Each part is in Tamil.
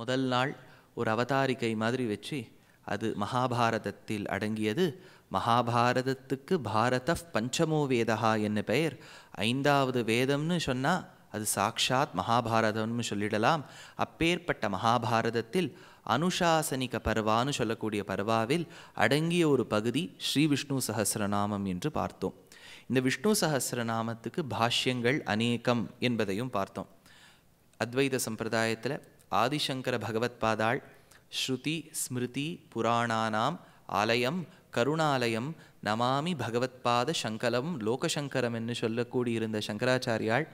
முதல் நாள் ஒரு அவதாரிக்கை மாதிரி வச்சு அது மகாபாரதத்தில் அடங்கியது மகாபாரதத்துக்கு பாரத பஞ்சமோ வேதா என்ன பெயர் ஐந்தாவது வேதம்னு சொன்னால் அது சாட்சாத் மகாபாரதம்னு சொல்லிடலாம் அப்பேற்பட்ட மகாபாரதத்தில் அனுஷாசனிக பர்வான்னு சொல்லக்கூடிய பர்வாவில் அடங்கிய ஒரு பகுதி ஸ்ரீ விஷ்ணு சஹசிரநாமம் என்று பார்த்தோம் இந்த விஷ்ணு சஹசிரநாமத்துக்கு பாஷ்யங்கள் அநேகம் என்பதையும் பார்த்தோம் அத்வைத சம்பிரதாயத்தில் ஆதிசங்கர பகவத்பாதாள் ஸ்ருதி ஸ்மிருதி புராணானாம் ஆலயம் கருணாலயம் நமாமி பகவத்பாத சங்கலம் லோகசங்கரம் என்று சொல்லக்கூடியிருந்த சங்கராச்சாரியாள்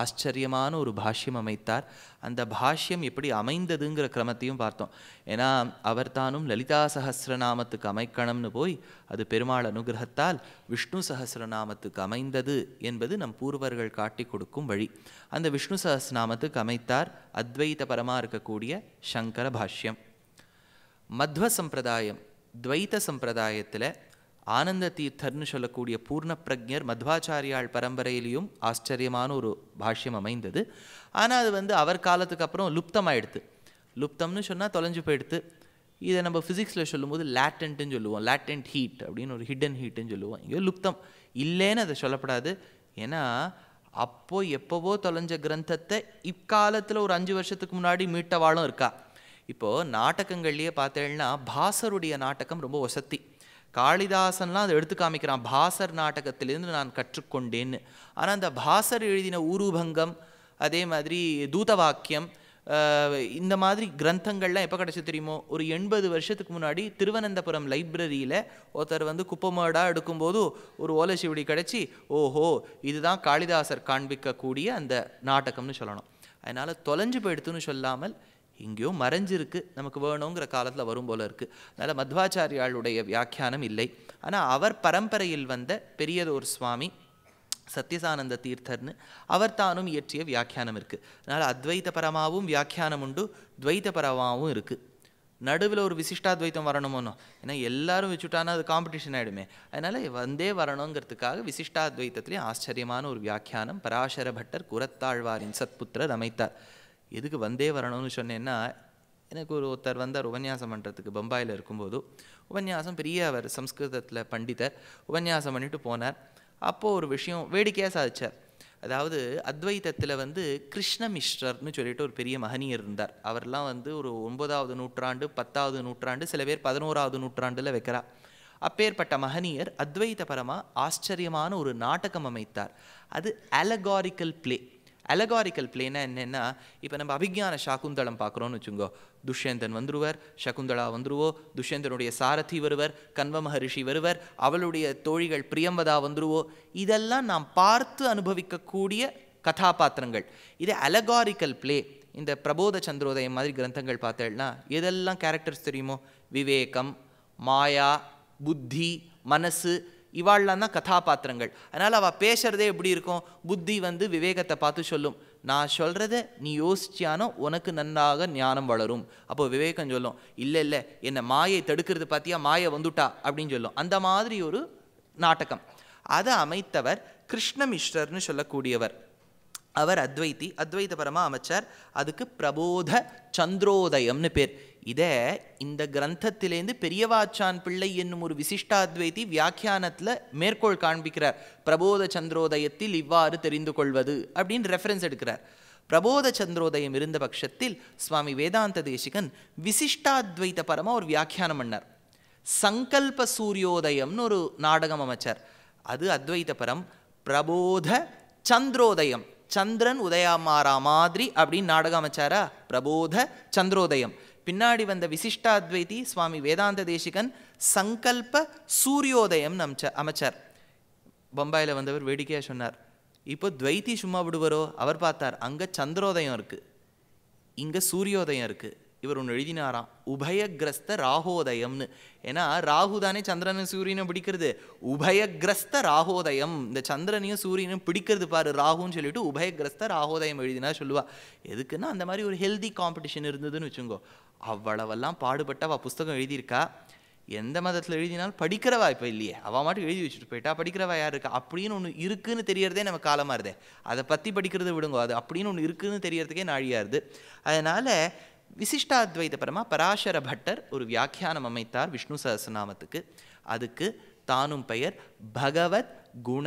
ஆச்சரியமான ஒரு பாஷ்யம் அமைத்தார் அந்த பாஷ்யம் எப்படி அமைந்ததுங்கிற கிரமத்தையும் பார்த்தோம் ஏன்னா அவர் தானும் லலிதா சஹசிரநாமத்துக்கு அமைக்கணும்னு போய் அது பெருமாள் அனுகிரகத்தால் விஷ்ணு சஹசிரநாமத்துக்கு அமைந்தது என்பது நம் பூர்வர்கள் காட்டி கொடுக்கும் வழி அந்த விஷ்ணு சஹசிரநாமத்துக்கு அமைத்தார் அத்வைத பரமாக இருக்கக்கூடிய சங்கர பாஷ்யம் மத்வ சம்பிரதாயம் துவைத்த சம்பிரதாயத்தில் ஆனந்த தீர்த்தர்னு சொல்லக்கூடிய பூர்ண பிரஜர் மத்வாச்சாரியாள் பரம்பரையிலையும் ஆச்சரியமான ஒரு பாஷ்யம் அமைந்தது ஆனால் அது வந்து அவர் காலத்துக்கு அப்புறம் லுப்தமாயிடுது லுப்தம்னு சொன்னால் தொலைஞ்சு போயிடுது இதை நம்ம ஃபிசிக்ஸில் சொல்லும்போது லேட்டன்ட்டுன்னு சொல்லுவோம் லேட்டன்ட் ஹீட் அப்படின்னு ஒரு ஹிடன் ஹீட்டுன்னு சொல்லுவோம் இங்கே லுப்தம் இல்லைன்னு அதை சொல்லப்படாது ஏன்னா அப்போது எப்போவோ தொலைஞ்ச கிரந்தத்தை இக்காலத்தில் ஒரு அஞ்சு வருஷத்துக்கு முன்னாடி மீட்டவாளும் இருக்கா இப்போது நாடகங்கள்லேயே பார்த்தேன்னா பாசருடைய நாடகம் ரொம்ப வசத்தி காளிதாசன்லாம் அதை எடுத்து காமிக்கிறான் பாசர் நாடகத்திலிருந்து நான் கற்றுக்கொண்டேன்னு ஆனால் அந்த பாசர் எழுதின ஊரூபங்கம் அதே மாதிரி தூத வாக்கியம் இந்த மாதிரி கிரந்தங்கள்லாம் எப்போ கிடச்சி தெரியுமோ ஒரு எண்பது வருஷத்துக்கு முன்னாடி திருவனந்தபுரம் லைப்ரரியில் ஒருத்தர் வந்து குப்பமேடாக எடுக்கும்போது ஒரு ஓலைச்சிவிடி கிடச்சி ஓஹோ இதுதான் காளிதாசர் காண்பிக்கக்கூடிய அந்த நாடகம்னு சொல்லணும் அதனால் தொலைஞ்சு போயிடுத்துன்னு சொல்லாமல் எங்கேயோ மறைஞ்சிருக்கு நமக்கு வேணுங்கிற காலத்தில் வரும் போல இருக்குது அதனால் மத்வாச்சாரியாளுடைய வியாக்கியானம் இல்லை ஆனால் அவர் பரம்பரையில் வந்த பெரியதோர் சுவாமி சத்யசானந்த தீர்த்தர்னு அவர் தானும் இயற்றிய வியாக்கியானம் இருக்குது அதனால் அத்வைத பரமாகவும் வியாக்கியானம் உண்டு துவைத பரமாகவும் இருக்குது நடுவில் ஒரு விசிஷ்டாத்வைத்தம் வரணுமோனோ ஏன்னா எல்லாரும் வச்சுட்டானா அது காம்படிஷன் ஆகிடுமே அதனால் வந்தே வரணுங்கிறதுக்காக விசிஷ்டாத்வைத்தத்துலேயும் ஆச்சரியமான ஒரு வியாக்கியானம் பராசர பட்டர் குரத்தாழ்வாரின் சத்புத்திரர் அமைத்தார் எதுக்கு வந்தே வரணும்னு சொன்னேன்னா எனக்கு ஒரு ஒருத்தர் வந்தார் உபன்யாசம் பண்ணுறதுக்கு பம்பாயில் இருக்கும்போது உபன்யாசம் பெரிய அவர் சம்ஸ்கிருதத்தில் பண்டிதர் உபன்யாசம் பண்ணிட்டு போனார் அப்போது ஒரு விஷயம் வேடிக்கையாக சாதிச்சார் அதாவது அத்வைதத்தில் வந்து கிருஷ்ணமிஸ்ரர்னு சொல்லிட்டு ஒரு பெரிய மகனியர் இருந்தார் அவர்லாம் வந்து ஒரு ஒன்பதாவது நூற்றாண்டு பத்தாவது நூற்றாண்டு சில பேர் பதினோராவது நூற்றாண்டில் வைக்கிறா அப்பேற்பட்ட மகனியர் அத்வைதபரமாக ஆச்சரியமான ஒரு நாடகம் அமைத்தார் அது அலகாரிக்கல் பிளே அலகாரிக்கல் பிளேனா என்னென்னா இப்போ நம்ம அபிஜான சாக்குந்தளம் பார்க்குறோன்னு வச்சுங்கோ துஷ்யந்தன் வந்துருவர் சகுந்தளா வந்துருவோ துஷ்யந்தனுடைய சாரதி வருவர் கன்வ மகரிஷி வருவர் அவளுடைய தோழிகள் பிரியம்பதா வந்துருவோ இதெல்லாம் நாம் பார்த்து அனுபவிக்கக்கூடிய கதாபாத்திரங்கள் இது அலகாரிக்கல் பிளே இந்த பிரபோத சந்திரோதயம் மாதிரி கிரந்தங்கள் பார்த்தேன்னா எதெல்லாம் கேரக்டர்ஸ் தெரியுமோ விவேகம் மாயா புத்தி மனசு இவாள்லாம் தான் கதாபாத்திரங்கள் அதனால் அவள் பேசுகிறதே எப்படி இருக்கும் புத்தி வந்து விவேகத்தை பார்த்து சொல்லும் நான் சொல்கிறத நீ யோசிச்சியானோ உனக்கு நன்றாக ஞானம் வளரும் அப்போது விவேகம் சொல்லும் இல்லை இல்லை என்னை மாயை தடுக்கிறது பார்த்தியா மாயை வந்துட்டா அப்படின்னு சொல்லும் அந்த மாதிரி ஒரு நாடகம் அதை அமைத்தவர் கிருஷ்ணமிஸ்ரர்னு சொல்லக்கூடியவர் அவர் அத்வைத்தி அத்வைத்தபரமாக அமைச்சார் அதுக்கு பிரபோத சந்திரோதயம்னு பேர் இதை இந்த கிரந்தத்திலேருந்து பெரியவாச்சான் பிள்ளை என்னும் ஒரு விசிஷ்டாத்வைதி வியாக்கியானத்தில் மேற்கோள் காண்பிக்கிறார் பிரபோத சந்திரோதயத்தில் இவ்வாறு தெரிந்து கொள்வது அப்படின்னு ரெஃபரன்ஸ் எடுக்கிறார் பிரபோத சந்திரோதயம் இருந்த பட்சத்தில் சுவாமி வேதாந்த தேசிகன் விசிஷ்டாத்வைத பரமாக ஒரு வியாக்கியானம் பண்ணார் சங்கல்ப சூரியோதயம்னு ஒரு நாடகம் அமைச்சார் அது அத்வைத பரம் பிரபோத சந்திரோதயம் சந்திரன் உதயமாறா மாதிரி அப்படின்னு நாடகம் அமைச்சாரா பிரபோத சந்திரோதயம் பின்னாடி வந்த விசிஷ்டாத்வைதி சுவாமி வேதாந்த தேசிகன் சங்கல்ப சூரியோதயம் அம்ச அமைச்சர் பம்பாயில் வந்தவர் வேடிக்கையாக சொன்னார் இப்போ துவைத்தி சும்மா விடுவரோ அவர் பார்த்தார் அங்கே சந்திரோதயம் இருக்குது இங்கே சூரியோதயம் இருக்குது இவர் ஒன்று எழுதினாராம் உபயகிரஸ்த ராகோதயம்னு ஏன்னா ராகு தானே சந்திரனும் சூரியனும் பிடிக்கிறது உபயகிரஸ்த ராகோதயம் இந்த சந்திரனையும் சூரியனும் பிடிக்கிறது பாரு ராகுன்னு சொல்லிட்டு உபயகிரஸ்த ராகோதயம் எழுதினா சொல்லுவா எதுக்குன்னா அந்த மாதிரி ஒரு ஹெல்தி காம்படிஷன் இருந்ததுன்னு வச்சுங்கோ அவ்வளவெல்லாம் பாடுபட்ட அவள் புஸ்தகம் எழுதியிருக்கா எந்த மதத்தில் எழுதினாலும் படிக்கிறவா இப்போ இல்லையே அவள் மட்டும் எழுதி வச்சுட்டு போயிட்டா படிக்கிறவா யார் இருக்கா அப்படின்னு ஒன்று இருக்குன்னு தெரியறதே நம்ம காலமாக இருதே அதை பற்றி படிக்கிறத விடுங்க அது அப்படின்னு ஒன்று இருக்குன்னு தெரியறதுக்கே நாழியாக இருது அதனால் விசிஷ்டாத்வைதபரமாக பராசர பட்டர் ஒரு வியாக்கியானம் அமைத்தார் விஷ்ணு சஹசநாமத்துக்கு அதுக்கு தானும் பெயர் பகவத் குண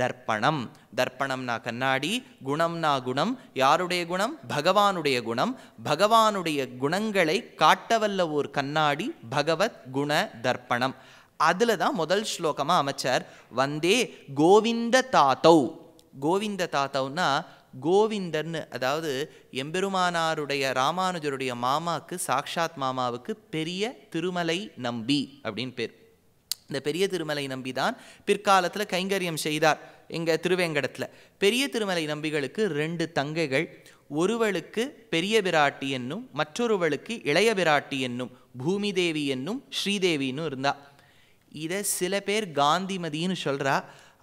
தர்ப்பணம் தர்ப்பணம்னா கண்ணாடி குணம்னா குணம் யாருடைய குணம் பகவானுடைய குணம் பகவானுடைய குணங்களை காட்டவல்ல ஒரு கண்ணாடி பகவத் குண தர்ப்பணம் அதில் தான் முதல் ஸ்லோகமாக அமைச்சார் வந்தே கோவிந்த தாத்தௌ கோவிந்த தாத்தௌன்னா கோவிந்தர்னு அதாவது எம்பெருமானாருடைய ராமானுஜருடைய மாமாவுக்கு சாக்ஷாத் மாமாவுக்கு பெரிய திருமலை நம்பி அப்படின்னு பேர் இந்த பெரிய திருமலை நம்பி தான் பிற்காலத்தில் கைங்கரியம் செய்தார் எங்கள் திருவேங்கடத்தில் பெரிய திருமலை நம்பிகளுக்கு ரெண்டு தங்கைகள் ஒருவளுக்கு பெரிய பிராட்டி என்னும் மற்றொருவளுக்கு இளைய பிராட்டி என்னும் பூமிதேவி என்னும் ஸ்ரீதேவின்னு இருந்தா இதை சில பேர் காந்திமதின்னு சொல்கிறா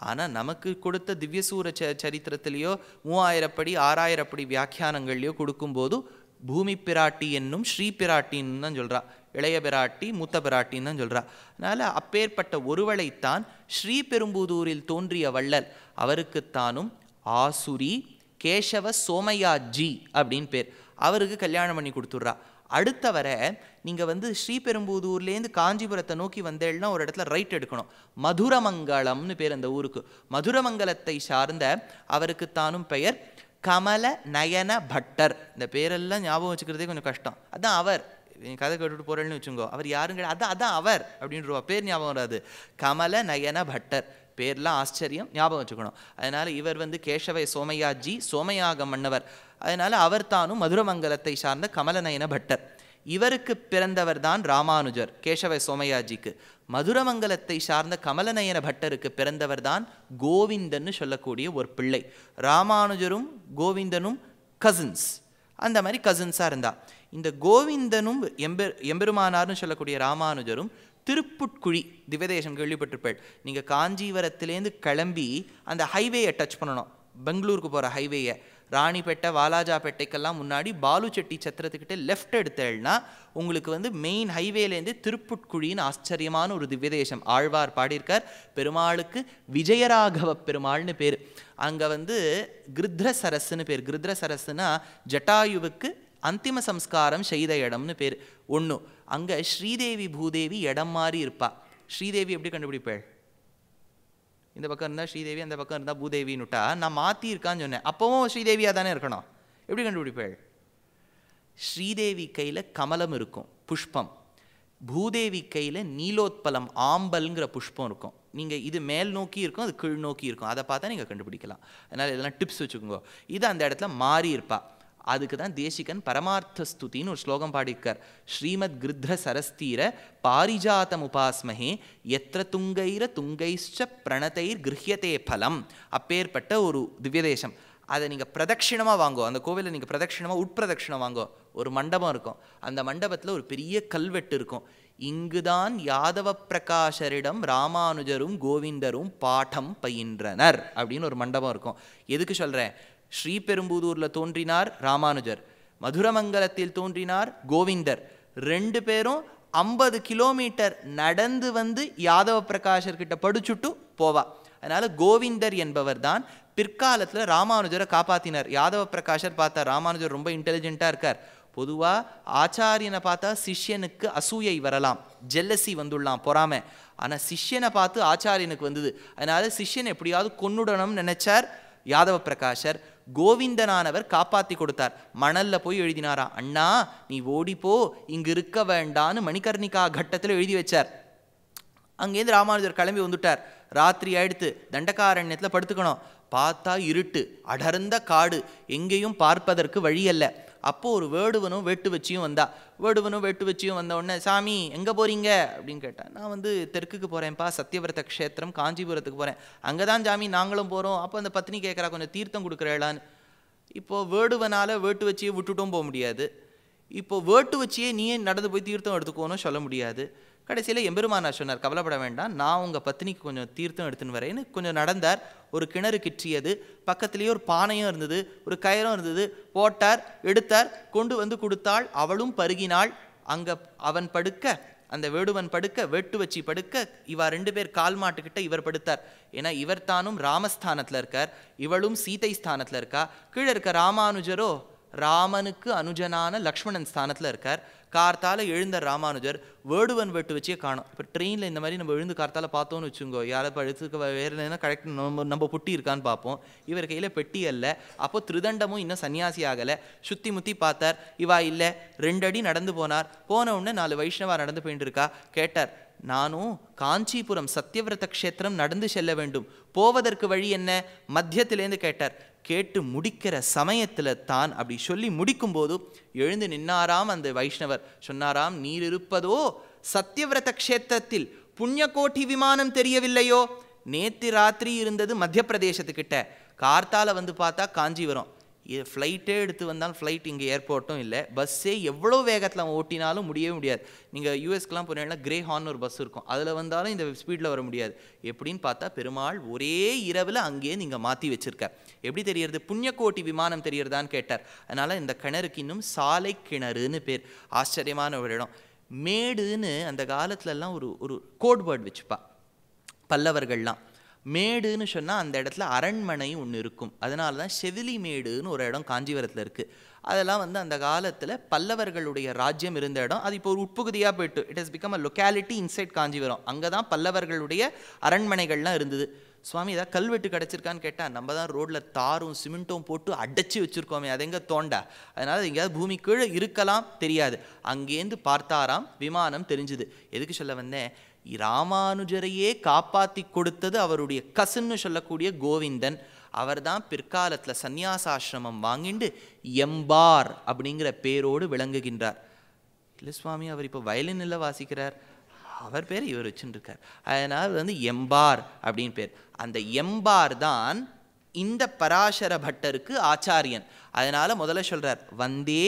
ஆனால் நமக்கு கொடுத்த திவ்யசூர ச சரித்திரத்திலேயோ மூவாயிரப்படி ஆறாயிரப்படி வியாக்கியானங்கள்லையோ கொடுக்கும்போது பூமி பிராட்டி என்னும் ஸ்ரீ பிராட்டின்னு தான் சொல்கிறா இளைய பிராட்டி மூத்த பிராட்டின்னு தான் சொல்கிறா அதனால் அப்பேற்பட்ட ஒருவளைத்தான் ஸ்ரீ பெரும்புதூரில் தோன்றிய வள்ளல் அவருக்குத்தானும் ஆசுரி கேசவ சோமையாஜி அப்படின்னு பேர் அவருக்கு கல்யாணம் பண்ணி கொடுத்துட்றா அடுத்த நீங்கள் வந்து ஸ்ரீபெரும்புதூர்லேருந்து காஞ்சிபுரத்தை நோக்கி வந்தேன்னா ஒரு இடத்துல ரைட் எடுக்கணும் மதுரமங்கலம்னு பேர் அந்த ஊருக்கு மதுரமங்கலத்தை சார்ந்த அவருக்கு தானும் பெயர் கமல நயன பட்டர் இந்த பேரெல்லாம் ஞாபகம் வச்சுக்கிறதே கொஞ்சம் கஷ்டம் அதான் அவர் கதை கேட்டுட்டு போகிறேன்னு வச்சுங்கோ அவர் யாருங்க அதான் அதான் அவர் அப்படின்றவா பேர் ஞாபகம் வராது கமல நயன பட்டர் பேர்லாம் ஆச்சரியம் ஞாபகம் வச்சுக்கணும் அதனால் இவர் வந்து கேசவை சோமையாஜி சோமையாக மன்னவர் அதனால் அவர் தானும் மதுரமங்கலத்தை சார்ந்த கமலநயன பட்டர் இவருக்கு பிறந்தவர் தான் ராமானுஜர் கேசவ சோமையாஜிக்கு மதுரமங்கலத்தை சார்ந்த கமலநயன பட்டருக்கு பிறந்தவர்தான் கோவிந்தன்னு சொல்லக்கூடிய ஒரு பிள்ளை ராமானுஜரும் கோவிந்தனும் கசின்ஸ் அந்த மாதிரி கசின்ஸாக இருந்தா இந்த கோவிந்தனும் எம்பெ எம்பெருமானார்னு சொல்லக்கூடிய ராமானுஜரும் திருப்புட்குழி திவதேசம் கேள்விப்பட்டிருப்பேள் நீங்கள் காஞ்சிவரத்துலேருந்து கிளம்பி அந்த ஹைவேயை டச் பண்ணணும் பெங்களூருக்கு போகிற ஹைவேயை ராணிப்பேட்டை வாலாஜாப்பேட்டைக்கெல்லாம் முன்னாடி பாலுச்செட்டி சத்திரத்துக்கிட்ட லெஃப்ட் எடுத்தேள்னா உங்களுக்கு வந்து மெயின் ஹைவேலேருந்து திருப்புட்குழின்னு ஆச்சரியமான ஒரு திவ்யதேசம் ஆழ்வார் பாடியிருக்கார் பெருமாளுக்கு விஜயராகவ பெருமாள்னு பேர் அங்கே வந்து கிருத்ர பேர் கிருத்ர ஜட்டாயுவுக்கு அந்திம சம்ஸ்காரம் செய்த இடம்னு பேர் ஒன்று அங்கே ஸ்ரீதேவி பூதேவி இடம் மாதிரி இருப்பா ஸ்ரீதேவி எப்படி கண்டுபிடிப்பேள் இந்த பக்கம் இருந்தால் ஸ்ரீதேவி அந்த பக்கம் இருந்தால் பூதேவின்னுட்டா நான் மாற்றிருக்கான்னு சொன்னேன் அப்போவும் ஸ்ரீதேவியாக தானே இருக்கணும் எப்படி கண்டுபிடிப்பாள் ஸ்ரீதேவி கையில் கமலம் இருக்கும் புஷ்பம் பூதேவி கையில் நீலோத்பலம் ஆம்பல்ங்கிற புஷ்பம் இருக்கும் நீங்கள் இது மேல் நோக்கி இருக்கும் அது கீழ் நோக்கி இருக்கும் அதை பார்த்தா நீங்கள் கண்டுபிடிக்கலாம் அதனால் இதெல்லாம் டிப்ஸ் வச்சுக்கோங்க இது அந்த இடத்துல மாறி இருப்பாள் அதுக்கு தான் தேசிகன் பரமார்த்த ஸ்துதின்னு ஒரு ஸ்லோகம் பாடியிருக்கார் ஸ்ரீமத் கிருத்ர சரஸ்தீர பாரிஜாத்தம் உபாஸ்மஹே எத்த துங்கைர துங்கைஷ்ச பிரணத்தைர் கிரகியத்தே பலம் அப்பேற்பட்ட ஒரு திவ்யதேசம் அதை நீங்கள் பிரதட்சிணமாக வாங்கோ அந்த கோவிலில் நீங்கள் பிரதட்சிணமாக உட்பிரதட்சிணம் வாங்கோ ஒரு மண்டபம் இருக்கும் அந்த மண்டபத்தில் ஒரு பெரிய கல்வெட்டு இருக்கும் இங்குதான் யாதவ பிரகாஷரிடம் ராமானுஜரும் கோவிந்தரும் பாடம் பயின்றனர் அப்படின்னு ஒரு மண்டபம் இருக்கும் எதுக்கு சொல்கிறேன் ஸ்ரீபெரும்புதூரில் தோன்றினார் ராமானுஜர் மதுரமங்கலத்தில் தோன்றினார் கோவிந்தர் ரெண்டு பேரும் ஐம்பது கிலோமீட்டர் நடந்து வந்து யாதவ பிரகாஷர்கிட்ட படிச்சுட்டு போவா அதனால் கோவிந்தர் என்பவர் தான் பிற்காலத்தில் ராமானுஜரை காப்பாற்றினார் யாதவ பிரகாஷர் பார்த்தா ராமானுஜர் ரொம்ப இன்டெலிஜென்ட்டாக இருக்கார் பொதுவாக ஆச்சாரியனை பார்த்தா சிஷ்யனுக்கு அசூயை வரலாம் ஜெல்லசி வந்துடலாம் பொறாமை ஆனால் சிஷ்யனை பார்த்து ஆச்சாரியனுக்கு வந்தது அதனால் சிஷ்யன் எப்படியாவது கொன்னுடணும்னு நினச்சார் யாதவ பிரகாஷர் கோவிந்தனானவர் காப்பாற்றி கொடுத்தார் மணலில் போய் எழுதினாரா அண்ணா நீ ஓடிப்போ இங்கு இருக்க வேண்டான்னு மணிகர்ணிகா கட்டத்தில் எழுதி வச்சார் அங்கேருந்து ராமானுஜர் கிளம்பி வந்துட்டார் ராத்திரி ஆயிடுத்து தண்டகாரண்யத்தில் படுத்துக்கணும் பார்த்தா இருட்டு அடர்ந்த காடு எங்கேயும் பார்ப்பதற்கு வழியல்ல அப்போது ஒரு வேடுவனும் வேட்டு வச்சியும் வந்தா வேடுவனும் வெட்டு வச்சியும் வந்த உடனே சாமி எங்கே போகிறீங்க அப்படின்னு கேட்டேன் நான் வந்து தெற்குக்கு போகிறேன்ப்பா சத்தியவிரத க்ஷேத்திரம் காஞ்சிபுரத்துக்கு போகிறேன் அங்கே தான் சாமி நாங்களும் போகிறோம் அப்போ அந்த பத்னி கேட்குறா கொஞ்சம் தீர்த்தம் கொடுக்குறேளான்னு இப்போது வேடுவனால் வேட்டு வச்சியே விட்டுட்டும் போக முடியாது இப்போது வேட்டு வச்சியே நீயே நடந்து போய் தீர்த்தம் எடுத்துக்கோன்னு சொல்ல முடியாது கடைசியில் எம்பெருமானார் சொன்னார் கவலைப்பட வேண்டாம் நான் உங்கள் பத்தினிக்கு கொஞ்சம் தீர்த்தம் எடுத்துன்னு வரேன்னு கொஞ்சம் நடந்தார் ஒரு கிணறு கிற்றியது பக்கத்துலேயே ஒரு பானையும் இருந்தது ஒரு கயிறும் இருந்தது போட்டார் எடுத்தார் கொண்டு வந்து கொடுத்தாள் அவளும் பருகினாள் அங்கே அவன் படுக்க அந்த வேடுவன் படுக்க வெட்டு வச்சு படுக்க இவா ரெண்டு பேர் கால் மாட்டுக்கிட்ட இவர் படுத்தார் ஏன்னா இவர் தானும் ராமஸ்தானத்தில் இருக்கார் இவளும் சீதை ஸ்தானத்தில் இருக்கா கீழே இருக்க ராமானுஜரோ ராமனுக்கு அனுஜனான லக்ஷ்மணன் ஸ்தானத்தில் இருக்கார் கார்த்தால் எழுந்த ராமானுஜர் வேடுவன் வெட்டு வச்சே காணும் இப்போ ட்ரெயினில் இந்த மாதிரி நம்ம எழுந்து கார்த்தால பார்த்தோம்னு வச்சுங்கோ யாரை இப்போ எடுத்துக்க வேறு என்ன கரெக்ட் நம்ம நம்ம புட்டி இருக்கான்னு பார்ப்போம் இவர் கையில் பெட்டி அல்ல அப்போ திருதண்டமும் இன்னும் சன்னியாசி ஆகலை சுற்றி முத்தி பார்த்தார் இவா இல்லை ரெண்டடி நடந்து போனார் போன உடனே நாலு வைஷ்ணவா நடந்து போயிட்டுருக்கா இருக்கா கேட்டார் நானும் காஞ்சிபுரம் சத்தியவிரத க்ஷேத்திரம் நடந்து செல்ல வேண்டும் போவதற்கு வழி என்ன மத்தியத்திலேருந்து கேட்டார் கேட்டு முடிக்கிற சமயத்தில் தான் அப்படி சொல்லி முடிக்கும்போது எழுந்து நின்னாராம் அந்த வைஷ்ணவர் சொன்னாராம் நீர் இருப்பதோ சத்தியவிரத புண்ணிய கோட்டி விமானம் தெரியவில்லையோ நேத்து ராத்திரி இருந்தது மத்திய பிரதேசத்துக்கிட்ட கார்த்தால வந்து பார்த்தா காஞ்சிபுரம் இது ஃப்ளைட்டே எடுத்து வந்தாலும் ஃப்ளைட் இங்கே ஏர்போர்ட்டும் இல்லை பஸ்ஸே எவ்வளோ வேகத்தில் அவன் ஓட்டினாலும் முடியவே முடியாது நீங்கள் யூஎஸ்க்கெலாம் போனீங்கன்னா கிரே ஹார்ன் ஒரு பஸ் இருக்கும் அதில் வந்தாலும் இந்த ஸ்பீடில் வர முடியாது எப்படின்னு பார்த்தா பெருமாள் ஒரே இரவில் அங்கேயே நீங்கள் மாற்றி வச்சுருக்க எப்படி தெரியறது புண்ணியக்கோட்டி விமானம் தெரியறதான்னு கேட்டார் அதனால் இந்த கிணறுக்கு இன்னும் சாலை கிணறுன்னு பேர் ஆச்சரியமான ஒரு இடம் மேடுன்னு அந்த காலத்துலலாம் ஒரு ஒரு கோட்பேர்டு வச்சுப்பா பல்லவர்கள்லாம் மேடுன்னு சொன்னால் அந்த இடத்துல அரண்மனை ஒன்று இருக்கும் அதனால தான் செவிலி மேடுன்னு ஒரு இடம் காஞ்சிபுரத்தில் இருக்குது அதெல்லாம் வந்து அந்த காலத்தில் பல்லவர்களுடைய ராஜ்யம் இருந்த இடம் அது இப்போ ஒரு உட்பகுதியாக போயிட்டு it has become a locality inside Kanchipuram அங்கே தான் பல்லவர்களுடைய அரண்மனைகள்லாம் இருந்தது சுவாமி ஏதாவது கல்வெட்டு கிடச்சிருக்கான்னு கேட்டால் நம்ம தான் ரோட்டில் தாரும் சிமெண்ட்டும் போட்டு அடைச்சி வச்சுருக்கோமே அது எங்கே தோண்டா அதனால் எங்கேயாவது பூமி கீழே இருக்கலாம் தெரியாது அங்கேருந்து பார்த்தாராம் விமானம் தெரிஞ்சுது எதுக்கு சொல்ல வந்தேன் ராமானுஜரையே காப்பாற்றி கொடுத்தது அவருடைய கசுன்னு சொல்லக்கூடிய கோவிந்தன் அவர் தான் பிற்காலத்தில் சந்யாசாசிரமம் வாங்கிண்டு எம்பார் அப்படிங்கிற பேரோடு விளங்குகின்றார் இல்லை சுவாமி அவர் இப்போ வயலினில் வாசிக்கிறார் அவர் பேர் இவர் வச்சுருக்கார் அதனால் வந்து எம்பார் அப்படின்னு பேர் அந்த எம்பார் தான் இந்த பராசர பட்டருக்கு ஆச்சாரியன் அதனால் முதல்ல சொல்கிறார் வந்தே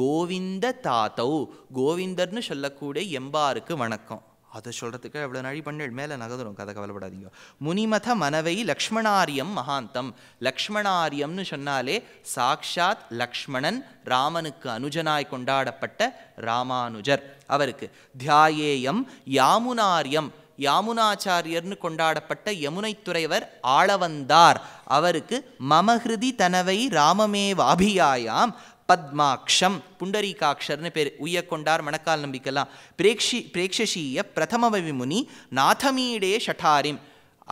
கோவிந்த தாத்தௌ கோவிந்தர்னு சொல்லக்கூடிய எம்பாருக்கு வணக்கம் அதை சொல்கிறதுக்கு எவ்வளோ நாழி பண்ணள் மேலே நகதுரும் கதை கவலைப்படாதீங்க முனிமத மனவை லக்ஷ்மணாரியம் மகாந்தம் லக்ஷ்மணாரியம்னு சொன்னாலே சாக்ஷாத் லக்ஷ்மணன் ராமனுக்கு அனுஜனாய் கொண்டாடப்பட்ட ராமானுஜர் அவருக்கு தியாயேயம் யாமுனாரியம் யாமுனாச்சாரியர்னு கொண்டாடப்பட்ட யமுனைத்துறைவர் ஆளவந்தார் அவருக்கு மமஹிருதி தனவை ராமமே வாபியாயாம் பத்மாக்ஷம் புண்டரீகாட்சர்னு பேர் உய்யக்கொண்டார் மணக்கால் நம்பிக்கலாம் பிரேக்ஷி பிரேக்ஷசீய பிரதமவிமுனி நாதமீடே ஷட்டாரிம்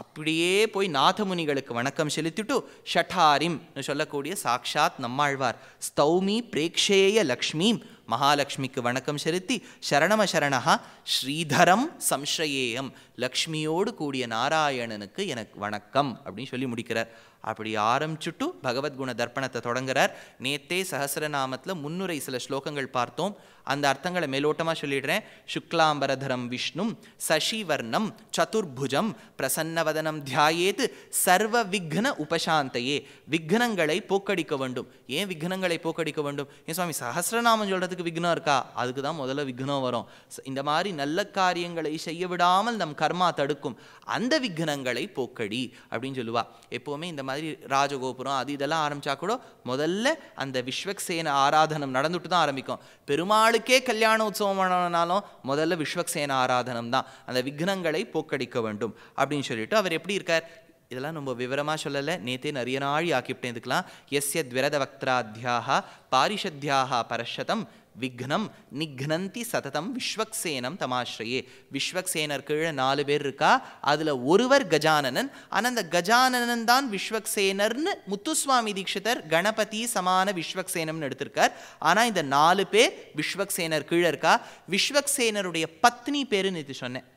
அப்படியே போய் நாதமுனிகளுக்கு வணக்கம் செலுத்திட்டு ஷட்டாரிம்னு சொல்லக்கூடிய சாக்ஷாத் நம்மாழ்வார் ஸ்தௌமி பிரேக்ஷேய லக்ஷ்மீம் மகாலட்சுமிக்கு வணக்கம் செலுத்தி சரணம சரணா ஸ்ரீதரம் சம்சயேயம் லக்ஷ்மியோடு கூடிய நாராயணனுக்கு எனக்கு வணக்கம் அப்படின்னு சொல்லி முடிக்கிறார் அப்படி ஆரம்பிச்சுட்டு பகவத்குண தர்ப்பணத்தை தொடங்குறார் நேத்தே சஹசிரநாமத்தில் முன்னுரை சில ஸ்லோகங்கள் பார்த்தோம் அந்த அர்த்தங்களை மேலோட்டமாக சொல்லிடுறேன் சுக்லாம்பரதரம் விஷ்ணும் சசிவர்ணம் சதுர்புஜம் பிரசன்னவதனம் தியாயேத் சர்வ விக்ன உபசாந்தையே விக்னங்களை போக்கடிக்க வேண்டும் ஏன் விக்னங்களை போக்கடிக்க வேண்டும் ஏன் சுவாமி சஹசிரநாமம் சொல்கிறதுக்கு விக்னம் இருக்கா அதுக்கு தான் முதல்ல விக்னம் வரும் இந்த மாதிரி நல்ல காரியங்களை செய்ய விடாமல் நம் கர்மா தடுக்கும் அந்த விக்னங்களை போக்கடி அப்படின்னு சொல்லுவா எப்போவுமே இந்த மாதிரி ராஜகோபுரம் அது இதெல்லாம் ஆரம்பித்தா கூட முதல்ல அந்த விஸ்வக்சேன ஆராதனம் நடந்துட்டு தான் ஆரம்பிக்கும் பெருமாள் பெருமாளுக்கே கல்யாண உற்சவமானாலும் முதல்ல விஸ்வக்சேன ஆராதனம் தான் அந்த விக்னங்களை போக்கடிக்க வேண்டும் அப்படின்னு சொல்லிட்டு அவர் எப்படி இருக்கார் இதெல்லாம் ரொம்ப விவரமாக சொல்லலை நேத்தே நிறைய நாழி ஆக்கிவிட்டேன் இதுக்கெலாம் எஸ்ய துவரத வக்திராத்தியாக பாரிஷத்யாக பரஷதம் விக்னம் நிக்னந்தி சததம் விஸ்வக்சேனம் தமாஸ்ரயே விஸ்வக்சேனர் கீழே நாலு பேர் இருக்கா அதில் ஒருவர் கஜானனன் ஆனால் அந்த கஜானனன் தான் விஸ்வக்சேனர்னு முத்துசுவாமி தீட்சிதர் கணபதி சமான விஸ்வக்சேனம்னு எடுத்திருக்கார் ஆனால் இந்த நாலு பேர் விஸ்வக்சேனர் கீழே இருக்கா விஸ்வக்சேனருடைய பத்னி பேருன்னு இது சொன்னேன்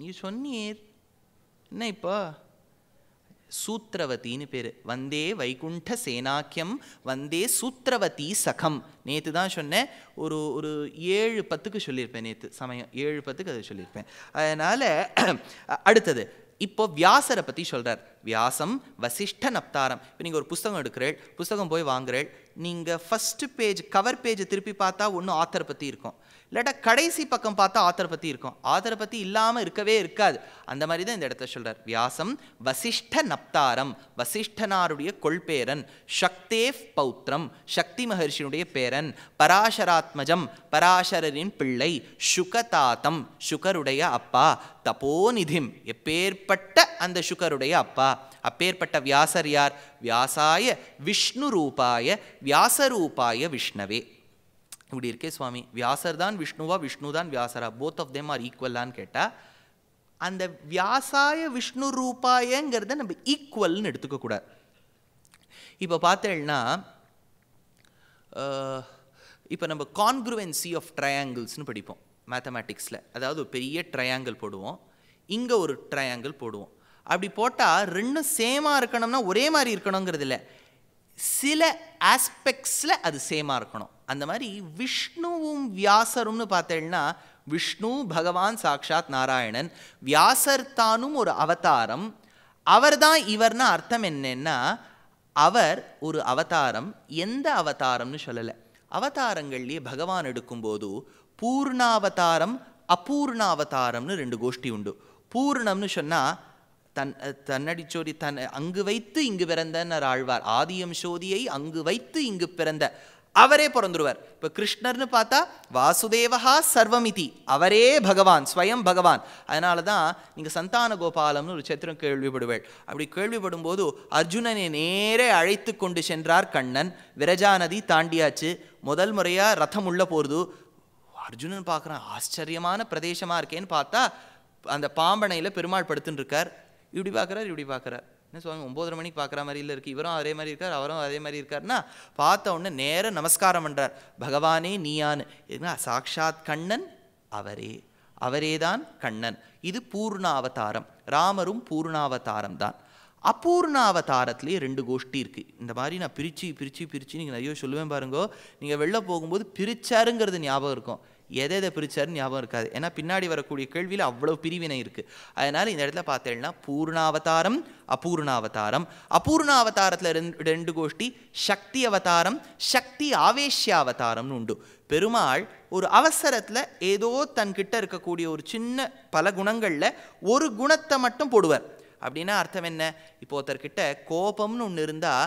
நீ சொன்னீர் என்ன இப்போ சூத்திரவத்தின்னு பேர் வந்தே வைகுண்ட சேனாக்கியம் வந்தே சூத்திரவதி சகம் நேற்று தான் சொன்னேன் ஒரு ஒரு ஏழு பத்துக்கு சொல்லியிருப்பேன் நேற்று சமயம் ஏழு பத்துக்கு அது சொல்லியிருப்பேன் அதனால் அடுத்தது இப்போ வியாசரை பற்றி சொல்கிறார் வியாசம் வசிஷ்ட நப்தாரம் இப்போ நீங்கள் ஒரு புஸ்தகம் எடுக்கிறேள் புஸ்தகம் போய் வாங்குறேள் நீங்கள் ஃபஸ்ட்டு பேஜ் கவர் பேஜை திருப்பி பார்த்தா ஒன்றும் ஆத்தரை பற்றி இருக்கும் இல்லாட்டா கடைசி பக்கம் பார்த்தா ஆத்தரை பற்றி இருக்கும் ஆத்தரை பற்றி இல்லாமல் இருக்கவே இருக்காது அந்த மாதிரி தான் இந்த இடத்த சொல்கிறார் வியாசம் வசிஷ்ட நப்தாரம் வசிஷ்டனாருடைய கொள்பேரன் சக்தேவ் பௌத்திரம் சக்தி மகர்ஷியினுடைய பேரன் பராசராத்மஜம் பராசரரின் பிள்ளை சுகதாத்தம் சுகருடைய அப்பா தபோநிதிம் எப்பேற்பட்ட அந்த சுகருடைய அப்பா அப்பேற்பட்ட வியாசர் யார் வியாசாய விஷ்ணு ரூபாய வியாசரூபாய விஷ்ணவே இப்படி இருக்கே சுவாமி வியாசர் தான் விஷ்ணுவா விஷ்ணு தான் வியாசரா போத் ஆஃப் தேம் ஆர் ஈக்குவலான்னு கேட்டால் அந்த வியாசாய விஷ்ணு ரூபாயங்கிறத நம்ம ஈக்குவல்னு எடுத்துக்கக்கூடாது இப்போ பார்த்தேன்னா இப்போ நம்ம கான்க்ருவென்சி ஆஃப் ட்ரையாங்கிள்ஸ்னு படிப்போம் மேத்தமேட்டிக்ஸில் அதாவது ஒரு பெரிய ட்ரையாங்கிள் போடுவோம் இங்கே ஒரு ட்ரையாங்கிள் போடுவோம் அப்படி போட்டால் ரெண்டும் சேமாக இருக்கணும்னா ஒரே மாதிரி இருக்கணுங்கிறது இல்லை சில ஆஸ்பெக்ட்ஸில் அது சேமாக இருக்கணும் அந்த மாதிரி விஷ்ணுவும் வியாசரும்னு பார்த்தேன்னா விஷ்ணு பகவான் சாக்ஷாத் நாராயணன் வியாசர் தானும் ஒரு அவதாரம் அவர் தான் இவர்னா அர்த்தம் என்னன்னா அவர் ஒரு அவதாரம் எந்த அவதாரம்னு சொல்லலை அவதாரங்கள்லேயே பகவான் எடுக்கும்போது பூர்ணாவதாரம் அபூர்ணாவதாரம்னு ரெண்டு கோஷ்டி உண்டு பூர்ணம்னு சொன்னால் தன் தன்னடிச்சோடி தன் அங்கு வைத்து இங்கு பிறந்தன்னர் ஆழ்வார் ஆதியம் சோதியை அங்கு வைத்து இங்கு பிறந்த அவரே பிறந்துருவார் இப்போ கிருஷ்ணர்னு பார்த்தா வாசுதேவா சர்வமிதி அவரே பகவான் ஸ்வயம் பகவான் அதனால தான் நீங்கள் சந்தான கோபாலம்னு ஒரு சத்திரம் கேள்விப்படுவேள் அப்படி கேள்விப்படும் போது அர்ஜுனனை நேரே அழைத்து கொண்டு சென்றார் கண்ணன் விரஜா நதி தாண்டியாச்சு முதல் முறையாக ரதம் உள்ள போகிறது அர்ஜுனன் பார்க்குறான் ஆச்சரியமான பிரதேசமாக இருக்கேன்னு பார்த்தா அந்த பாம்பனையில் பெருமாள் படுத்துன்னு இருக்கார் இப்படி பார்க்குறார் இப்படி பார்க்குறார் என்ன சுவாமி ஒம்போதரை மணிக்கு பார்க்குற இல்லை இருக்குது இவரும் அதே மாதிரி இருக்கார் அவரும் அதே மாதிரி இருக்கார்னா பார்த்த உடனே நேர நமஸ்காரம் பண்ணுறார் பகவானே நீயான்னு ஏன்னா சாக்ஷாத் கண்ணன் அவரே அவரே தான் கண்ணன் இது பூர்ணாவதாரம் ராமரும் பூர்ணாவதாரம் தான் அபூர்ணாவதாரத்துலேயே ரெண்டு கோஷ்டி இருக்குது இந்த மாதிரி நான் பிரித்து பிரித்து பிரித்து நீங்கள் நிறைய சொல்லுவேன் பாருங்கோ நீங்கள் வெளில போகும்போது பிரிச்சாருங்கிறது ஞாபகம் இருக்கும் எதை எதை பிரித்தாருன்னு ஞாபகம் இருக்காது ஏன்னா பின்னாடி வரக்கூடிய கேள்வியில் அவ்வளோ பிரிவினை இருக்குது அதனால் இந்த இடத்துல பார்த்தேன்னா பூர்ணாவதாரம் அபூர்ணாவதாரம் அபூர்ணாவதாரத்தில் ரெண்டு ரெண்டு கோஷ்டி சக்தி அவதாரம் சக்தி ஆவேஷ்யாவதாரம்னு உண்டு பெருமாள் ஒரு அவசரத்தில் ஏதோ தன்கிட்ட இருக்கக்கூடிய ஒரு சின்ன பல குணங்களில் ஒரு குணத்தை மட்டும் போடுவார் அப்படின்னா அர்த்தம் என்ன இப்போ ஒருத்தர்கிட்ட கோபம்னு ஒன்று இருந்தால்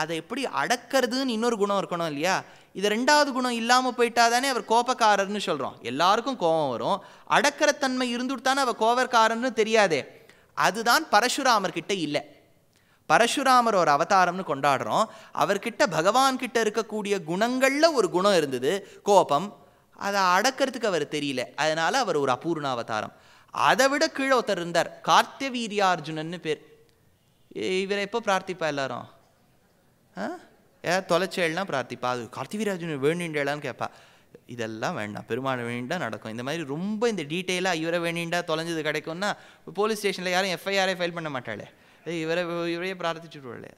அதை எப்படி அடக்கிறதுன்னு இன்னொரு குணம் இருக்கணும் இல்லையா இது ரெண்டாவது குணம் இல்லாமல் போயிட்டா தானே அவர் கோபக்காரர்னு சொல்கிறோம் எல்லாருக்கும் கோபம் வரும் அடக்கிறத்தன்மை இருந்துட்டு தானே அவர் கோபக்காரர்னு தெரியாதே அதுதான் பரஷுராமர்கிட்ட இல்லை பரஷுராமர் ஒரு அவதாரம்னு கொண்டாடுறோம் அவர்கிட்ட பகவான்கிட்ட இருக்கக்கூடிய குணங்களில் ஒரு குணம் இருந்தது கோபம் அதை அடக்கிறதுக்கு அவர் தெரியல அதனால் அவர் ஒரு அபூர்ண அவதாரம் அதை விட கீழே ஒருத்தர் இருந்தார் கார்த்தவீரியார்ஜுனன்னு பேர் இவரை எப்போ பிரார்த்திப்பா எல்லாரும் ஆ ஏதாவது தொலைச்சேல்னா பிரார்த்திப்பா அது கார்த்திவிராஜன் வேணுண்டேலான்னு கேட்பா இதெல்லாம் வேண்டாம் பெருமாள் வேண்டிண்டா நடக்கும் இந்த மாதிரி ரொம்ப இந்த டீட்டெயிலாக இவரை வேணுண்டா தொலைஞ்சது கிடைக்கும்னா போலீஸ் ஸ்டேஷனில் யாரும் எஃப்ஐஆரே ஃபைல் பண்ண மாட்டாளே இவரை இவரையே பிரார்த்திச்சுடுவாள்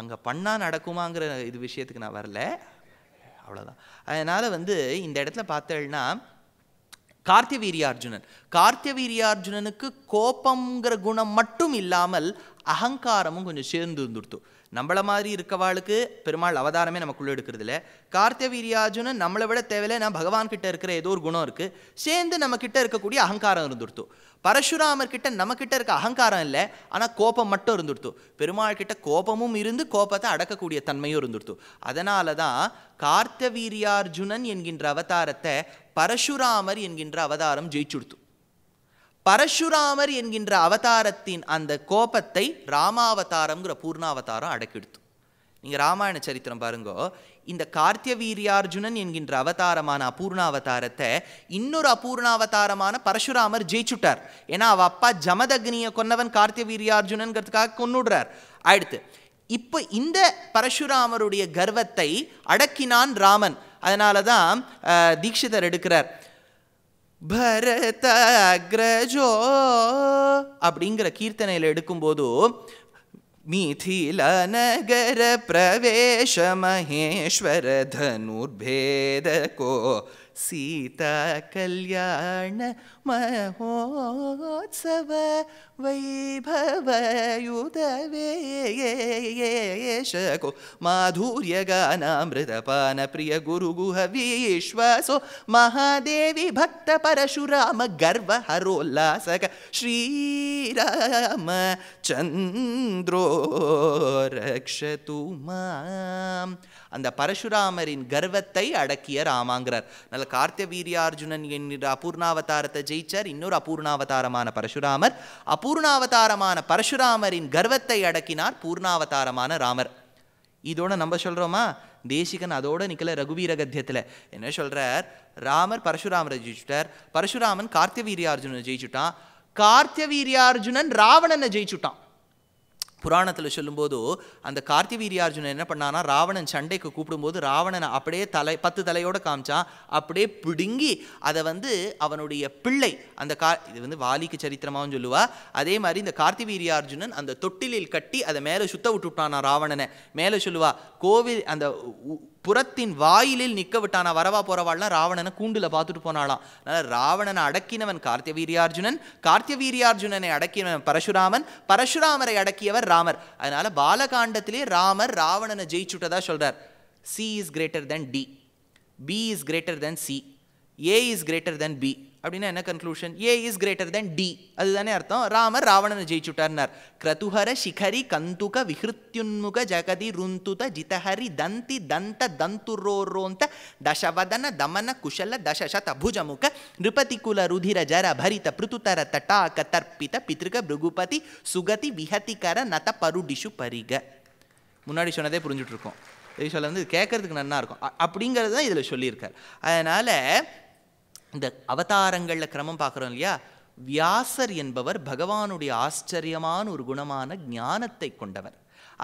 அங்கே பண்ணால் நடக்குமாங்கிற இது விஷயத்துக்கு நான் வரல அவ்வளோதான் அதனால் வந்து இந்த இடத்துல பார்த்தேன்னா கார்த்தியவீரியார்ஜுனன் வீரியார்ஜுனனுக்கு கோபங்கிற குணம் மட்டும் இல்லாமல் அகங்காரமும் கொஞ்சம் சேர்ந்து இருந்துடுத்து நம்மள மாதிரி இருக்கவாளுக்கு பெருமாள் அவதாரமே நமக்குள்ளே எடுக்கிறது இல்லை கார்த்தவீரியார்ஜுன நம்மளை விட தேவையில்லை நான் பகவான் கிட்ட இருக்கிற ஏதோ ஒரு குணம் இருக்குது சேர்ந்து நம்ம கிட்ட இருக்கக்கூடிய அகங்காரம் இருந்துடுத்து பரશુராமர் கிட்ட நம்ம கிட்ட இருக்க அகங்காரம் இல்லை ஆனால் கோபம் மட்டும் இருந்துடுத்து பெருமாள் கிட்ட கோபமும் இருந்து கோபத்தை அடக்கக்கூடிய தன்மையும் இருந்துடுத்து அதனால தான் கார்த்தவீரியார்ஜுனன் என்கின்ற அவதாரத்தை பரஷுராமர் என்கின்ற அவதாரம் ஜெயிச்சுடுத்து பரஷுராமர் என்கின்ற அவதாரத்தின் அந்த கோபத்தை ராமாவதாரம்ங்கிற பூர்ணாவதாரம் அடக்கிடுத்தும் நீங்கள் ராமாயண சரித்திரம் பாருங்கோ இந்த கார்த்திய வீரியார்ஜுனன் என்கின்ற அவதாரமான அபூர்ணாவதாரத்தை இன்னொரு அபூர்ணாவதாரமான பரசுராமர் ஜெயிச்சுட்டார் ஏன்னா அவள் அப்பா ஜமதக்னியை கொன்னவன் கார்த்திய வீரியார்ஜுனன்கிறதுக்காக கொன்னுடுறார் அடுத்து இப்போ இந்த பரசுராமருடைய கர்வத்தை அடக்கினான் ராமன் அதனால தான் தீட்சிதர் எடுக்கிறார் பரதாகிரஜோ அப்படிங்கிற கீர்த்தனையில் எடுக்கும்போது நகர பிரவேஷ மகேஸ்வர தனுர்பேதகோ சீதா கல்யாண மகோத்சவ வைபவயுதவேயேஷகோ மாதூரியகானாமிருதபான பிரிய குரு குஹ விஸ்வாசோ மகாதேவி பக்த பரசுராம கர்வ ஹரோல்லாசக ஸ்ரீராம சந்திரோ ரக்ஷது மாம் அந்த பரசுராமரின் கர்வத்தை அடக்கிய ராமாங்கிறார் நல்ல கார்த்திய வீரியார்ஜுனன் என்கிற அபூர்ணாவதாரத்தை ஜெய் ஜெயிச்சார் இன்னொரு அபூர்ணாவதாரமான பரசுராமர் அபூர்ணாவதாரமான பரசுராமரின் கர்வத்தை அடக்கினார் பூர்ணாவதாரமான ராமர் இதோட நம்ம சொல்கிறோமா தேசிகன் அதோட நிற்கல ரகுவீர கத்தியத்தில் என்ன சொல்கிறார் ராமர் பரசுராமரை ஜெயிச்சுட்டார் பரசுராமன் கார்த்தியவீரியார்ஜுனனை ஜெயிச்சுட்டான் வீரியார்ஜுனன் ராவணனை ஜெயிச்சுட்டான் புராணத்தில் சொல்லும்போது அந்த கார்த்திவீரியார்ஜுனன் என்ன பண்ணான்னா ராவணன் சண்டைக்கு கூப்பிடும்போது ராவணனை அப்படியே தலை பத்து தலையோடு காமிச்சான் அப்படியே பிடுங்கி அதை வந்து அவனுடைய பிள்ளை அந்த கா இது வந்து வாலிக்கு சரித்திரமாகவும் சொல்லுவா அதே மாதிரி இந்த கார்த்திவீரியார்ஜுனன் அந்த தொட்டிலில் கட்டி அதை மேலே சுத்த விட்டுட்டானா ராவணனை மேலே சொல்லுவா கோவில் அந்த புறத்தின் வாயிலில் நிற்க விட்டானா வரவா போறவாள்லாம் ராவணனை கூண்டுல பார்த்துட்டு போனாலாம் அதனால் ராவணனை அடக்கினவன் கார்த்தியவீரியார்ஜுனன் கார்த்தியவீரியார்ஜுனனை அடக்கினவன் பரசுராமன் பரசுராமரை அடக்கியவர் ராமர் அதனால பாலகாண்டத்திலே ராமர் ராவணனை ஜெயிச்சுட்டதா சொல்றார் C is greater than D B is greater than C A is greater than B அப்படின்னா என்ன conclusion A is greater than D அதுதானே அர்த்தம் ராமர் ராவணனை ஜெயிச்சுட்டார்னார் கிரதுஹர சிகரி கந்துக விஹிருத்யுன்முக ஜகதி ருந்துத ஜிதஹரி தந்தி தந்த தந்துரோரோந்த தசவதன தமன குஷல புஜமுக நிருபதிகுல ருதிர ஜர பரித பிருத்துதர தட்டாக தர்ப்பித பித்ருக பிருகுபதி சுகதி விஹதிகர நத பருடிஷு பரிக முன்னாடி சொன்னதே புரிஞ்சுட்ருக்கோம் சொல்ல வந்து கேட்கறதுக்கு நல்லா இருக்கும் அப்படிங்கிறது தான் இதில் சொல்லியிருக்கார் அதனால் இந்த அவதாரங்களில் கிரமம் பார்க்குறோம் இல்லையா வியாசர் என்பவர் பகவானுடைய ஆச்சரியமான ஒரு குணமான ஞானத்தை கொண்டவர்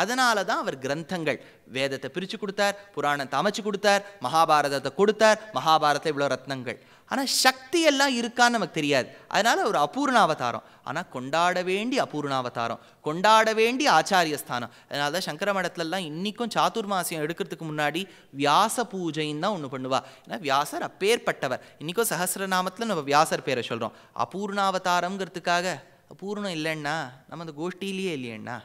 அதனால தான் அவர் கிரந்தங்கள் வேதத்தை பிரித்து கொடுத்தார் புராணத்தை அமைச்சு கொடுத்தார் மகாபாரதத்தை கொடுத்தார் மகாபாரதத்தில் இவ்வளோ ரத்னங்கள் ஆனால் சக்தி எல்லாம் இருக்கான்னு நமக்கு தெரியாது அதனால் ஒரு அபூர்ணாவதாரம் ஆனால் கொண்டாட வேண்டிய அபூர்ணாவதாரம் கொண்டாட வேண்டிய ஆச்சாரிய ஸ்தானம் அதனால தான் சங்கர மடத்துலலாம் இன்றைக்கும் சாத்துர்மாசியம் எடுக்கிறதுக்கு முன்னாடி வியாச பூஜைன்னு தான் ஒன்று பண்ணுவா ஏன்னா வியாசர் அப்பேற்பட்டவர் இன்றைக்கும் சஹசிரநாமத்தில் நம்ம வியாசர் பேரை சொல்கிறோம் அபூர்ணாவதாரங்கிறதுக்காக அபூர்ணம் இல்லைன்னா நம்ம அந்த கோஷ்டிலேயே இல்லையண்ணா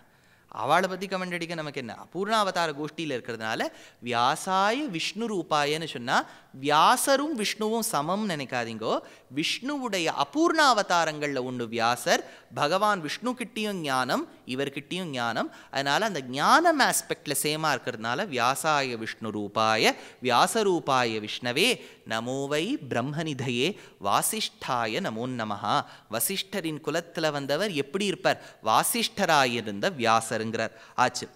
அவளை பற்றி கமெண்ட் அடிக்க நமக்கு என்ன அபூர்ணாவதார கோஷ்டியில் இருக்கிறதுனால வியாசாய விஷ்ணு ரூபாயன்னு சொன்னால் வியாசரும் விஷ்ணுவும் சமம் நினைக்காதீங்கோ விஷ்ணுவுடைய அபூர்ண அவதாரங்களில் ஒன்று வியாசர் பகவான் விஷ்ணு கிட்டேயும் ஞானம் இவர்கிட்டையும் ஞானம் அதனால் அந்த ஞானம் ஆஸ்பெக்டில் சேமாக இருக்கிறதுனால வியாசாய விஷ்ணு ரூபாய வியாசரூபாய விஷ்ணவே நமோவை பிரம்மனிதையே வாசிஷ்டாய நமோ நமஹா வசிஷ்டரின் குலத்தில் வந்தவர் எப்படி இருப்பார் வாசிஷ்டராயிருந்த வியாசருங்கிறார் ஆச்சு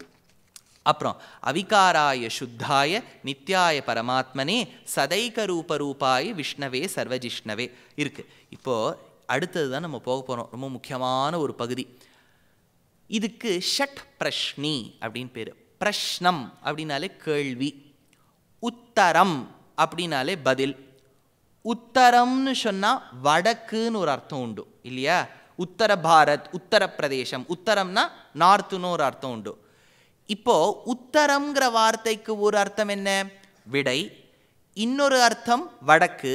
அப்புறம் அவிகாராய சுத்தாய நித்யாய பரமாத்மனே சதைக ரூபரூபாய விஷ்ணவே சர்வஜிஷ்ணவே இருக்கு இப்போது அடுத்தது தான் நம்ம போக போகிறோம் ரொம்ப முக்கியமான ஒரு பகுதி இதுக்கு ஷட் பிரஷ்னி அப்படின்னு பேர் பிரஷ்னம் அப்படின்னாலே கேள்வி உத்தரம் அப்படின்னாலே பதில் உத்தரம்னு சொன்னால் வடக்குன்னு ஒரு அர்த்தம் உண்டு இல்லையா உத்தர பாரத் உத்தரப்பிரதேசம் உத்தரம்னா நார்த்துன்னு ஒரு அர்த்தம் உண்டு இப்போ உத்தரம்ங்கிற வார்த்தைக்கு ஒரு அர்த்தம் என்ன விடை இன்னொரு அர்த்தம் வடக்கு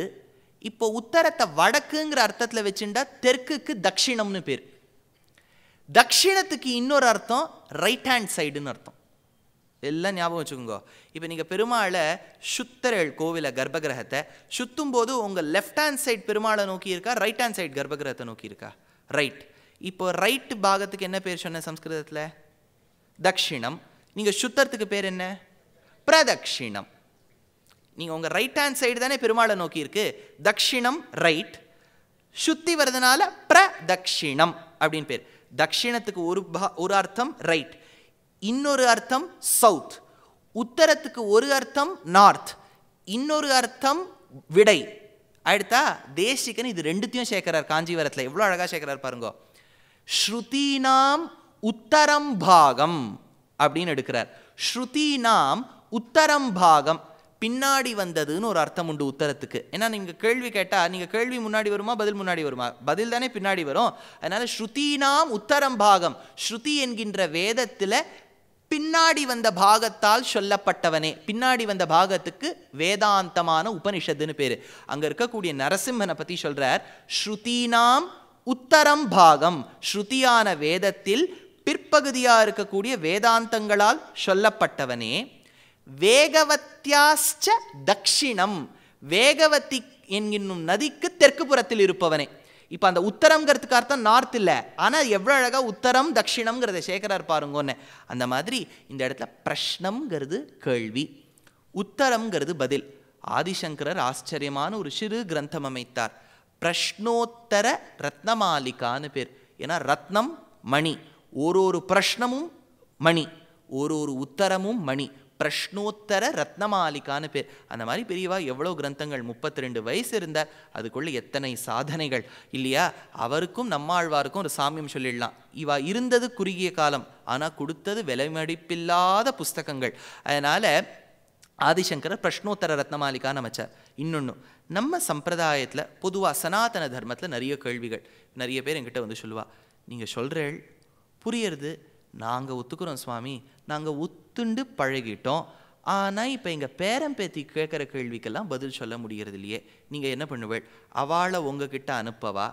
இப்போ உத்தரத்தை வடக்குங்கிற அர்த்தத்தில் வச்சுட்டா தெற்குக்கு தட்சிணம்னு பேர் தட்சிணத்துக்கு இன்னொரு அர்த்தம் ரைட் ஹேண்ட் சைடுன்னு அர்த்தம் எல்லாம் ஞாபகம் வச்சுக்கோங்க இப்போ நீங்கள் பெருமாளை சுத்தரேள் கோவிலை கர்ப்பகிரகத்தை சுத்தும் போது உங்கள் லெஃப்ட் ஹேண்ட் சைட் பெருமாளை நோக்கி இருக்கா ரைட் ஹேண்ட் சைட் கர்ப்பகிரகத்தை நோக்கி இருக்கா ரைட் இப்போ ரைட் பாகத்துக்கு என்ன பேர் சொன்ன சம்ஸ்கிருதத்தில் தக்ஷிணம் நீங்கள் சுத்தத்துக்கு பேர் என்ன பிரதக்ஷிணம் நீங்கள் உங்கள் ரைட் ஹேண்ட் சைடு தானே பெருமாளை நோக்கி இருக்கு தக்ஷிணம் ரைட் சுத்தி வர்றதுனால பிரதக்ஷிணம் அப்படின்னு பேர் தக்ஷிணத்துக்கு ஒரு ஒரு அர்த்தம் ரைட் இன்னொரு அர்த்தம் சவுத் உத்தரத்துக்கு ஒரு அர்த்தம் நார்த் இன்னொரு அர்த்தம் விடை அடுத்தா தேசிகன் இது ரெண்டுத்தையும் சேர்க்கிறார் காஞ்சிவரத்தில் எவ்வளோ அழகாக சேர்க்கிறார் பாருங்க ஸ்ருதீனாம் உத்தரம் பாகம் அப்படின்னு எடுக்கிறார் ஸ்ருதி நாம் உத்தரம் பாகம் பின்னாடி வந்ததுன்னு ஒரு அர்த்தம் உண்டு உத்தரத்துக்கு ஏன்னா நீங்கள் கேள்வி கேட்டால் நீங்கள் கேள்வி முன்னாடி வருமா பதில் முன்னாடி வருமா பதில் தானே பின்னாடி வரும் அதனால் ஸ்ருதி நாம் உத்தரம் பாகம் ஸ்ருதி என்கின்ற வேதத்தில் பின்னாடி வந்த பாகத்தால் சொல்லப்பட்டவனே பின்னாடி வந்த பாகத்துக்கு வேதாந்தமான உபனிஷத்துன்னு பேர் அங்கே இருக்கக்கூடிய நரசிம்மனை பற்றி சொல்கிறார் ஸ்ருதி நாம் உத்தரம் பாகம் ஸ்ருதியான வேதத்தில் பிற்பகுதியாக இருக்கக்கூடிய வேதாந்தங்களால் சொல்லப்பட்டவனே வேகவத்தியாஸ்ச தக்ஷிணம் வேகவத்தி என்கின்னும் நதிக்கு தெற்கு புறத்தில் இருப்பவனே இப்போ அந்த உத்தரங்கிறதுக்கு அர்த்தம் நார்த் இல்லை ஆனால் எவ்வளோ அழகாக உத்தரம் தட்சிணம்ங்கிறத சேகரார் பாருங்கோன்னு அந்த மாதிரி இந்த இடத்துல பிரஷ்னம்ங்கிறது கேள்வி உத்தரம்ங்கிறது பதில் ஆதிசங்கரர் ஆச்சரியமான ஒரு சிறு கிரந்தம் அமைத்தார் பிரஷ்னோத்தர ரத்னமாலிகான்னு பேர் ஏன்னா ரத்னம் மணி ஒரு ஒரு பிரஷ்னமும் மணி ஒரு ஒரு உத்தரமும் மணி பிரஷ்னோத்தர ரத்னமாலிகான்னு பேர் அந்த மாதிரி பெரியவா எவ்வளோ கிரந்தங்கள் முப்பத்தி ரெண்டு வயசு இருந்தார் அதுக்குள்ளே எத்தனை சாதனைகள் இல்லையா அவருக்கும் நம்மாழ்வாருக்கும் ஒரு சாமியம் சொல்லிடலாம் இவா இருந்தது குறுகிய காலம் ஆனால் கொடுத்தது விலைமடிப்பில்லாத புஸ்தகங்கள் அதனால் ஆதிசங்கரர் பிரஷ்னோத்தர ரத்னமாலிகான்னு அமைச்சார் இன்னொன்று நம்ம சம்பிரதாயத்தில் பொதுவாக சனாதன தர்மத்தில் நிறைய கேள்விகள் நிறைய பேர் என்கிட்ட வந்து சொல்லுவா நீங்கள் சொல்கிறேள் புரியறது நாங்கள் ஒத்துக்கிறோம் சுவாமி நாங்கள் ஒத்துண்டு பழகிட்டோம் ஆனால் இப்போ எங்கள் பேரம்பேத்தி கேட்குற கேள்விக்கெல்லாம் பதில் சொல்ல முடிகிறது இல்லையே நீங்கள் என்ன பண்ணுவேள் அவளை உங்ககிட்ட அனுப்பவா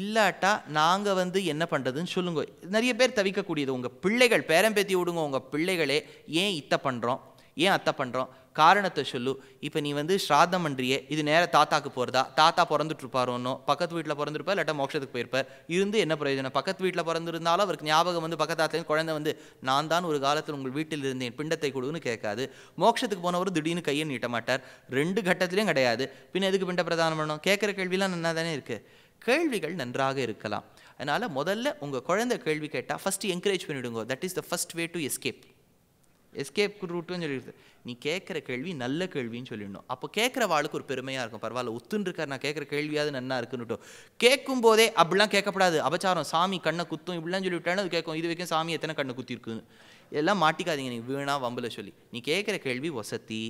இல்லாட்டா நாங்கள் வந்து என்ன பண்ணுறதுன்னு சொல்லுங்க நிறைய பேர் தவிக்கக்கூடியது உங்கள் பிள்ளைகள் பேரம்பேத்தி விடுங்க உங்கள் பிள்ளைகளே ஏன் இத்தை பண்ணுறோம் ஏன் அத்தை பண்ணுறோம் காரணத்தை சொல்லு இப்போ நீ வந்து ஸ்ராத்தம் பண்ணுறியே இது நேரம் தாத்தாக்கு போகிறதா தாத்தா பிறந்துட்டு இருப்பார் ஒன்றும் பக்கத்து வீட்டில் பிறந்திருப்பார் இல்லாட்டா மோட்சத்துக்கு போயிருப்பார் இருந்து என்ன பிரயோஜனம் பக்கத்து வீட்டில் பிறந்திருந்தாலும் அவருக்கு ஞாபகம் வந்து பக்கத்தாத்தையும் குழந்தை வந்து நான் தான் ஒரு காலத்தில் உங்கள் வீட்டில் இருந்தேன் பிண்டத்தை கொடுன்னு கேட்காது மோட்சத்துக்கு போனவர் திடீர்னு கையை நீட்ட மாட்டார் ரெண்டு கட்டத்துலேயும் கிடையாது பின்ன எதுக்கு பிண்ட பிரதானம் பண்ணணும் கேட்குற கேள்விலாம் நன்னா தானே இருக்குது கேள்விகள் நன்றாக இருக்கலாம் அதனால் முதல்ல உங்கள் குழந்தை கேள்வி கேட்டால் ஃபஸ்ட்டு என்கரேஜ் பண்ணிவிடுங்க that is the first way to escape escape ரூட்டுன்னு சொல்லிடுது நீ கேட்குற கேள்வி நல்ல கேள்வின்னு சொல்லிடணும் அப்போ கேட்குற வாழ்க்கை ஒரு பெருமையாக இருக்கும் பரவாயில்ல ஒத்துன்னு இருக்கார் நான் கேட்குற கேள்வியாவது நன்னா இருக்குன்னுட்டோம் கேட்கும் போதே அப்படிலாம் கேட்கப்படாது அபச்சாரம் சாமி கண்ணை குத்தும் இப்படிலாம் விட்டாலும் அது கேட்கும் இது வரைக்கும் சாமி எத்தனை கண்ணை குத்திருக்குன்னு எல்லாம் மாட்டிக்காதீங்க நீ வீணா வம்பல சொல்லி நீ கேட்குற கேள்வி வசதி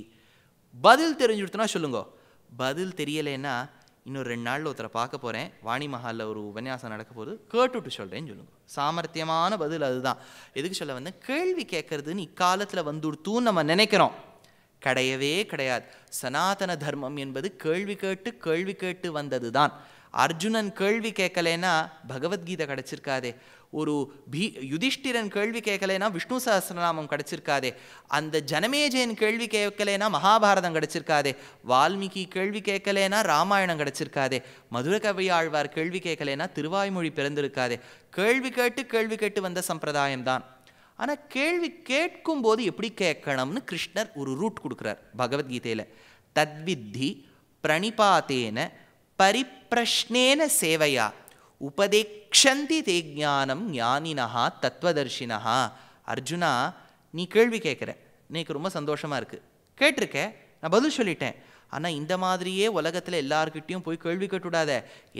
பதில் தெரிஞ்சுடுத்துனா சொல்லுங்க பதில் தெரியலைன்னா இன்னும் ரெண்டு நாளில் ஒருத்தரை பார்க்க போகிறேன் வாணி மஹாலில் ஒரு உபன்யாசம் நடக்க போகுது கேட்டுவிட்டு சொல்கிறேன்னு சொல்லுங்கள் சாமர்த்தியமான பதில் அதுதான் எதுக்கு சொல்ல வந்து கேள்வி கேட்கறதுன்னு இக்காலத்தில் வந்துடுத்துன்னு நம்ம நினைக்கிறோம் கிடையவே கிடையாது சனாதன தர்மம் என்பது கேள்வி கேட்டு கேள்வி கேட்டு வந்தது தான் அர்ஜுனன் கேள்வி கேட்கலேன்னா பகவத்கீதை கிடச்சிருக்காதே ஒரு பீ யுதிஷ்டிரன் கேள்வி கேட்கலைன்னா விஷ்ணு சஹசிரநாமம் கிடச்சிருக்காதே அந்த ஜனமேஜயன் கேள்வி கேட்கலைன்னா மகாபாரதம் கிடச்சிருக்காதே வால்மீகி கேள்வி கேட்கலைன்னா ராமாயணம் கிடச்சிருக்காதே மதுர கவியாழ்வார் கேள்வி கேட்கலைன்னா திருவாய்மொழி பிறந்திருக்காதே கேள்வி கேட்டு கேள்வி கேட்டு வந்த சம்பிரதாயம்தான் ஆனால் கேள்வி கேட்கும் போது எப்படி கேட்கணும்னு கிருஷ்ணர் ஒரு ரூட் கொடுக்குறார் பகவத்கீதையில் தத்வித்தி பிரணிபாத்தேன பரிப்பிரஷ்னேன சேவையா உபதேக்ஷந்தி தே ஜானம் ஞானினஹா தத்துவதர்ஷினஹா அர்ஜுனா நீ கேள்வி கேட்குற இன்னைக்கு ரொம்ப சந்தோஷமாக இருக்குது கேட்டிருக்க நான் பதில் சொல்லிட்டேன் ஆனால் இந்த மாதிரியே உலகத்தில் எல்லாருக்கிட்டேயும் போய் கேள்வி கேட்டுவிடாத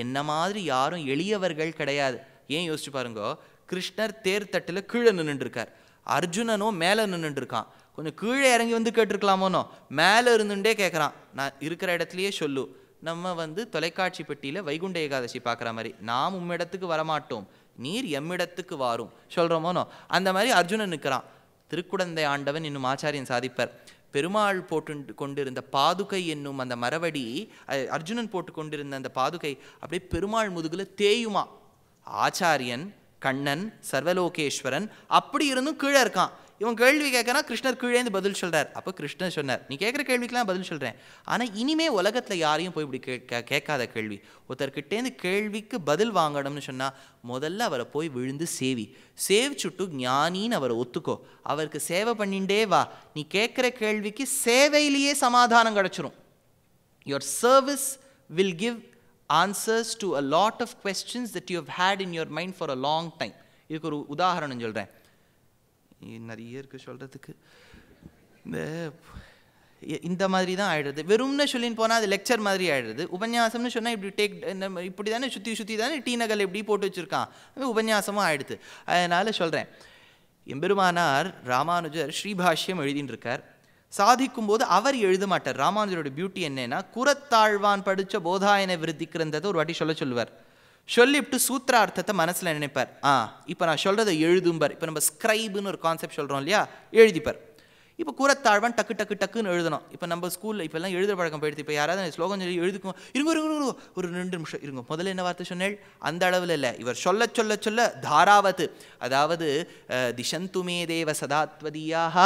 என்ன மாதிரி யாரும் எளியவர்கள் கிடையாது ஏன் யோசிச்சு பாருங்கோ கிருஷ்ணர் தேர்தட்டில் கீழே நின்றுருக்கார் அர்ஜுனனும் மேலே நின்றுருக்கான் கொஞ்சம் கீழே இறங்கி வந்து கேட்டிருக்கலாமோனோ மேலே இருந்துட்டே கேட்குறான் நான் இருக்கிற இடத்துலையே சொல்லு நம்ம வந்து தொலைக்காட்சி பெட்டியில் வைகுண்ட ஏகாதசி பார்க்குற மாதிரி நாம் உம்மிடத்துக்கு வரமாட்டோம் நீர் எம்மிடத்துக்கு வாரும் சொல்கிறோமோனோ அந்த மாதிரி அர்ஜுனன் நிற்கிறான் திருக்குடந்தை ஆண்டவன் இன்னும் ஆச்சாரியன் சாதிப்பர் பெருமாள் போட்டு கொண்டிருந்த பாதுகை என்னும் அந்த மரவடி அர்ஜுனன் போட்டு கொண்டிருந்த அந்த பாதுகை அப்படியே பெருமாள் முதுகில் தேயுமா ஆச்சாரியன் கண்ணன் சர்வலோகேஸ்வரன் அப்படி இருந்தும் கீழே இருக்கான் இவன் கேள்வி கேட்கனா கிருஷ்ணர் கீழேந்து பதில் சொல்கிறார் அப்போ கிருஷ்ணர் சொன்னார் நீ கேட்குற கேள்விக்கெலாம் பதில் சொல்கிறேன் ஆனால் இனிமே உலகத்தில் யாரையும் போய் இப்படி கே கேட்காத கேள்வி ஒருத்தர்கிட்டேருந்து கேள்விக்கு பதில் வாங்கணும்னு சொன்னால் முதல்ல அவரை போய் விழுந்து சேவி சேவிச்சுட்டு ஞானின்னு அவரை ஒத்துக்கோ அவருக்கு சேவை பண்ணிண்டே வா நீ கேட்குற கேள்விக்கு சேவையிலேயே சமாதானம் கிடச்சிரும் your service will give answers to a lot of questions that you have had in your mind for a long time இதுக்கு ஒரு உதாரணம் சொல்கிறேன் நிறைய இருக்குது சொல்கிறதுக்கு இந்த இந்த மாதிரி தான் ஆயிடுறது வெறும்னு சொல்லின்னு போனால் அது லெக்சர் மாதிரி ஆயிடுறது உபன்யாசம்னு சொன்னால் இப்படி டேக் என்ன இப்படி தானே சுற்றி சுற்றி தானே டீ நகல் எப்படி போட்டு வச்சுருக்கான் உபன்யாசமும் ஆயிடுது அதனால் சொல்கிறேன் எம்பெருமானார் ராமானுஜர் ஸ்ரீபாஷ்யம் எழுதின்னு சாதிக்கும் போது அவர் எழுத மாட்டார் ராமானுஜரோட பியூட்டி என்னன்னா குரத்தாழ்வான் படித்த போதாயன விருத்தி ஒரு வாட்டி சொல்ல சொல்லுவார் சொல்லிவிட்டு சூத்திரார்த்தத்தை மனசில் நினைப்பார் ஆ இப்போ நான் சொல்கிறத எழுதும்பார் இப்போ நம்ம ஸ்கிரைபுன்னு ஒரு கான்செப்ட் சொல்கிறோம் இல்லையா எழுதிப்பார் இப்போ கூறத்தாழ்வான் டக்கு டக்கு டக்குன்னு எழுதணும் இப்போ நம்ம ஸ்கூலில் இப்போல்லாம் எல்லாம் எழுதுற பழக்கம் போயிடுது இப்போ யாராவது ஸ்லோகம் சொல்லி எழுதுக்கும் இருங்க இருங்க ஒரு ரெண்டு நிமிஷம் இருங்க முதல்ல என்ன வார்த்தை சொன்னேள் அந்த அளவில் இல்லை இவர் சொல்ல சொல்ல சொல்ல தாராவது அதாவது திஷந்துமே தேவ சதாத்வதியாக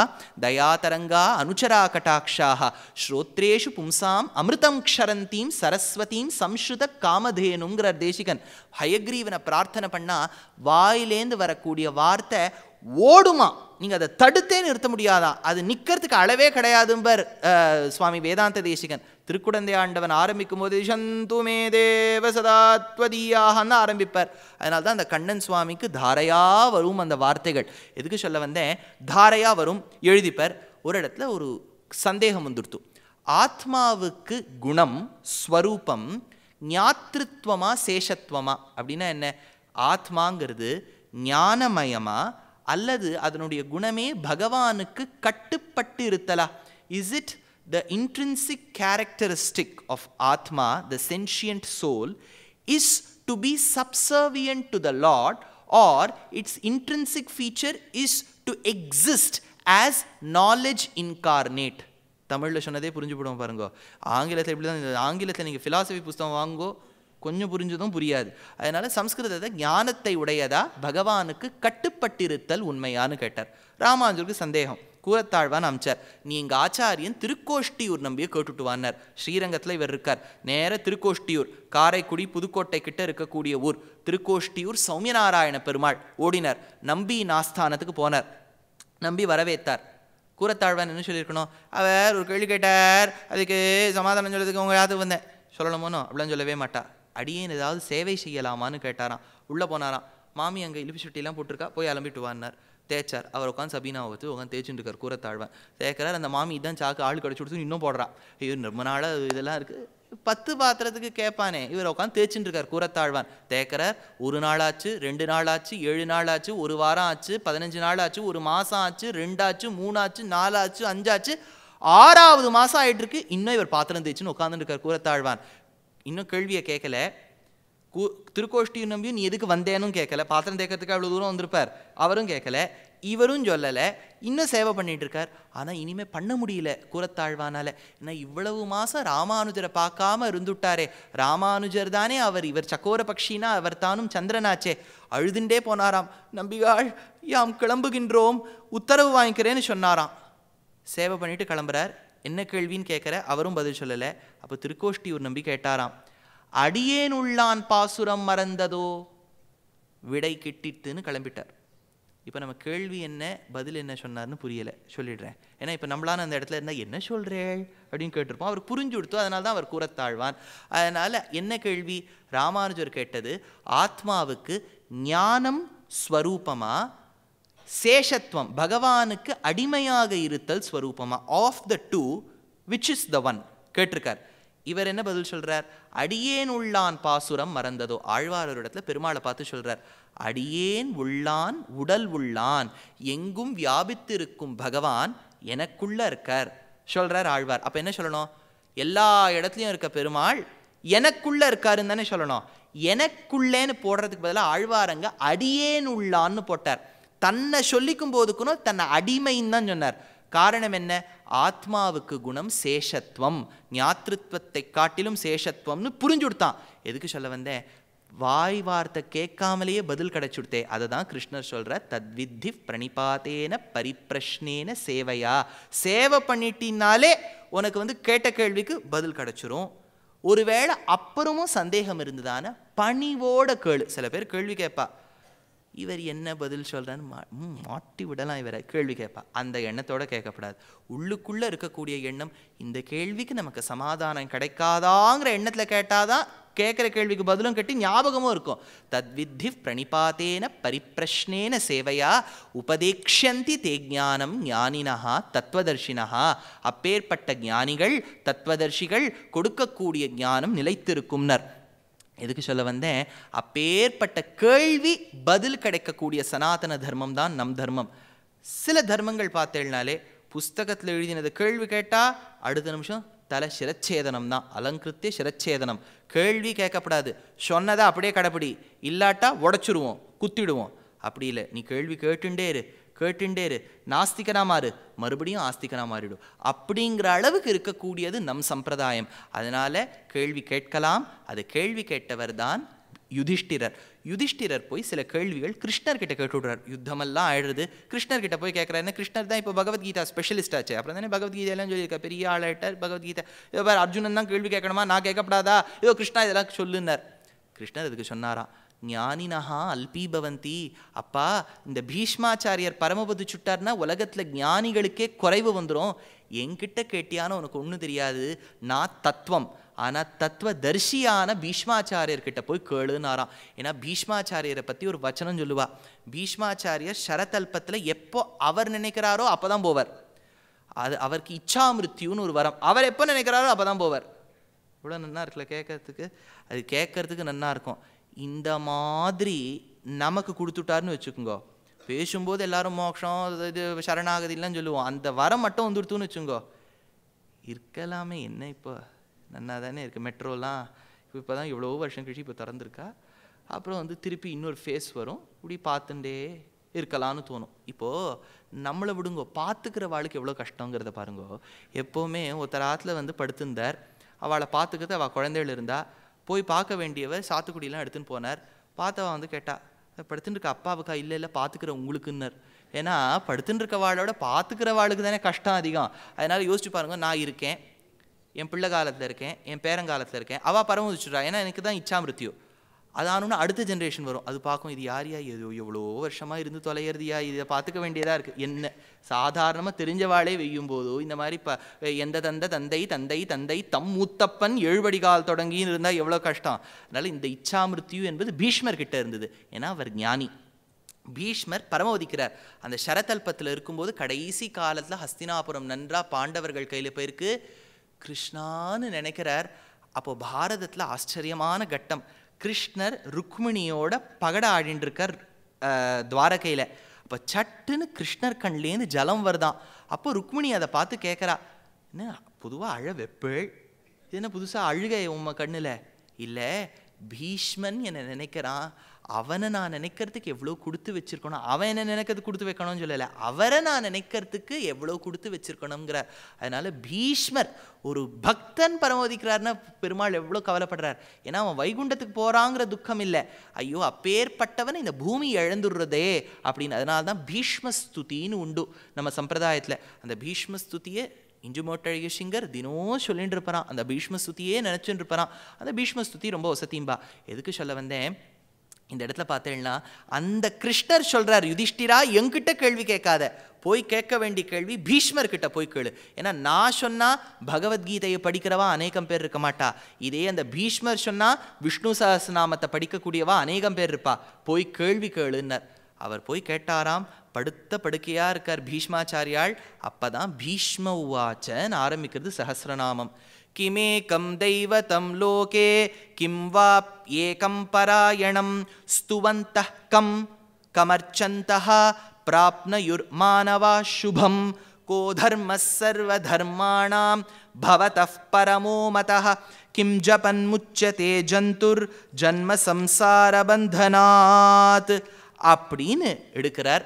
தயாதரங்கா அனுச்சரா கட்டாட்சாக ஸ்ரோத்ரேஷு பும்சாம் அமிர்தம் க்ஷரந்தீம் சரஸ்வதீம் சம்ஸ்ருத காமதேனுங்கிற தேசிகன் ஹயக்ரீவனை பிரார்த்தனை பண்ணால் வாயிலேந்து வரக்கூடிய வார்த்தை ஓடுமா நீங்கள் அதை தடுத்தே நிறுத்த முடியாதா அது நிற்கிறதுக்கு அளவே கிடையாதும்பர் சுவாமி வேதாந்த தேசிகன் திருக்குடந்தை ஆண்டவன் ஆரம்பிக்கும் போது சந்துமே தேவ சதாத்வதியாகன்னு ஆரம்பிப்பார் அதனால தான் அந்த கண்ணன் சுவாமிக்கு தாரையாக வரும் அந்த வார்த்தைகள் எதுக்கு சொல்ல வந்தேன் தாரையாக வரும் எழுதிப்பார் ஒரு இடத்துல ஒரு சந்தேகம் வந்துடுத்து ஆத்மாவுக்கு குணம் ஸ்வரூபம் ஞாத்திருவமா சேஷத்துவமா அப்படின்னா என்ன ஆத்மாங்கிறது ஞானமயமாக அல்லது அதனுடைய குணமே பகவானுக்கு கட்டுப்பட்டு இருத்தலா is it the intrinsic characteristic of ஆத்மா the sentient soul is to be subservient to the lord or its intrinsic feature is to exist as knowledge incarnate தமிழில் சொன்னதே புரிஞ்சுவிடுவோம் பாருங்க ஆங்கிலத்தில் இப்படி தான் ஆங்கிலத்தில் நீங்கள் ஃபிலாசபி புஸ்தகம் வாங்கோ கொஞ்சம் புரிஞ்சதும் புரியாது அதனால் சம்ஸ்கிருதத்தை ஞானத்தை உடையதா பகவானுக்கு கட்டுப்பட்டிருத்தல் உண்மையான்னு கேட்டார் ராமானுஜருக்கு சந்தேகம் கூறத்தாழ்வான் அமிச்சார் நீங்கள் ஆச்சாரியன் திருக்கோஷ்டியூர் நம்பியை கேட்டுட்டு வானார் ஸ்ரீரங்கத்தில் இவர் இருக்கார் நேர திருக்கோஷ்டியூர் காரைக்குடி புதுக்கோட்டை கிட்ட இருக்கக்கூடிய ஊர் திருக்கோஷ்டியூர் சௌமியநாராயண பெருமாள் ஓடினர் நம்பி நாஸ்தானத்துக்கு போனார் நம்பி வரவேற்றார் கூறத்தாழ்வான் என்ன சொல்லியிருக்கணும் அவர் ஒரு கேள்வி கேட்டார் அதுக்கு சமாதானம் சொல்லுறதுக்கு உங்க யாத்துக்கு வந்தேன் சொல்லணுமோனோ அப்படிலாம் சொல்லவே மாட்டா அடியேன் ஏதாவது சேவை செய்யலாமான்னு கேட்டாராம் உள்ளே போனாராம் மாமி அங்கே இழுப்பு சுட்டிலாம் போட்டிருக்கா போய் அலம்பிட்டு வான்னார் தேய்ச்சார் அவர் உட்காந்து சபீனாவை வச்சு உட்காந்து தேய்ச்சிட்டு இருக்கார் கூரை தேய்க்கிறார் அந்த மாமி இதான் சாக்கு ஆள் கடிச்சு கொடுத்துன்னு இன்னும் போடுறான் ஐயோ ரொம்ப நாளாக இதெல்லாம் இருக்குது பத்து பாத்திரத்துக்கு கேட்பானே இவர் உட்காந்து தேய்ச்சின்னு இருக்கார் கூரத்தாழ்வான் தேய்க்கிறார் ஒரு நாள் ஆச்சு ரெண்டு நாள் ஆச்சு ஏழு நாள் ஆச்சு ஒரு வாரம் ஆச்சு பதினஞ்சு நாள் ஆச்சு ஒரு மாதம் ஆச்சு ரெண்டாச்சு மூணாச்சு நாலாச்சு அஞ்சாச்சு ஆறாவது மாதம் ஆகிட்டு இருக்கு இன்னும் இவர் பாத்திரம் தேய்ச்சின்னு உட்காந்துட்டு இருக்கார் கூரத்தாழ்வான் இன்னும் கேள்வியை கேட்கல கூ திருக்கோஷ்டியும் நம்பியும் நீ எதுக்கு வந்தேனும் கேட்கல பாத்திரம் தேக்கிறதுக்கு அவ்வளோ தூரம் வந்திருப்பார் அவரும் கேட்கல இவரும் சொல்லலை இன்னும் சேவை பண்ணிகிட்டு இருக்கார் ஆனால் இனிமேல் பண்ண முடியல கூறத்தாழ்வானால ஏன்னா இவ்வளவு மாதம் ராமானுஜரை பார்க்காம இருந்துட்டாரே ராமானுஜர் தானே அவர் இவர் சக்கோர பக்ஷினா அவர் தானும் சந்திரனாச்சே அழுதுண்டே போனாராம் நம்பிகாள் யாம் கிளம்புகின்றோம் உத்தரவு வாங்கிக்கிறேன்னு சொன்னாராம் சேவை பண்ணிட்டு கிளம்புறார் என்ன கேள்வின்னு கேட்குற அவரும் பதில் சொல்லலை அப்போ திருக்கோஷ்டி ஒரு நம்பி கேட்டாராம் அடியேன் உள்ளான் பாசுரம் மறந்ததோ விடை கிட்டித்துன்னு கிளம்பிட்டார் இப்போ நம்ம கேள்வி என்ன பதில் என்ன சொன்னார்னு புரியலை சொல்லிடுறேன் ஏன்னா இப்போ நம்மளான அந்த இடத்துல இருந்தால் என்ன சொல்கிறேள் அப்படின்னு கேட்டிருப்போம் அவர் புரிஞ்சு கொடுத்தோம் அதனால தான் அவர் கூறத்தாழ்வான் அதனால் என்ன கேள்வி ராமானுஜர் கேட்டது ஆத்மாவுக்கு ஞானம் ஸ்வரூபமாக சேஷத்துவம் பகவானுக்கு அடிமையாக இருத்தல் ஸ்வரூபமாக of the two which is the one கேட்டிருக்கார் இவர் என்ன பதில் சொல்கிறார் அடியேன் உள்ளான் பாசுரம் மறந்ததோ ஆழ்வார் ஒரு இடத்துல பெருமாளை பார்த்து சொல்கிறார் அடியேன் உள்ளான் உடல் உள்ளான் எங்கும் வியாபித்திருக்கும் பகவான் எனக்குள்ள இருக்கார் சொல்கிறார் ஆழ்வார் அப்போ என்ன சொல்லணும் எல்லா இடத்துலையும் இருக்க பெருமாள் எனக்குள்ளே இருக்காருன்னு தானே சொல்லணும் எனக்குள்ளேன்னு போடுறதுக்கு பதிலாக ஆழ்வாரங்க அடியேன் உள்ளான்னு போட்டார் தன்னை சொல்லிக்கும் போதுக்குனோ தன்னை அடிமைன்னு தான் சொன்னார் காரணம் என்ன ஆத்மாவுக்கு குணம் சேஷத்துவம் ஞாத்திருத்வத்தை காட்டிலும் சேஷத்துவம்னு புரிஞ்சு கொடுத்தான் எதுக்கு சொல்ல வந்தேன் வாய் வார்த்தை கேட்காமலேயே பதில் கிடைச்சுடுத்தே அதை தான் கிருஷ்ணர் சொல்கிற தத்வித்தி பிரணிபாத்தேன பரிப்பிரஷ்னேன சேவையா சேவை பண்ணிட்டினாலே உனக்கு வந்து கேட்ட கேள்விக்கு பதில் கிடச்சிரும் ஒருவேளை அப்புறமும் சந்தேகம் இருந்ததான பணிவோட கேளு சில பேர் கேள்வி கேட்பா இவர் என்ன பதில் சொல்கிறான்னு மா மாட்டி விடலாம் இவரை கேள்வி கேட்பா அந்த எண்ணத்தோடு கேட்கப்படாது உள்ளுக்குள்ளே இருக்கக்கூடிய எண்ணம் இந்த கேள்விக்கு நமக்கு சமாதானம் கிடைக்காதாங்கிற எண்ணத்தில் கேட்டாதான் கேட்குற கேள்விக்கு பதிலும் கட்டி ஞாபகமும் இருக்கும் தத்வித்தி பிரணிபாத்தேன பரிப்பிரஷ்னேன சேவையா உபதேக்ஷந்தி தே ஞானம் ஞானினஹா தத்துவதர்ஷினஹா அப்பேற்பட்ட ஞானிகள் தத்துவதர்ஷிகள் கொடுக்கக்கூடிய ஞானம் நிலைத்திருக்கும்னர் எதுக்கு சொல்ல வந்தேன் அப்பேற்பட்ட கேள்வி பதில் கிடைக்கக்கூடிய சனாதன தர்மம் தான் நம் தர்மம் சில தர்மங்கள் பார்த்தேன்னாலே புஸ்தகத்தில் எழுதினது கேள்வி கேட்டால் அடுத்த நிமிஷம் தலை சிரச்சேதனம் தான் அலங்கிருத்திய சிரச்சேதனம் கேள்வி கேட்கப்படாது சொன்னதை அப்படியே கடைப்பிடி இல்லாட்டா உடச்சிடுவோம் குத்திடுவோம் அப்படி இல்லை நீ கேள்வி கேட்டுண்டே இரு கேட்டுண்டே இரு மாறு மறுபடியும் ஆஸ்திகனா மாறிடும் அப்படிங்கிற அளவுக்கு இருக்கக்கூடியது நம் சம்பிரதாயம் அதனால் கேள்வி கேட்கலாம் அது கேள்வி கேட்டவர் தான் யுதிஷ்டிரர் யுதிஷ்டிரர் போய் சில கேள்விகள் கிருஷ்ணர்கிட்ட கேட்டுவிடுறார் யுத்தமெல்லாம் ஆயிடுறது கிருஷ்ணர்கிட்ட போய் கேட்குறாரு கிருஷ்ணர் தான் இப்போ பகவத்கீதா ஸ்பெஷலிஸ்ட் ஆச்சு அப்புறம் தானே பகவத்கீதையெல்லாம் சொல்லியிருக்கா பெரிய ஆளாயிட்டார் பகவத்கீதை இதோ அர்ஜுனன் தான் கேள்வி கேட்கணுமா நான் கேட்கப்படாதா இதோ கிருஷ்ணா இதெல்லாம் சொல்லுனார் கிருஷ்ணர் அதுக்கு சொன்னாரா ஞானினஹா அல்பீபவந்தி அப்பா இந்த பீஷ்மாச்சாரியர் பரமபதி சுட்டார்னா உலகத்தில் ஞானிகளுக்கே குறைவு வந்துடும் என்கிட்ட கேட்டியான்னு உனக்கு ஒன்றும் தெரியாது நான் தத்துவம் ஆனால் தத்துவ தரிசியான பீஷ்மாச்சாரியர்கிட்ட போய் கேளுன்னாராம் ஏன்னா பீஷ்மாச்சாரியரை பற்றி ஒரு வச்சனம் சொல்லுவா பீஷ்மாச்சாரியர் சரதல்பத்தில் எப்போ அவர் நினைக்கிறாரோ அப்போ தான் போவார் அது அவருக்கு இச்சாமிருத்தியும்னு ஒரு வரம் அவர் எப்போ நினைக்கிறாரோ அப்போ தான் போவார் இவ்வளோ நல்லா இருக்குல்ல கேட்கறதுக்கு அது கேட்கறதுக்கு நல்லா இருக்கும் இந்த மாதிரி நமக்கு கொடுத்துட்டாருன்னு வச்சுக்கோங்க பேசும்போது எல்லாரும் மோட்சம் இது சரணாகதி இல்லைன்னு சொல்லுவோம் அந்த வரம் மட்டும் வந்துடுத்துன்னு வச்சுங்கோ இருக்கலாமே என்ன இப்போ நன்னா தானே இருக்குது மெட்ரோலாம் இப்போ தான் இவ்வளோ வருஷம் கழிச்சு இப்போ திறந்துருக்கா அப்புறம் வந்து திருப்பி இன்னொரு ஃபேஸ் வரும் இப்படி பார்த்துட்டே இருக்கலாம்னு தோணும் இப்போது நம்மளை விடுங்கோ பார்த்துக்கிற வாழ்க்கை எவ்வளோ கஷ்டங்கிறத பாருங்கோ எப்போவுமே ஒருத்தர் ஆற்றுல வந்து படுத்திருந்தார் அவளை பார்த்துக்கிறது அவள் குழந்தைகள் இருந்தா போய் பார்க்க வேண்டியவர் சாத்துக்குடியெலாம் எடுத்துன்னு போனார் பார்த்தவன் வந்து கேட்டா படுத்துட்டு இருக்க அப்பாவுக்கா இல்லை இல்லை பார்த்துக்கிற உங்களுக்குன்னர் ஏன்னா படுத்துட்டு இருக்க வாழோட பார்த்துக்கிற வாளுக்கு தானே கஷ்டம் அதிகம் அதனால் யோசிச்சு பாருங்கள் நான் இருக்கேன் என் பிள்ளை காலத்தில் இருக்கேன் என் பேரங்காலத்தில் இருக்கேன் அவள் பரவ வச்சுட்றா ஏன்னா எனக்கு தான் இச்சாமிருத்தியோ அது அடுத்த ஜென்ரேஷன் வரும் அது பார்க்கும் இது யார் யா எது எவ்வளோ வருஷமாக இருந்து தொலைகிறதியா இதை பார்த்துக்க வேண்டியதாக இருக்குது என்ன சாதாரணமாக தெரிஞ்சவாளே வெய்யும் போதோ இந்த மாதிரி ப எந்த தந்த தந்தை தந்தை தந்தை தம் மூத்தப்பன் எழுபடிகால் தொடங்கின்னு இருந்தால் எவ்வளோ கஷ்டம் அதனால் இந்த இச்சாமிருத்தியு என்பது பீஷ்மர் கிட்ட இருந்தது ஏன்னா அவர் ஞானி பீஷ்மர் பரமோதிக்கிறார் அந்த சரதல்பத்தில் இருக்கும்போது கடைசி காலத்தில் ஹஸ்தினாபுரம் நன்றாக பாண்டவர்கள் கையில் போயிருக்கு கிருஷ்ணான்னு நினைக்கிறார் அப்போது பாரதத்தில் ஆச்சரியமான கட்டம் கிருஷ்ணர் ருக்மிணியோட பகட ஆடின்னு துவாரகையில் அப்போ சட்டுன்னு கிருஷ்ணர் கண்லேருந்து ஜலம் வருதான் அப்போ ருக்மிணி அதை பார்த்து கேட்குறா என்ன பொதுவாக அழ வெப்பு என்ன புதுசாக அழுகை உம்ம கண்ணில் இல்லை பீஷ்மன் என்னை நினைக்கிறான் அவனை நான் நினைக்கிறதுக்கு எவ்வளோ கொடுத்து வச்சுருக்கணும் அவன் என்ன நினைக்கிறது கொடுத்து வைக்கணும்னு சொல்லலை அவரை நான் நினைக்கிறதுக்கு எவ்வளோ கொடுத்து வச்சுருக்கணுங்கிறார் அதனால் பீஷ்மர் ஒரு பக்தன் பரமோதிக்கிறாருன்னா பெருமாள் எவ்வளோ கவலைப்படுறார் ஏன்னா அவன் வைகுண்டத்துக்கு போகிறாங்கிற துக்கம் இல்லை ஐயோ அப்பேற்பட்டவன் இந்த பூமி இழந்துடுறதே அப்படின்னு அதனால தான் பீஷ்மஸ்துத்தின்னு உண்டு நம்ம சம்பிரதாயத்தில் அந்த பீஷ்மஸ்துதியை இஞ்சு மோட்டழகிய சிங்கர் தினமும் சொல்லிட்டு இருப்பான் அந்த பீஷ்மஸ்துதியே நினச்சிட்டு இருப்பான் அந்த பீஷ்மஸ்துதி ரொம்ப வசதியும்பா எதுக்கு சொல்ல வந்தேன் இந்த இடத்துல பார்த்தேன்னா அந்த கிருஷ்ணர் சொல்கிறார் யுதிஷ்டிரா எங்கிட்ட கேள்வி கேட்காத போய் கேட்க வேண்டிய கேள்வி பீஷ்மர்கிட்ட போய் கேளு ஏன்னா நான் சொன்னால் பகவத்கீதையை படிக்கிறவா அநேகம் பேர் இருக்க மாட்டா இதே அந்த பீஷ்மர் சொன்னால் விஷ்ணு சஹசிரநாமத்தை படிக்கக்கூடியவா அநேகம் பேர் இருப்பா போய் கேள்வி கேளுன்னர் அவர் போய் கேட்டாராம் படுத்த படுக்கையாக இருக்கார் பீஷ்மாச்சாரியால் அப்போ தான் பீஷ்ம உவாச்சன் ஆரம்பிக்கிறது சஹசிரநாமம் किमेकं दैवतं लोके किं वाप्येकं परायणं स्तुवन्तः कं कमर्चन्तः प्राप्नयुर्मानवाः शुभं को सर्वधर्माणां भवतः परमो मतः किं जपन्मुच्यते जन्तुर्जन्मसंसारबन्धनात् अप्डीन् एडुकरार्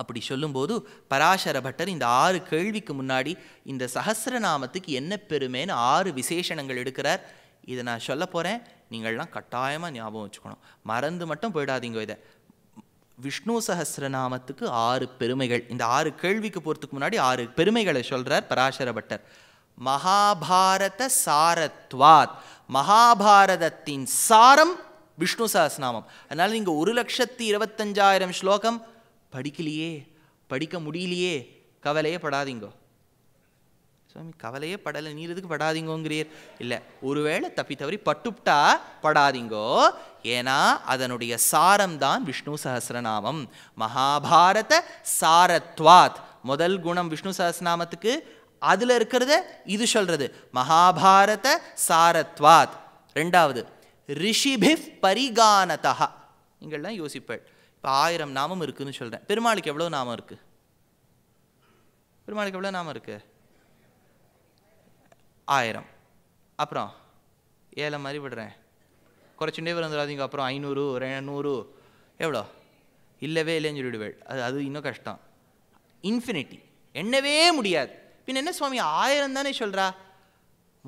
அப்படி சொல்லும்போது பராசர பட்டர் இந்த ஆறு கேள்விக்கு முன்னாடி இந்த சஹசிரநாமத்துக்கு என்ன பெருமைன்னு ஆறு விசேஷணங்கள் எடுக்கிறார் இதை நான் சொல்ல போகிறேன் நீங்கள்லாம் கட்டாயமாக ஞாபகம் வச்சுக்கணும் மறந்து மட்டும் போயிடாதீங்க இதை விஷ்ணு சஹசிரநாமத்துக்கு ஆறு பெருமைகள் இந்த ஆறு கேள்விக்கு போகிறதுக்கு முன்னாடி ஆறு பெருமைகளை சொல்கிறார் பராசர பட்டர் மகாபாரத சாரத்வாத் மகாபாரதத்தின் சாரம் விஷ்ணு சஹசிரநாமம் அதனால் நீங்கள் ஒரு லட்சத்தி இருபத்தஞ்சாயிரம் ஸ்லோகம் படிக்கலையே படிக்க முடியலையே கவலையே படாதீங்கோ சுவாமி கவலையே படலை நீர் எதுக்கு படாதீங்கோங்கிறீர் இல்லை ஒருவேளை தப்பி தவறி பட்டுப்டா படாதீங்கோ ஏன்னா அதனுடைய சாரம் தான் விஷ்ணு சஹசிரநாமம் மகாபாரத சாரத்வாத் முதல் குணம் விஷ்ணு சஹசிரநாமத்துக்கு அதில் இருக்கிறத இது சொல்கிறது மகாபாரத சாரத்வாத் ரெண்டாவது ரிஷிபிஃப் பரிகானதா நீங்கள்லாம் யோசிப்பேன் இப்போ ஆயிரம் நாமம் இருக்குதுன்னு சொல்கிறேன் பெருமாளுக்கு எவ்வளோ நாமம் இருக்குது பெருமாளுக்கு எவ்வளோ நாமம் இருக்குது ஆயிரம் அப்புறம் ஏழை மாதிரி விடுறேன் குறைச்சுண்டே வந்துடாதீங்க அப்புறம் ஐநூறு நூறு எவ்வளோ இல்லவே இல்லைன்னு சொல்லிவிடுவேள் அது அது இன்னும் கஷ்டம் இன்ஃபினிட்டி என்னவே முடியாது பின் என்ன சுவாமி ஆயிரம் தானே சொல்கிறா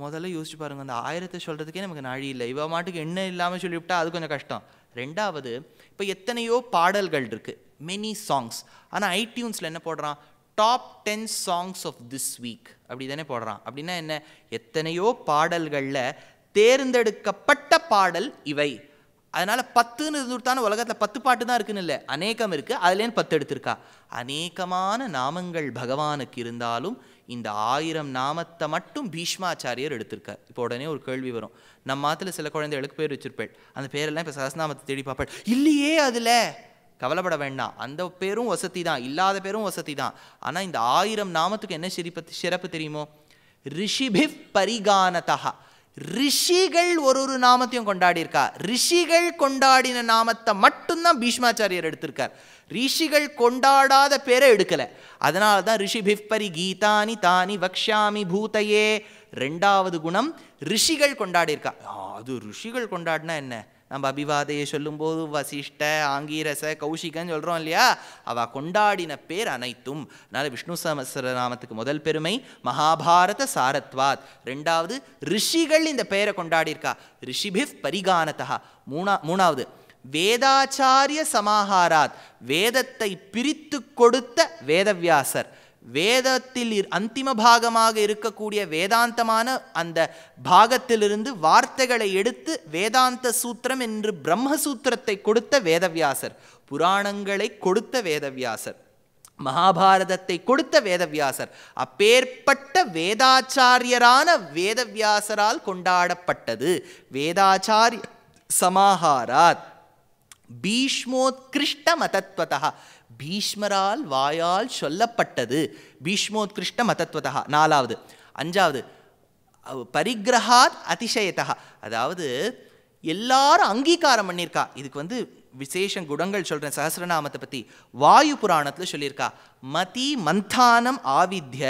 முதல்ல யோசிச்சு பாருங்கள் அந்த ஆயிரத்தை சொல்கிறதுக்கே நமக்கு நாழி இல்லை இவ மாட்டுக்கு எண்ணெய் இல்லாமல் சொல்லிவிட்டா அது கொஞ்சம் கஷ்டம் ரெண்டாவது இப்போ எத்தனையோ பாடல்கள் இருக்குது மெனி சாங்ஸ் ஆனால் ஐடியூன்ஸில் என்ன போடுறான் top ten songs of this week அப்படி தானே போடுறான் அப்படின்னா என்ன எத்தனையோ பாடல்களில் தேர்ந்தெடுக்கப்பட்ட பாடல் இவை அதனால் பத்துன்னு இருந்துட்டான உலகத்தில் பத்து பாட்டு தான் இருக்குன்னு இல்லை அநேகம் இருக்குது அதுலேருந்து பத்து எடுத்திருக்கா அநேகமான நாமங்கள் பகவானுக்கு இருந்தாலும் இந்த ஆயிரம் நாமத்தை மட்டும் பீஷ்மாச்சாரியர் எடுத்திருக்கார் இப்போ உடனே ஒரு கேள்வி வரும் நம்ம மாத்தில் சில குழந்தைகளுக்கு பேர் வச்சிருப்பேள் அந்த பேரெல்லாம் இப்போ சகசநாமத்தை தேடி பார்ப்பேள் இல்லையே அதில் கவலைப்பட வேண்டாம் அந்த பேரும் வசதி தான் இல்லாத பேரும் வசதி தான் ஆனால் இந்த ஆயிரம் நாமத்துக்கு என்ன சிரிப்பு சிறப்பு தெரியுமோ ரிஷிபிப் பரிகானதா ரிஷிகள் ஒரு ஒரு நாமத்தையும் கொண்டாடியிருக்கா ரிஷிகள் கொண்டாடின நாமத்தை மட்டும்தான் பீஷ்மாச்சாரியர் எடுத்திருக்கார் ரிஷிகள் கொண்டாடாத பேரை எடுக்கலை அதனால தான் ரிஷி ரிஷிபிஃபரி கீதானி தானி வக்ஷாமி பூதையே ரெண்டாவது குணம் ரிஷிகள் கொண்டாடியிருக்கா அது ரிஷிகள் கொண்டாடினா என்ன நம்ம அபிவாதையை சொல்லும்போது வசிஷ்ட ஆங்கீரச கௌஷிகன்னு சொல்கிறோம் இல்லையா அவள் கொண்டாடின பேர் அனைத்தும் அதனால் விஷ்ணு நாமத்துக்கு முதல் பெருமை மகாபாரத சாரத்வாத் ரெண்டாவது ரிஷிகள் இந்த பெயரை கொண்டாடியிருக்கா ரிஷிபி பரிகானதா மூணா மூணாவது வேதாச்சாரிய சமாஹாராத் வேதத்தை பிரித்து கொடுத்த வேதவியாசர் வேதத்தில் அந்திம பாகமாக இருக்கக்கூடிய வேதாந்தமான அந்த பாகத்திலிருந்து வார்த்தைகளை எடுத்து வேதாந்த சூத்திரம் என்று பிரம்மசூத்திரத்தை கொடுத்த வேதவியாசர் புராணங்களை கொடுத்த வேதவியாசர் மகாபாரதத்தை கொடுத்த வேதவியாசர் அப்பேற்பட்ட வேதாச்சாரியரான வேதவியாசரால் கொண்டாடப்பட்டது வேதாச்சாரிய சமாஹாராத் பீஷ்மோத்கிருஷ்ட மதத்வதா பீஷ்மரால் வாயால் சொல்லப்பட்டது பீஷ்மோத்கிருஷ்ட மதத்வதா நாலாவது அஞ்சாவது பரிகிரகாத் அதிசயத்தகா அதாவது எல்லாரும் அங்கீகாரம் பண்ணியிருக்கா இதுக்கு வந்து விசேஷ குணங்கள் சொல்கிறேன் சஹசிரநாமத்தை பற்றி வாயு புராணத்தில் சொல்லியிருக்கா மதி மந்தானம் ஆவித்ய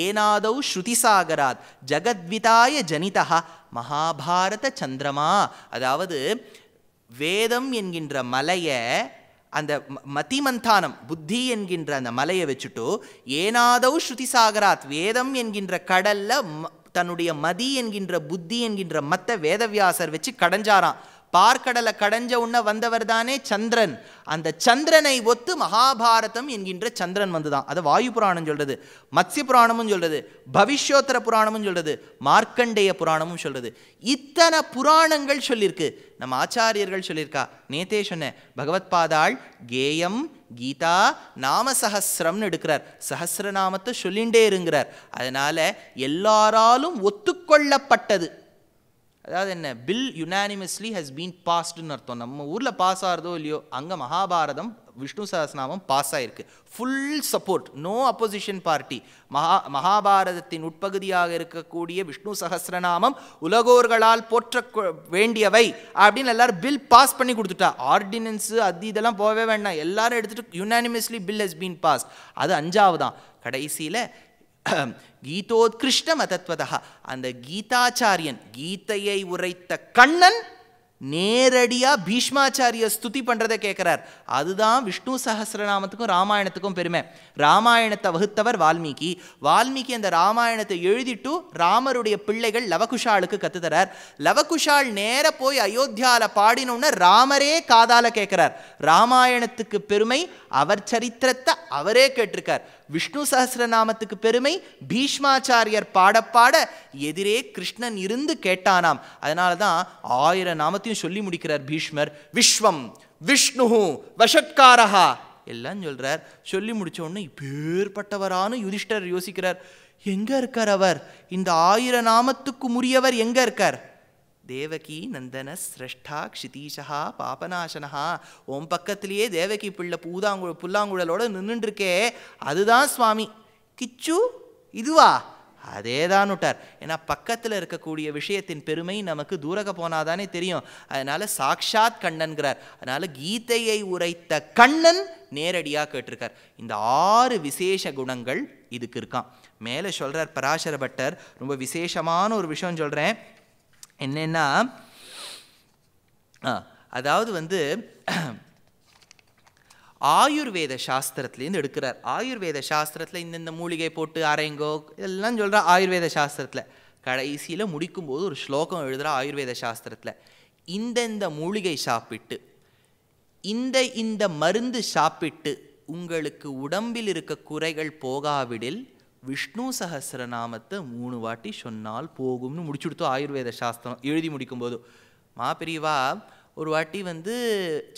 ஏனாதௌ ஸ்ருதிசாகராத் ஜகத்விதாய ஜனிதா மகாபாரத சந்திரமா அதாவது வேதம் என்கின்ற மலையை அந்த மதிமந்தானம் புத்தி என்கின்ற அந்த மலையை வச்சுட்டு ஏனாதவ் சாகராத் வேதம் என்கின்ற கடலில் தன்னுடைய மதி என்கின்ற புத்தி என்கின்ற மத்த வேதவியாசர் வச்சு கடைஞ்சாரான் பார்க்கடலை கடைஞ்ச உன்ன வந்தவர் தானே சந்திரன் அந்த சந்திரனை ஒத்து மகாபாரதம் என்கின்ற சந்திரன் வந்துதான் அது வாயு புராணம் சொல்றது மத்ய புராணமும் சொல்றது பவிஷ்யோத்தர புராணமும் சொல்றது மார்க்கண்டேய புராணமும் சொல்றது இத்தனை புராணங்கள் சொல்லியிருக்கு நம்ம ஆச்சாரியர்கள் சொல்லியிருக்கா நேத்தே சொன்னேன் பகவத் பாதாள் கேயம் கீதா நாம சஹசிரம்னு எடுக்கிறார் சஹசிரநாமத்தை சொல்லிண்டே இருங்கிறார் அதனால எல்லாராலும் ஒத்துக்கொள்ளப்பட்டது அதாவது என்ன பில் யுனானிமஸ்லி ஹஸ் பீன் பாஸ்டுன்னு அர்த்தம் நம்ம ஊரில் பாஸ் ஆகிறதோ இல்லையோ அங்கே மகாபாரதம் விஷ்ணு சஹஸ்நாமம் பாஸ் ஆகிருக்கு full support no opposition party மகா மகாபாரதத்தின் உட்பகுதியாக இருக்கக்கூடிய விஷ்ணு சஹசிரநாமம் உலகோர்களால் போற்ற வேண்டியவை அப்படின்னு எல்லாரும் பில் பாஸ் பண்ணி கொடுத்துட்டா ஆர்டினன்ஸு அது இதெல்லாம் போகவே வேண்டாம் எல்லாரும் எடுத்துகிட்டு unanimously bill has been pass அது அஞ்சாவது தான் கடைசியில் கீதோத்கிருஷ்ட மதத்வதா அந்த கீதாச்சாரியன் கீதையை உரைத்த கண்ணன் நேரடியாக பீஷ்மாச்சாரிய ஸ்துதி பண்ணுறதை கேட்குறார் அதுதான் விஷ்ணு சஹசிரநாமத்துக்கும் ராமாயணத்துக்கும் பெருமை ராமாயணத்தை வகுத்தவர் வால்மீகி வால்மீகி அந்த ராமாயணத்தை எழுதிட்டு ராமருடைய பிள்ளைகள் லவகுஷாளுக்கு கற்றுத்தரார் லவகுஷால் நேர போய் அயோத்தியாவில் பாடினோன்னு ராமரே காதால் கேட்குறார் ராமாயணத்துக்கு பெருமை அவர் சரித்திரத்தை அவரே கேட்டிருக்கார் விஷ்ணு சகசிரநாமத்துக்கு பெருமை பீஷ்மாச்சாரியர் பாடப்பாட எதிரே கிருஷ்ணன் இருந்து கேட்டானாம் அதனால தான் ஆயிரம் நாமத்தையும் சொல்லி முடிக்கிறார் பீஷ்மர் விஸ்வம் விஷ்ணு வஷத்காரஹா எல்லாம் சொல்கிறார் சொல்லி முடித்த உடனே இப்பேற்பட்டவரானு யுதிஷ்டர் யோசிக்கிறார் எங்கே இருக்கார் அவர் இந்த ஆயிர நாமத்துக்கு உரியவர் எங்கே இருக்கார் தேவகி நந்தன சிரஷ்டா க்ஷிதீஷா பாபநாசனஹா உன் பக்கத்திலேயே தேவகி பிள்ளை பூதாங்கு புல்லாங்குழலோடு நின்றுருக்கே அதுதான் சுவாமி கிச்சு இதுவா அதே தான் விட்டார் ஏன்னா பக்கத்தில் இருக்கக்கூடிய விஷயத்தின் பெருமை நமக்கு தூரக போனாதானே தெரியும் அதனால் சாக்ஷாத் கண்ணன்கிறார் அதனால் கீதையை உரைத்த கண்ணன் நேரடியாக கேட்டிருக்கார் இந்த ஆறு விசேஷ குணங்கள் இதுக்கு இருக்கான் மேலே சொல்கிறார் பராசர பட்டர் ரொம்ப விசேஷமான ஒரு விஷயம் சொல்கிறேன் என்னென்னா அதாவது வந்து ஆயுர்வேத சாஸ்திரத்துலேருந்து எடுக்கிறார் ஆயுர்வேத சாஸ்திரத்தில் இந்தந்த மூலிகை போட்டு அரைங்கோ இதெல்லாம் சொல்கிறார் ஆயுர்வேத சாஸ்திரத்தில் கடைசியில் முடிக்கும்போது ஒரு ஸ்லோகம் எழுதுகிறார் ஆயுர்வேத சாஸ்திரத்தில் இந்தந்த மூலிகை சாப்பிட்டு இந்த இந்த மருந்து சாப்பிட்டு உங்களுக்கு உடம்பில் இருக்க குறைகள் போகாவிடில் விஷ்ணு நாமத்தை மூணு வாட்டி சொன்னால் போகும்னு முடிச்சு கொடுத்தோம் ஆயுர்வேத சாஸ்திரம் எழுதி முடிக்கும்போது மாப்பிரிவா ஒரு வாட்டி வந்து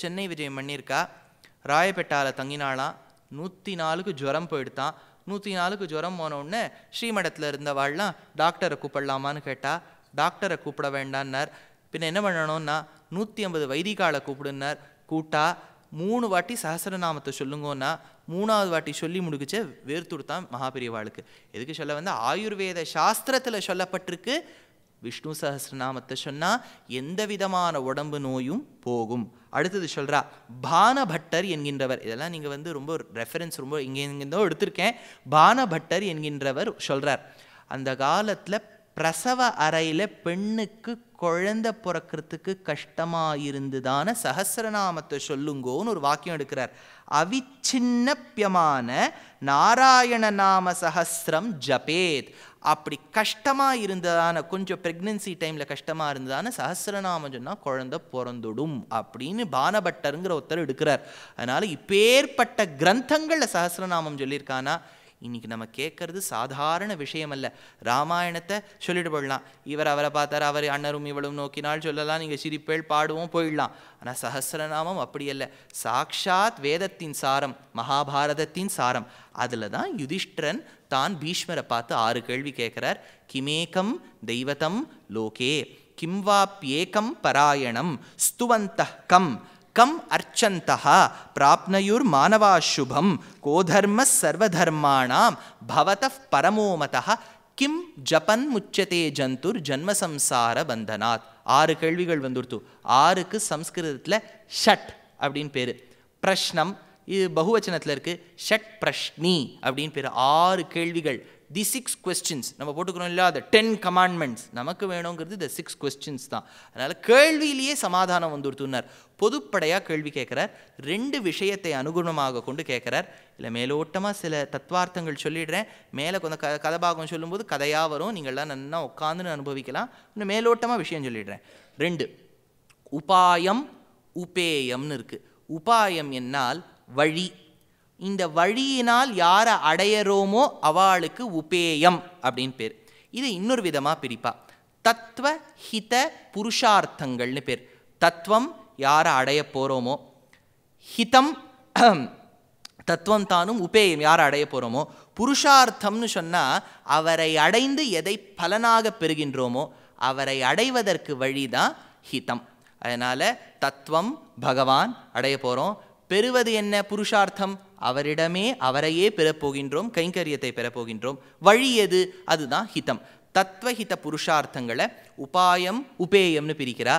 சென்னை விஜயம் பண்ணியிருக்கா ராயப்பேட்டாவில் தங்கினாலாம் நூற்றி நாலுக்கு ஜுரம் போயிடுத்தான் நூற்றி நாலுக்கு ஜுரம் போனோடனே ஸ்ரீமடத்தில் இருந்தவாள்லாம் டாக்டரை கூப்பிடலாமான்னு கேட்டால் டாக்டரை கூப்பிட வேண்டான்னார் பின்ன என்ன பண்ணணும்னா நூற்றி ஐம்பது வைதிகாலை கூப்பிடுன்னார் கூட்டா மூணு வாட்டி சஹசிரநாமத்தை சொல்லுங்கன்னா மூணாவது வாட்டி சொல்லி முடிச்ச வேர்த்துடுத்தான் மகாபெரியவாளுக்கு எதுக்கு சொல்ல வந்து ஆயுர்வேத சாஸ்திரத்தில் சொல்லப்பட்டிருக்கு விஷ்ணு சஹசிரநாமத்தை சொன்னால் எந்த விதமான உடம்பு நோயும் போகும் அடுத்தது சொல்கிறா பானபட்டர் என்கின்றவர் இதெல்லாம் நீங்கள் வந்து ரொம்ப ரெஃபரன்ஸ் ரொம்ப இங்கே இங்கேருந்தோ எடுத்திருக்கேன் பானபட்டர் என்கின்றவர் சொல்கிறார் அந்த காலத்தில் பிரசவ அறையில் பெண்ணுக்கு குழந்த பிறக்கிறதுக்கு கஷ்டமாக இருந்துதான சஹசிரநாமத்தை சொல்லுங்கோன்னு ஒரு வாக்கியம் எடுக்கிறார் அவிச்சின்னப்பியமான நாராயண நாம சகசிரம் ஜபேத் அப்படி கஷ்டமாக இருந்ததான கொஞ்சம் ப்ரெக்னென்சி டைமில் கஷ்டமாக இருந்ததான சஹசிரநாமம் சொன்னால் குழந்த பிறந்துடும் அப்படின்னு பானபட்டருங்கிற ஒருத்தர் எடுக்கிறார் அதனால் இப்பேற்பட்ட கிரந்தங்களில் சஹசிரநாமம் சொல்லியிருக்கானா இன்றைக்கி நம்ம கேட்கறது சாதாரண விஷயம் அல்ல ராமாயணத்தை சொல்லிட்டு போடலாம் இவர் அவரை பார்த்தார் அவர் அண்ணரும் இவளும் நோக்கினால் சொல்லலாம் நீங்கள் சிரிப்பேள் பாடுவோம் போயிடலாம் ஆனால் சஹசிரநாமம் அப்படி அல்ல சாக்ஷாத் வேதத்தின் சாரம் மகாபாரதத்தின் சாரம் அதில் தான் யுதிஷ்டிரன் தான் பீஷ்மரை பார்த்து ஆறு கேள்வி கேட்குறார் கிமேகம் தெய்வத்தம் லோகே கிம்வாப்யேகம் பராயணம் ஸ்துவந்த கம் கம் அர்ச்சந்தா பிராப்னயுர் மானவாசுபம் கோதர்ம சர்வதர்மாணாம் பவத பரமோமத கிம் ஜபன் முச்சதே ஜந்துர் ஜன்மசம்சார வந்தனாத் ஆறு கேள்விகள் வந்துடுத்து ஆறுக்கு சம்ஸ்கிருதத்தில் ஷட் அப்படின்னு பேர் பிரஷ்னம் இது பகுவச்சனத்தில் இருக்குது ஷட் பிரஷ்னி அப்படின்னு பேர் ஆறு கேள்விகள் தி சிக்ஸ் கொஸ்டின்ஸ் நம்ம போட்டுக்கிறோம் இல்லை அந்த டென் கமாண்ட்மெண்ட்ஸ் நமக்கு வேணுங்கிறது த சிக்ஸ் கொஸ்டின்ஸ் தான் அதனால் கேள்வியிலேயே சமாதானம் வந்துடுத்துனார் பொதுப்படையாக கேள்வி கேட்குறார் ரெண்டு விஷயத்தை அனுகுணமாக கொண்டு கேட்குறார் இல்லை மேலோட்டமாக சில தத்வார்த்தங்கள் சொல்லிடுறேன் மேலே கொஞ்சம் க கதபாகம் சொல்லும்போது கதையாக வரும் நீங்கள்லாம் நல்லா உட்காந்துன்னு அனுபவிக்கலாம் இன்னும் மேலோட்டமாக விஷயம் சொல்லிடுறேன் ரெண்டு உபாயம் உபேயம்னு இருக்குது உபாயம் என்னால் வழி இந்த வழியினால் யாரை அடையறோமோ அவளுக்கு உபேயம் அப்படின்னு பேர் இது இன்னொரு விதமாக பிரிப்பா தத்துவ ஹித புருஷார்த்தங்கள்னு பேர் தத்துவம் யாரை அடைய போகிறோமோ ஹிதம் தத்துவம் தானும் உபேயம் யாரை அடைய போகிறோமோ புருஷார்த்தம்னு சொன்னால் அவரை அடைந்து எதை பலனாக பெறுகின்றோமோ அவரை அடைவதற்கு வழிதான் ஹிதம் அதனால் தத்துவம் பகவான் அடைய போகிறோம் பெறுவது என்ன புருஷார்த்தம் அவரிடமே அவரையே பெறப்போகின்றோம் கைங்கரியத்தை பெறப்போகின்றோம் வழி எது அதுதான் ஹிதம் தத்வஹித புருஷார்த்தங்களை உபாயம் உபேயம்னு பிரிக்கிறா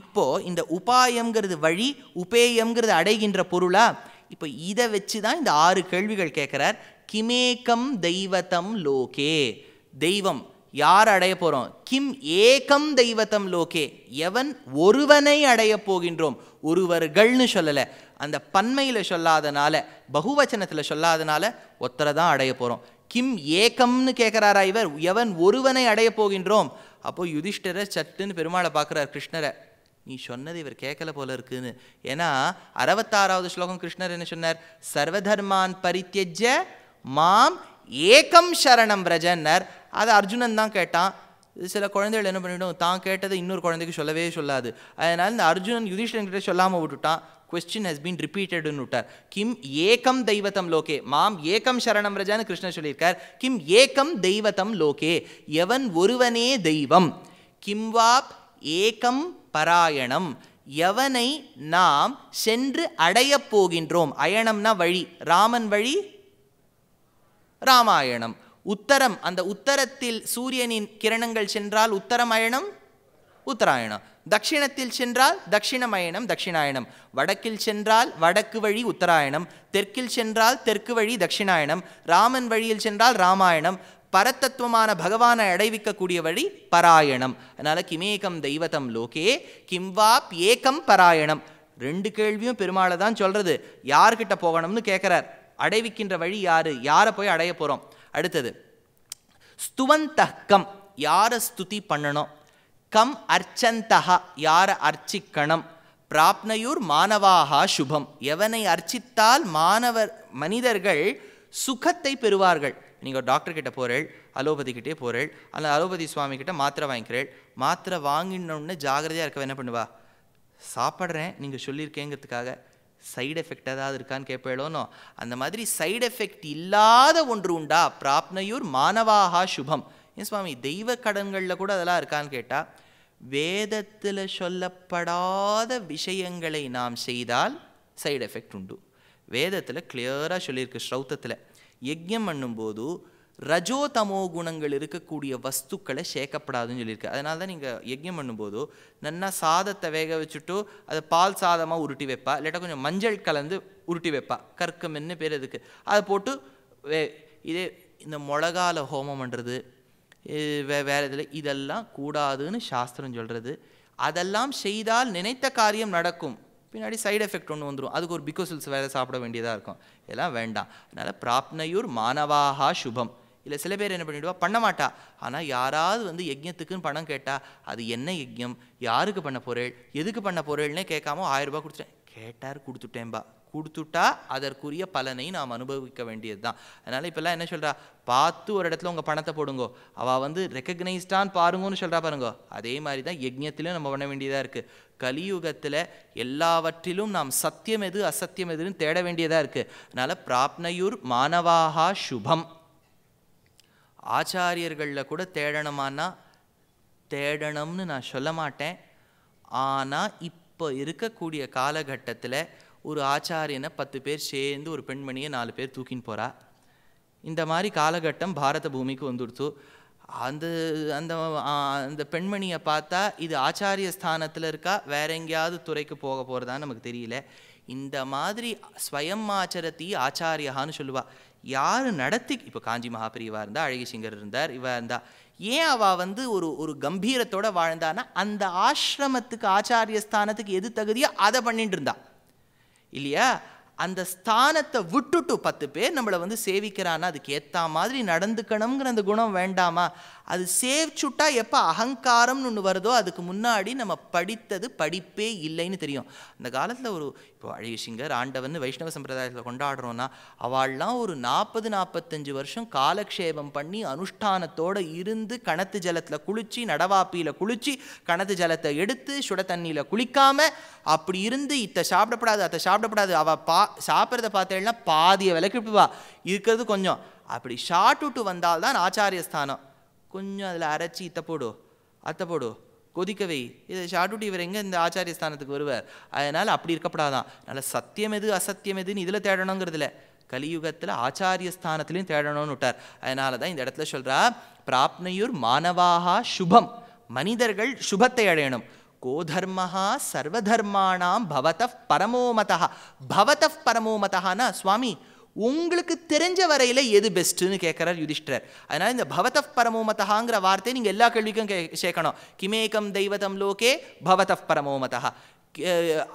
இப்போ இந்த உபாயம்ங்கிறது வழி உபேயம்ங்கிறது அடைகின்ற பொருளா இப்போ இதை வச்சு தான் இந்த ஆறு கேள்விகள் கேட்குறார் கிமேக்கம் தெய்வத்தம் லோகே தெய்வம் யார் அடைய போகிறோம் கிம் ஏகம் தெய்வத்தம் லோகே எவன் ஒருவனை அடைய போகின்றோம் ஒருவர்கள்னு சொல்லலை அந்த பன்மையில் சொல்லாதனால பகுவச்சனத்தில் சொல்லாதனால ஒத்தரை தான் அடைய போகிறோம் கிம் ஏக்கம்னு கேட்குறாரா இவர் எவன் ஒருவனை அடைய போகின்றோம் அப்போது யுதிஷ்டரை சட்டுன்னு பெருமாளை பார்க்குறார் கிருஷ்ணரை நீ சொன்னது இவர் கேட்கல போல இருக்குன்னு ஏன்னா அறுபத்தாறாவது ஸ்லோகம் கிருஷ்ணர் என்ன சொன்னார் சர்வதர்மான் பரித்தியஜ மாம் ஏக்கம் சரணம் பிரஜன்னர் அதை அர்ஜுனன் தான் கேட்டான் சில குழந்தைகள் என்ன பண்ணிவிடும் தான் கேட்டதை இன்னொரு குழந்தைக்கு சொல்லவே சொல்லாது அதனால் இந்த அர்ஜுனன் யுதிஷ்டன் கிட்ட சொல்லாமல் விட்டுட்டான் கொஸ்டின் ஹஸ் பீன் ரிப்பீட்டட்னு விட்டார் கிம் ஏகம் தெய்வத்தம் லோகே மாம் ஏகம் சரணம் ரஜான்னு கிருஷ்ணன் சொல்லியிருக்கார் கிம் ஏகம் தெய்வத்தம் லோகே எவன் ஒருவனே தெய்வம் வாப் ஏகம் பராயணம் எவனை நாம் சென்று அடையப் போகின்றோம் அயணம்னா வழி ராமன் வழி ராமாயணம் உத்தரம் அந்த உத்தரத்தில் சூரியனின் கிரணங்கள் சென்றால் உத்தரமயணம் உத்தராயணம் தட்சிணத்தில் சென்றால் தட்சிணமயணம் தட்சிணாயணம் வடக்கில் சென்றால் வடக்கு வழி உத்தராயணம் தெற்கில் சென்றால் தெற்கு வழி தட்சிணாயணம் ராமன் வழியில் சென்றால் ராமாயணம் பரத்தத்துவமான பகவானை அடைவிக்கக்கூடிய வழி பராயணம் அதனால் கிமேகம் தெய்வத்தம் லோகே கிம்வா ஏகம் பராயணம் ரெண்டு கேள்வியும் பெருமாளை தான் சொல்கிறது யார்கிட்ட போகணும்னு கேட்குறார் அடைவிக்கின்ற வழி யார் யாரை போய் அடைய போகிறோம் அடுத்தது ஸ்துவந்தகம் யாரை ஸ்துதி பண்ணணும் கம் அர்ச்சந்தா யாரை அர்ச்சிக்கணும் பிராப்னையூர் மாணவாக சுபம் எவனை அர்ச்சித்தால் மாணவர் மனிதர்கள் சுகத்தை பெறுவார்கள் நீங்கள் டாக்டர் கிட்டே போகிறேள் அலோபதி கிட்டே போகிறேள் அல்ல அலோபதி சுவாமி கிட்ட மாத்திரை வாங்கிக்கிறேள் மாத்திரை வாங்கினோடனே ஜாகிரதையாக இருக்க என்ன பண்ணுவா சாப்பிட்றேன் நீங்கள் சொல்லியிருக்கேங்கிறதுக்காக சைடு எஃபெக்ட் ஏதாவது இருக்கான்னு கேட்பேளோனோ அந்த மாதிரி சைடு எஃபெக்ட் இல்லாத ஒன்று உண்டா பிராப்னையூர் மானவாகா சுபம் ஏன் சுவாமி தெய்வ கடன்களில் கூட அதெல்லாம் இருக்கான்னு கேட்டால் வேதத்தில் சொல்லப்படாத விஷயங்களை நாம் செய்தால் சைடு எஃபெக்ட் உண்டு வேதத்தில் கிளியராக சொல்லியிருக்கு ஸ்ரௌத்தத்தில் யஜ்யம் பண்ணும்போது ரஜோதமோ குணங்கள் இருக்கக்கூடிய வஸ்துக்களை சேர்க்கப்படாதுன்னு சொல்லியிருக்கு அதனால தான் நீங்கள் யஜ்யம் பண்ணும்போதோ நல்லா சாதத்தை வேக வச்சுட்டு அதை பால் சாதமாக உருட்டி வைப்பா இல்லாட்டா கொஞ்சம் மஞ்சள் கலந்து உருட்டி வைப்பா கற்கமென்னு பேர் அதுக்கு அதை போட்டு வே இதே இந்த மிளகால ஹோமம் பண்ணுறது வே வேறு இதில் இதெல்லாம் கூடாதுன்னு சாஸ்திரம் சொல்கிறது அதெல்லாம் செய்தால் நினைத்த காரியம் நடக்கும் பின்னாடி சைடு எஃபெக்ட் ஒன்று வந்துடும் அதுக்கு ஒரு பிகோசில்ஸ் வேலை சாப்பிட வேண்டியதாக இருக்கும் இதெல்லாம் வேண்டாம் அதனால் பிராப்னையூர் மாணவாகா சுபம் இல்லை சில பேர் என்ன பண்ணிவிடுவா பண்ண மாட்டா ஆனால் யாராவது வந்து யஜ்யத்துக்குன்னு பணம் கேட்டால் அது என்ன யஜ்யம் யாருக்கு பண்ண பொருள் எதுக்கு பண்ண போகிறேள்னே கேட்காம ஆயிரரூபா கொடுத்துட்டேன் கேட்டார் கொடுத்துட்டேன்பா கொடுத்துட்டா அதற்குரிய பலனை நாம் அனுபவிக்க வேண்டியது தான் அதனால் இப்போல்லாம் என்ன சொல்கிறா பார்த்து ஒரு இடத்துல உங்கள் பணத்தை போடுங்கோ அவள் வந்து ரெக்கக்னைஸ்டான்னு பாருங்கன்னு சொல்கிறா பாருங்கோ அதே மாதிரி தான் யஜ்யத்திலையும் நம்ம பண்ண வேண்டியதாக இருக்குது கலியுகத்தில் எல்லாவற்றிலும் நாம் சத்தியம் எது அசத்தியம் எதுன்னு தேட வேண்டியதாக இருக்குது அதனால் பிராப்னையூர் மாணவாகா சுபம் ஆச்சாரியர்களில் கூட தேடணுமானா தேடணும்னு நான் சொல்ல மாட்டேன் ஆனால் இப்போ இருக்கக்கூடிய காலகட்டத்தில் ஒரு ஆச்சாரியனை பத்து பேர் சேர்ந்து ஒரு பெண்மணியை நாலு பேர் தூக்கின்னு போகிறா இந்த மாதிரி காலகட்டம் பாரத பூமிக்கு வந்துடுச்சு அந்த அந்த அந்த பெண்மணியை பார்த்தா இது ஆச்சாரிய ஸ்தானத்தில் இருக்கா வேற எங்கேயாவது துறைக்கு போக போகிறதான்னு நமக்கு தெரியல இந்த மாதிரி ஸ்வயம் ஆச்சரத்தி ஆச்சாரியான்னு சொல்லுவாள் யார் நடத்தி இப்போ காஞ்சி மகாபிரிவாக இருந்தால் அழகி சிங்கர் இருந்தார் இவா இருந்தா ஏன் அவள் வந்து ஒரு ஒரு கம்பீரத்தோட வாழ்ந்தான்னா அந்த ஆசிரமத்துக்கு ஆச்சாரிய ஸ்தானத்துக்கு எது தகுதியோ அதை பண்ணிட்டு இருந்தா இல்லையா அந்த ஸ்தானத்தை விட்டுட்டு பத்து பேர் நம்மளை வந்து சேவிக்கிறான்னா அதுக்கு ஏற்ற மாதிரி நடந்துக்கணுங்கிற அந்த குணம் வேண்டாமா அது சேவ்ச்சுட்டா எப்போ அகங்காரம்னு ஒன்று வருதோ அதுக்கு முன்னாடி நம்ம படித்தது படிப்பே இல்லைன்னு தெரியும் அந்த காலத்தில் ஒரு இப்போ சிங்கர் ஆண்டவன் வைஷ்ணவ சம்பிரதாயத்தில் கொண்டாடுறோன்னா அவள்லாம் ஒரு நாற்பது நாற்பத்தஞ்சு வருஷம் காலக்ஷேபம் பண்ணி அனுஷ்டானத்தோடு இருந்து கணத்து ஜலத்தில் குளித்து நடவாப்பியில் குளித்து கணத்து ஜலத்தை எடுத்து சுட தண்ணியில் குளிக்காமல் அப்படி இருந்து இத்தை சாப்பிடப்படாது அதை சாப்பிடப்படாது அவள் பா சாப்பிட்றத பார்த்தேன்னா பாதியை விலக்கிப்புவா இருக்கிறது கொஞ்சம் அப்படி ஷார்ட் விட்டு வந்தால்தான் ஆச்சாரியஸ்தானம் கொஞ்சம் அதில் அரைச்சி இத்த போடு அத்த போடு கொதிக்கவை இது ஷாடுட்டி இவர் எங்கே இந்த ஆச்சாரிய ஸ்தானத்துக்கு வருவார் அதனால் அப்படி இருக்கப்படாதான் நல்ல சத்தியம் எது அசத்தியம் எதுன்னு இதில் தேடணுங்கிறதுல கலியுகத்தில் ஆச்சாரிய ஸ்தானத்துலையும் தேடணும்னு விட்டார் அதனால தான் இந்த இடத்துல சொல்கிறா பிராப்னையூர் மானவாகா சுபம் மனிதர்கள் சுபத்தை அடையணும் கோதர்மஹா சர்வதர்மானாம் பவத பரமோமதா பவத்த பரமோமதானா சுவாமி உங்களுக்கு தெரிஞ்ச வரையில் எது பெஸ்ட்டுன்னு கேட்குறார் யுதிஷ்டர் அதனால் இந்த பவத பரமோமதாங்கிற வார்த்தையை நீங்கள் எல்லா கேள்விக்கும் கே சேர்க்கணும் கிமேகம் தெய்வதம் லோகே பவத பரமோமதா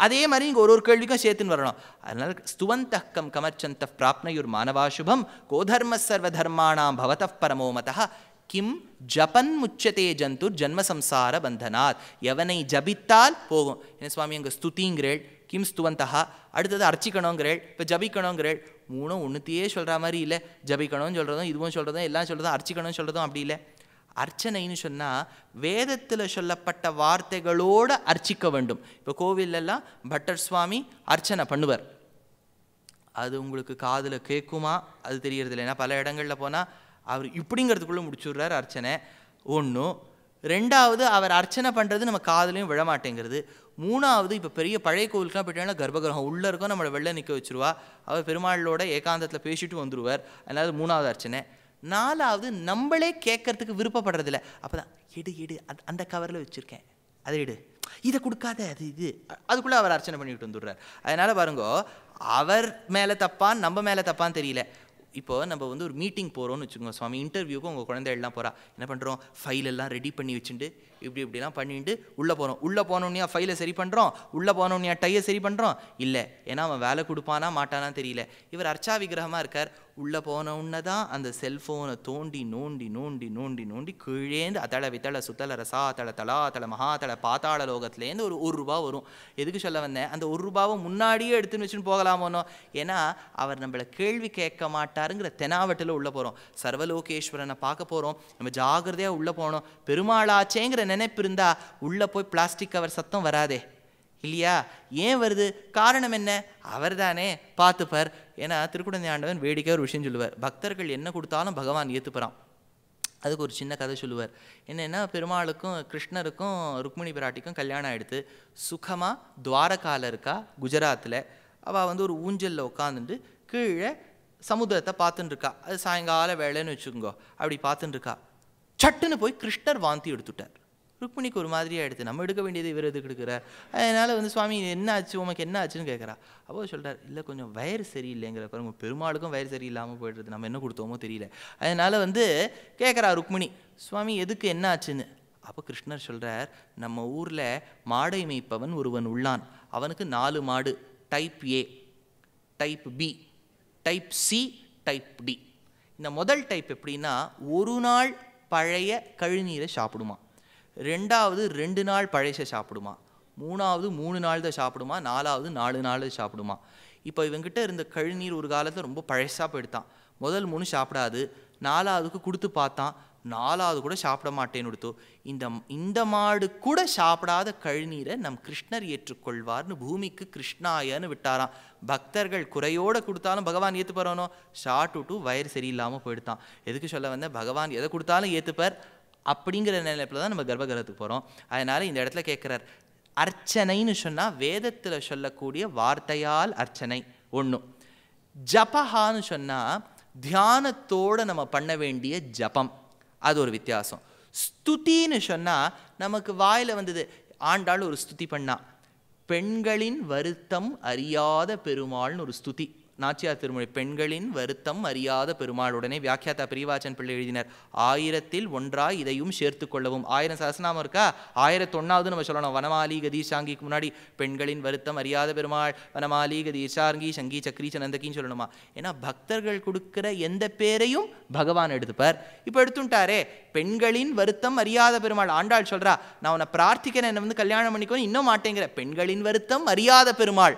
அதே மாதிரி நீங்கள் ஒரு ஒரு கேள்விக்கும் சேர்த்துன்னு வரணும் அதனால் ஸ்துவந்தக்கம் கமர்ச்சந்த பிராப்னயுர் மானவாசுபம் கோதர்ம சர்வ தர்மாணாம் பவத பரமோமதா கிம் ஜபன் முச்சதே ஜந்து ஜன்மசம்சார பந்தனார் எவனை ஜபித்தால் போகும் என்ன சுவாமி எங்கள் ஸ்துதிங்கிறேள் கிம் ஸ்துவந்தா அடுத்தது அர்ச்சிக்கணுங்கிறேள் இப்போ ஜபிக்கணுங்கிறேள் மூணும் ஒன்றுத்தையே சொல்கிற மாதிரி இல்லை ஜபிக்கணும்னு சொல்கிறதும் இதுவும் சொல்கிறதும் எல்லாம் சொல்கிறதும் அர்ச்சிக்கணும்னு சொல்கிறதும் அப்படி இல்லை அர்ச்சனைன்னு சொன்னால் வேதத்தில் சொல்லப்பட்ட வார்த்தைகளோடு அர்ச்சிக்க வேண்டும் இப்போ கோவிலெல்லாம் பட்டர் சுவாமி அர்ச்சனை பண்ணுவார் அது உங்களுக்கு காதில் கேட்குமா அது தெரியறதில்லை ஏன்னா பல இடங்களில் போனால் அவர் இப்படிங்கிறதுக்குள்ளே முடிச்சுடுறார் அர்ச்சனை ஒன்று ரெண்டாவது அவர் அர்ச்சனை பண்ணுறது நம்ம காதலையும் விழமாட்டேங்கிறது மூணாவது இப்போ பெரிய பழைய கோவிலுக்குலாம் போயிட்டாங்கன்னா கர்ப்பகிரகம் உள்ளே இருக்கும் நம்மளை வெளில நிற்க வச்சுருவா அவர் பெருமாளோட ஏகாந்தத்தில் பேசிட்டு வந்துடுவார் அதனால மூணாவது அர்ச்சனை நாலாவது நம்மளே கேட்கறதுக்கு விருப்பப்படுறதில்ல அப்போ தான் எடு எடு அந்த கவரில் வச்சுருக்கேன் அதை எடு இதை கொடுக்காத அது இது அதுக்குள்ளே அவர் அர்ச்சனை பண்ணிக்கிட்டு வந்துடுறார் அதனால் பாருங்கோ அவர் மேலே தப்பான் நம்ம மேலே தப்பான்னு தெரியல இப்போ நம்ம வந்து ஒரு மீட்டிங் போகிறோம்னு வச்சுக்கோங்க சுவாமி இன்டர்வியூக்கு உங்கள் குழந்தைகள்லாம் போகிறா என்ன பண்ணுறோம் ஃபைல் எல்லாம் ரெடி பண்ணி வச்சுட்டு இப்படி இப்படிலாம் பண்ணிட்டு உள்ளே போகிறோம் உள்ளே போனோன்னே ஃபைலை சரி பண்ணுறோம் உள்ளே போனோன்னே டையை சரி பண்ணுறோம் இல்லை ஏன்னா அவன் வேலை கொடுப்பானா மாட்டானா தெரியல இவர் அர்ச்சா விக்கிரகமாக இருக்கார் உள்ளே போனவுன்னே தான் அந்த செல்ஃபோனை தோண்டி நோண்டி நோண்டி நோண்டி நோண்டி கீழேந்து அதள வித்தள சுத்தள ரசா தள தலா தள மகாதள பாத்தாள லோகத்துலேருந்து ஒரு ஒரு ரூபா வரும் எதுக்கு சொல்ல வந்தேன் அந்த ஒரு ரூபாவை முன்னாடியே எடுத்துன்னு வச்சுன்னு போகலாமோனோ ஏன்னா அவர் நம்மளை கேள்வி கேட்க மாட்டாருங்கிற தெனாவட்டில் உள்ளே போகிறோம் சர்வலோகேஸ்வரனை பார்க்க போகிறோம் நம்ம ஜாகிரதையாக உள்ளே போனோம் பெருமாளாச்சேங்கிற நினைப்பு இருந்தால் உள்ளே போய் பிளாஸ்டிக் கவர் சத்தம் வராதே இல்லையா ஏன் வருது காரணம் என்ன அவர் தானே பார்த்துப்பார் ஏன்னா திருக்குடந்தை ஆண்டவன் வேடிக்கை ஒரு விஷயம் சொல்லுவார் பக்தர்கள் என்ன கொடுத்தாலும் பகவான் ஏற்றுப்பறான் அதுக்கு ஒரு சின்ன கதை சொல்லுவார் என்னென்னா பெருமாளுக்கும் கிருஷ்ணருக்கும் ருக்மிணி பிராட்டிக்கும் கல்யாணம் ஆகிடுது சுகமாக துவாரகால இருக்கா குஜராத்தில் அவள் வந்து ஒரு ஊஞ்சலில் உட்காந்துட்டு கீழே சமுதிரத்தை பார்த்துட்டுருக்கா அது சாயங்கால வேலைன்னு வச்சுக்கோங்க அப்படி பார்த்துட்டுருக்கா சட்டுன்னு போய் கிருஷ்ணர் வாந்தி எடுத்துட்டார் ருக்மிணிக்கு ஒரு மாதிரியாக ஆகிடுது நம்ம எடுக்க வேண்டியது இவர் எதுக்கு எடுக்கிறார் அதனால் வந்து சுவாமி என்ன ஆச்சு உமக்கு என்ன ஆச்சுன்னு கேட்குறா அப்போ சொல்கிறார் இல்லை கொஞ்சம் வயிறு சரியில்லைங்கிற பாருங்க பெருமாளுக்கும் வயிறு சரியில்லாமல் போயிடுறது நம்ம என்ன கொடுத்தோமோ தெரியல அதனால் வந்து கேட்குறா ருக்மிணி சுவாமி எதுக்கு என்ன ஆச்சுன்னு அப்போ கிருஷ்ணர் சொல்கிறார் நம்ம ஊரில் மாடை மேய்ப்பவன் ஒருவன் உள்ளான் அவனுக்கு நாலு மாடு type A type B type C type D இந்த முதல் டைப் எப்படின்னா ஒரு நாள் பழைய கழுநீரை சாப்பிடுமா ரெண்டாவது ரெண்டு நாள் பழசை சாப்பிடுமா மூணாவது மூணு நாள் தான் சாப்பிடுமா நாலாவது நாலு நாள் சாப்பிடுமா இப்போ இவங்கிட்ட இருந்த கழிநீர் ஒரு காலத்தில் ரொம்ப பழசாக போயிடுத்தான் முதல் மூணு சாப்பிடாது நாலாவதுக்கு கொடுத்து பார்த்தான் நாலாவது கூட சாப்பிட மாட்டேன்னு கொடுத்து இந்த இந்த மாடு கூட சாப்பிடாத கழிநீரை நம் கிருஷ்ணர் ஏற்றுக்கொள்வார்னு பூமிக்கு கிருஷ்ணாயன்னு விட்டாராம் பக்தர்கள் குறையோடு கொடுத்தாலும் பகவான் ஏற்றுப்பாரோ சாப்பிட்டுட்டு வயிறு சரியில்லாமல் போயிடுத்தான் எதுக்கு சொல்ல வந்தேன் பகவான் எதை கொடுத்தாலும் ஏற்றுப்பார் அப்படிங்கிற நிலப்பில் தான் நம்ம கர்ப்பகிரகத்துக்கு போகிறோம் அதனால் இந்த இடத்துல கேட்குறார் அர்ச்சனைன்னு சொன்னால் வேதத்தில் சொல்லக்கூடிய வார்த்தையால் அர்ச்சனை ஒன்றும் ஜபஹான்னு சொன்னால் தியானத்தோடு நம்ம பண்ண வேண்டிய ஜபம் அது ஒரு வித்தியாசம் ஸ்துதின்னு சொன்னால் நமக்கு வாயில் வந்தது ஆண்டாள் ஒரு ஸ்துதி பண்ணா பெண்களின் வருத்தம் அறியாத பெருமாள்னு ஒரு ஸ்துதி நாச்சியார் திருமொழி பெண்களின் வருத்தம் அறியாத பெருமாளுடனே வியாக்கியாத்தா பிரிவாச்சன் பிள்ளை எழுதினர் ஆயிரத்தில் ஒன்றாய் இதையும் சேர்த்து கொள்ளவும் ஆயிரம் சரசநாமம் இருக்கா ஆயிரத்தி ஒன்றாவது நம்ம சொல்லணும் வனமாலி கதீஷாங்கிக்கு முன்னாடி பெண்களின் வருத்தம் அறியாத பெருமாள் வனமாலி சாங்கி சங்கி சக்கரி சனந்தகின்னு சொல்லணுமா ஏன்னா பக்தர்கள் கொடுக்குற எந்த பேரையும் பகவான் எடுத்துப்பார் இப்போ எடுத்துட்டாரே பெண்களின் வருத்தம் அறியாத பெருமாள் ஆண்டாள் சொல்கிறா நான் உன்னை பிரார்த்திக்கிறேன் என்னை வந்து கல்யாணம் பண்ணிக்கணும் இன்னும் மாட்டேங்கிற பெண்களின் வருத்தம் அறியாத பெருமாள்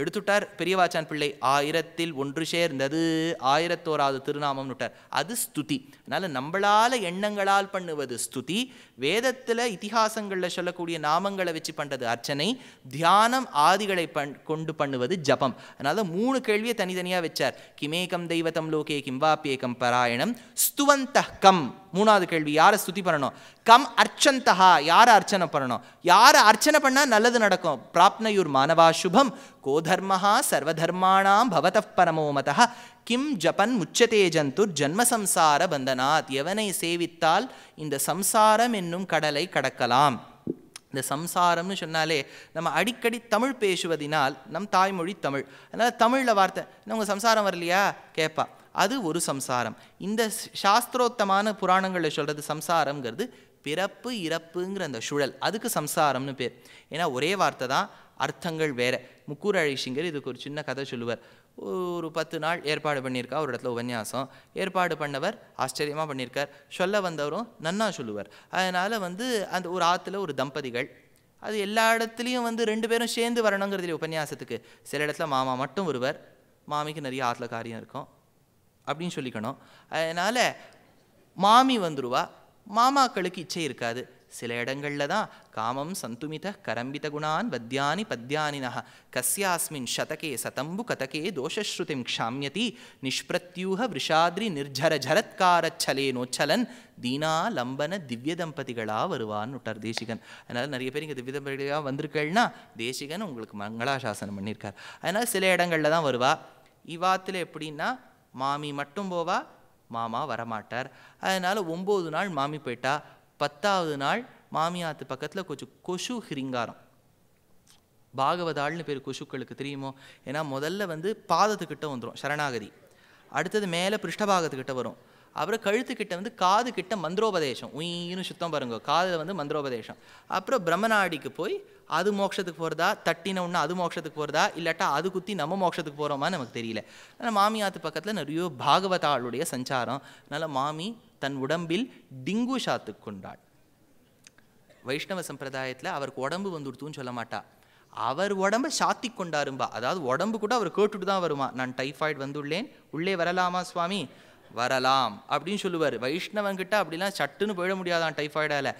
எடுத்துட்டார் பெரியவாச்சான் பிள்ளை ஆயிரத்தில் ஒன்று சேர்ந்தது ஆயிரத்தோராவது திருநாமம் விட்டார் அது ஸ்துதி அதனால் நம்மளால் எண்ணங்களால் பண்ணுவது ஸ்துதி வேதத்தில் இத்திஹாசங்களில் சொல்லக்கூடிய நாமங்களை வச்சு பண்ணுறது அர்ச்சனை தியானம் ஆதிகளை பண் கொண்டு பண்ணுவது ஜபம் அதனால் மூணு கேள்வியை தனித்தனியாக வச்சார் கிமேகம் தெய்வத்தம் லோகே கிம்வாப்பியேகம் பாராயணம் ஸ்துவந்தகம் மூணாவது கேள்வி யாரை ஸ்துதி பண்ணணும் கம் அர்ச்சந்தஹா யாரை அர்ச்சனை பண்ணணும் யாரை அர்ச்சனை பண்ணால் நல்லது நடக்கும் பிராப்னயூர் மாணவா சுபம் கோ தர்மஹா சர்வதர்மாணாம் பவத பரமோமதா கிம் ஜபன் முச்சதே ஜந்துர் ஜன்மசம்சார வந்தனாத் எவனை சேவித்தால் இந்த சம்சாரம் என்னும் கடலை கடக்கலாம் இந்த சம்சாரம்னு சொன்னாலே நம்ம அடிக்கடி தமிழ் பேசுவதினால் நம் தாய்மொழி தமிழ் அதனால் தமிழில் வார்த்தை இன்னும் உங்கள் சம்சாரம் வரலையா கேட்பா அது ஒரு சம்சாரம் இந்த சாஸ்திரோத்தமான புராணங்களில் சொல்கிறது சம்சாரம்ங்கிறது பிறப்பு இறப்புங்கிற அந்த சுழல் அதுக்கு சம்சாரம்னு பேர் ஏன்னா ஒரே வார்த்தை தான் அர்த்தங்கள் வேறு முக்கூர் அழிசிங்கர் இதுக்கு ஒரு சின்ன கதை சொல்லுவார் ஒரு பத்து நாள் ஏற்பாடு பண்ணியிருக்கா ஒரு இடத்துல உபன்யாசம் ஏற்பாடு பண்ணவர் ஆச்சரியமாக பண்ணியிருக்கார் சொல்ல வந்தவரும் நன்னா சொல்லுவார் அதனால் வந்து அந்த ஒரு ஆற்றுல ஒரு தம்பதிகள் அது எல்லா இடத்துலையும் வந்து ரெண்டு பேரும் சேர்ந்து வரணுங்கிறது உபன்யாசத்துக்கு சில இடத்துல மாமா மட்டும் வருவர் மாமிக்கு நிறைய ஆற்றுல காரியம் இருக்கும் அப்படின்னு சொல்லிக்கணும் அதனால் மாமி வந்துருவா மாமாக்களுக்கு இச்சை இருக்காது சில இடங்களில் தான் காமம் சந்துமித கரம்பித குணான் பத்யானி பத்யானினா கஸ்யாஸ்மின் சதகே சதம்பு கதகே தோஷஸ்ருதிம் க்ஷாமியதி நிஷ்பிரத்யூக விஷாத்ரி நிர்ஜர நோச்சலன் தீனா லம்பன திவ்ய தம்பதிகளாக வருவான்னு விட்டார் தேசிகன் அதனால் நிறைய பேர் இங்கே திவ்ய தம்பதிகளாக வந்திருக்கள்னா தேசிகன் உங்களுக்கு மங்களாசாசனம் பண்ணியிருக்கார் அதனால் சில இடங்களில் தான் வருவா இவ்வாத்தில் எப்படின்னா மாமி மட்டும் போவா மாமா வரமாட்டார் அதனால் ஒம்பது நாள் மாமி போயிட்டா பத்தாவது நாள் மாமியாத்து பக்கத்தில் கொஞ்சம் கொசு ஹிரிங்காரம் பாகவதாள்னு பேர் கொசுக்களுக்கு தெரியுமோ ஏன்னா முதல்ல வந்து பாதத்துக்கிட்ட வந்துடும் சரணாகதி அடுத்தது மேலே பிருஷ்டபாகத்துக்கிட்ட வரும் அப்புறம் கழுத்துக்கிட்ட வந்து காது கிட்ட மந்திரோபதேசம் உயின்னு சுத்தம் பாருங்க காதில் வந்து மந்திரோபதேசம் அப்புறம் பிரம்மநாடிக்கு போய் அது மோட்சத்துக்கு போகிறதா தட்டின ஒன்று அது மோட்சத்துக்கு போகிறதா இல்லாட்டா அது குத்தி நம்ம மோட்சத்துக்கு போகிறோமா நமக்கு தெரியல ஆனால் மாமியாத்து பக்கத்தில் நிறைய பாகவதாளுடைய சஞ்சாரம் அதனால் மாமி தன் உடம்பில் டிங்கு சாத்து கொண்டாள் வைஷ்ணவ சம்பிரதாயத்தில் அவருக்கு உடம்பு வந்துடுத்துன்னு சொல்ல மாட்டா அவர் உடம்பை சாத்தி கொண்டாரும்பா அதாவது உடம்பு கூட அவர் கேட்டுட்டு தான் வருமா நான் டைஃபாய்டு வந்துள்ளேன் உள்ளே வரலாமா சுவாமி வரலாம் அப்படின்னு சொல்லுவார் வைஷ்ணவங்கிட்ட அப்படிலாம் சட்டுன்னு போயிட முடியாதான் டைஃபாய்டால்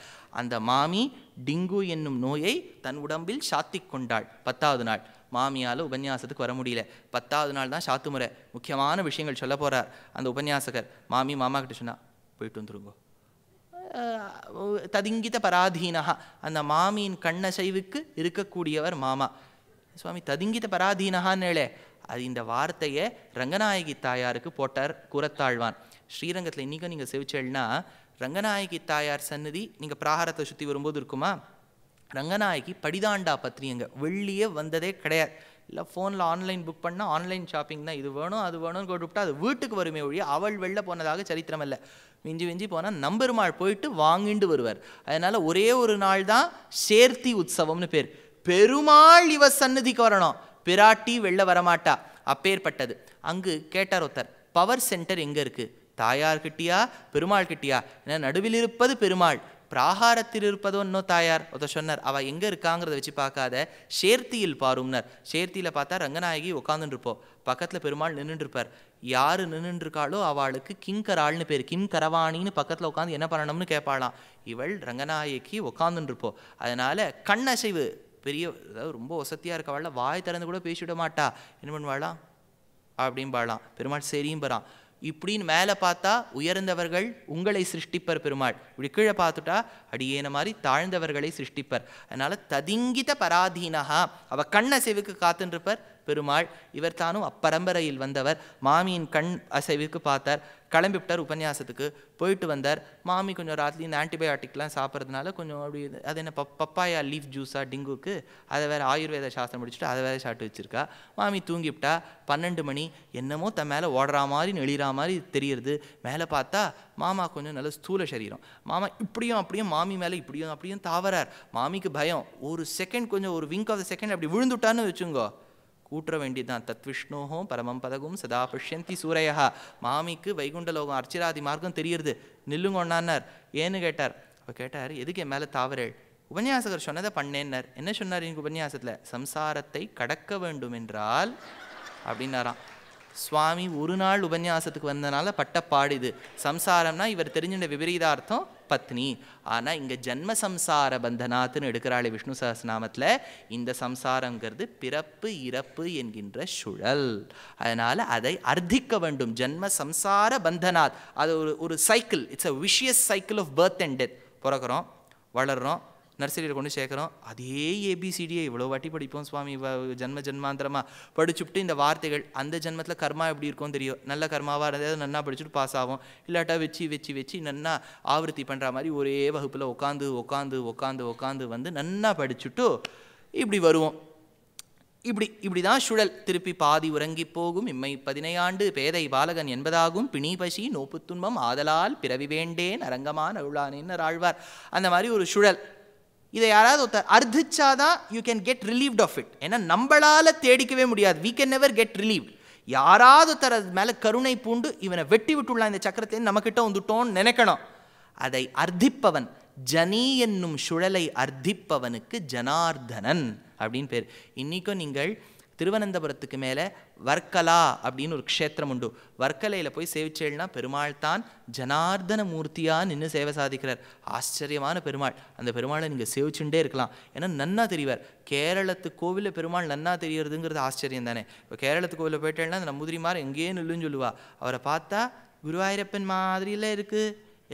அந்த மாமி டிங்கு என்னும் நோயை தன் உடம்பில் சாத்தி கொண்டாள் பத்தாவது நாள் மாமியால் உபன்யாசத்துக்கு வர முடியல பத்தாவது நாள் தான் சாத்து முறை முக்கியமான விஷயங்கள் சொல்ல போகிறார் அந்த உபன்யாசகர் மாமி மாமா கிட்ட சொன்னால் போயிட்டு வந்துருங்கோ ததிங்கித பராதீனகா அந்த மாமியின் கண்ணசைவுக்கு இருக்கக்கூடியவர் மாமா சுவாமி ததிங்கித பராதீனகான்னு அது இந்த வார்த்தையை ரங்கநாயகி தாயாருக்கு போட்டார் குரத்தாழ்வான் ஸ்ரீரங்கத்தில் இன்றைக்கும் நீங்கள் செவிச்சல்னா ரங்கநாயகி தாயார் சன்னதி நீங்கள் பிராகாரத்தை சுற்றி வரும்போது இருக்குமா ரங்கநாயகி படிதாண்டா பத்திரியங்க வெள்ளியே வந்ததே கிடையாது இல்லை ஃபோனில் ஆன்லைன் புக் பண்ணால் ஆன்லைன் ஷாப்பிங் தான் இது வேணும் அது வேணும்னு கூட்டு அது வீட்டுக்கு வருமே ஒழிய அவள் வெளில போனதாக சரித்திரம் இல்லை மிஞ்சி மிஞ்சி போனால் நம்பெருமாள் போயிட்டு வாங்கிட்டு வருவார் அதனால் ஒரே ஒரு நாள் தான் சேர்த்தி உற்சவம்னு பேர் பெருமாள் இவ சன்னதிக்கு வரணும் பிராட்டி வெளில வரமாட்டா அப்பேற்பட்டது அங்கு கேட்டார் ஒருத்தர் பவர் சென்டர் எங்கே இருக்குது தாயார் கிட்டியா பெருமாள் கிட்டியா ஏன்னா நடுவில் இருப்பது பெருமாள் பிராகாரத்தில் இருப்பதோ இன்னும் தாயார் ஒருத்தர் சொன்னார் அவள் எங்கே இருக்காங்கிறத வச்சு பார்க்காத சேர்த்தியில் பாரும்னர் சேர்த்தியில் பார்த்தா ரங்கநாயகி உட்காந்துருப்போம் பக்கத்தில் பெருமாள் நின்றுருப்பார் யார் நின்றுருக்காளோ அவளுக்கு கிங்கராள்னு பேர் கிம் கரவாணின்னு பக்கத்தில் உட்காந்து என்ன பண்ணணும்னு கேட்பாளாம் இவள் ரங்கநாயகி உட்காந்துருப்போம் அதனால் கண்ணசைவு பெரிய அதாவது ரொம்ப வசதியாக இருக்கவாள் வாய் திறந்து கூட பேசிவிட மாட்டா என்ன பண்ணுவாளாம் அப்படிம்பாளாம் பெருமாள் சரியும்பறான் இப்படின்னு மேலே பார்த்தா உயர்ந்தவர்கள் உங்களை சிருஷ்டிப்பர் பெருமாள் இப்படி கீழே பார்த்துட்டா அடியேன மாதிரி தாழ்ந்தவர்களை சிருஷ்டிப்பர் அதனால் ததிங்கித பராதீனகா அவள் கண்ணை செவுக்கு காத்துன்றிருப்பர் பெருமாள் இவர் தானும் அப்பரம்பரையில் வந்தவர் மாமியின் கண் அசைவுக்கு பார்த்தார் கிளம்பிவிட்டார் உபன்யாசத்துக்கு போயிட்டு வந்தார் மாமி கொஞ்சம் ராத்திரி இந்த ஆன்டிபயோட்டிக்லாம் சாப்பிட்றதுனால கொஞ்சம் அப்படி அது என்ன பப் பப்பாயா லீஃப் ஜூஸாக டிங்குக்கு அதை வேறு ஆயுர்வேத சாஸ்திரம் முடிச்சுட்டு அதை வேறு சாப்பிட்டு வச்சுருக்கா மாமி தூங்கிவிட்டா பன்னெண்டு மணி என்னமோ தன் மேலே ஓடுறா மாதிரி நெளிகிற மாதிரி தெரியுது மேலே பார்த்தா மாமா கொஞ்சம் நல்ல ஸ்தூல சரீரம் மாமா இப்படியும் அப்படியும் மாமி மேலே இப்படியும் அப்படியும் தாவறார் மாமிக்கு பயம் ஒரு செகண்ட் கொஞ்சம் ஒரு விங்க் ஆஃப் த செகண்ட் அப்படி விழுந்துட்டான்னு வச்சுங்கோ கூற்ற வேண்டியதுதான் தத்விஷ்ணோஹோ பரமம் பதகும் சதா பஷ்யந்தி சூரையா மாமிக்கு வைகுண்ட லோகம் அர்ச்சிராதி மார்க்கம் தெரியுது நில்லுங்க ஒன்னார் ஏன்னு கேட்டார் அப்போ கேட்டார் எதுக்கு என் மேலே தாவரேள் உபன்யாசகர் சொன்னதை பண்ணேன்னர் என்ன சொன்னார் இங்கே உபன்யாசத்தில் சம்சாரத்தை கடக்க வேண்டும் என்றால் அப்படின்னாராம் சுவாமி ஒரு நாள் உபன்யாசத்துக்கு வந்தனால பட்ட இது சம்சாரம்னா இவர் தெரிஞ்சுட விபரீதார்த்தம் பத்னி ஆனால் இங்கே ஜென்ம சம்சார பந்தனாத்துன்னு எடுக்கிறாளே விஷ்ணு சஹஸ்நாமத்தில் இந்த சம்சாரங்கிறது பிறப்பு இறப்பு என்கின்ற சுழல் அதனால் அதை அர்த்திக்க வேண்டும் ஜென்ம சம்சார பந்தனாத் அது ஒரு ஒரு cycle its a vicious cycle of birth and death பிறக்கிறோம் வளர்கிறோம் நர்சரியில் கொண்டு சேர்க்குறோம் அதே ஏபிசிடியை இவ்வளோ வாட்டி படிப்போம் சுவாமி ஜென்ம ஜென்மாந்திரமாக படிச்சுவிட்டு இந்த வார்த்தைகள் அந்த ஜென்மத்தில் கர்மா எப்படி இருக்கும் தெரியும் நல்ல கர்மாவாக இருந்தால் நன்னா படிச்சுட்டு பாஸ் ஆகும் இல்லாட்டா வச்சு வச்சு வச்சு நன்னா ஆவருத்தி பண்ணுற மாதிரி ஒரே வகுப்பில் உட்காந்து உட்காந்து உட்காந்து உட்காந்து வந்து நன்னா படிச்சுட்டு இப்படி வருவோம் இப்படி இப்படி தான் சுழல் திருப்பி பாதி உறங்கி போகும் இம்மை பதினையாண்டு பேதை பாலகன் என்பதாகும் பிணி பசி நோப்பு துன்பம் ஆதலால் பிறவி வேண்டேன் அரங்கமான அருளானேன்னு ஆழ்வார் அந்த மாதிரி ஒரு சுழல் இதை யாராவது ஒருத்தர் தான் you can get relieved of it ஏன்னா நம்மளால் தேடிக்கவே முடியாது we can never get relieved யாராவது ஒருத்தர் அது மேலே கருணை பூண்டு இவனை வெட்டி விட்டுள்ள இந்த சக்கரத்தை நம்மக்கிட்ட வந்துட்டோம்னு நினைக்கணும் அதை அர்த்திப்பவன் ஜனி என்னும் சுழலை அர்த்திப்பவனுக்கு ஜனார்தனன் அப்படின்னு பேர் இன்றைக்கும் நீங்கள் திருவனந்தபுரத்துக்கு மேலே வர்க்கலா அப்படின்னு ஒரு க்ஷேத்திரம் உண்டு வர்க்கலையில் போய் சேவிச்சேல்னா பெருமாள் தான் ஜனார்தன மூர்த்தியாக நின்று சேவை சாதிக்கிறார் ஆச்சரியமான பெருமாள் அந்த பெருமாளை நீங்கள் சேவிச்சுட்டே இருக்கலாம் ஏன்னா நன்னா தெரிவார் கேரளத்து கோவிலில் பெருமாள் நன்னா தெரியறதுங்கிறது ஆச்சரியம் தானே இப்போ கேரளத்து கோவிலில் போயிட்டேன்னா அந்த நம்பூதிரி மாதிரி எங்கேயே நில்லுன்னு சொல்லுவா அவரை பார்த்தா குருவாயிரப்பன் மாதிரியில் இருக்குது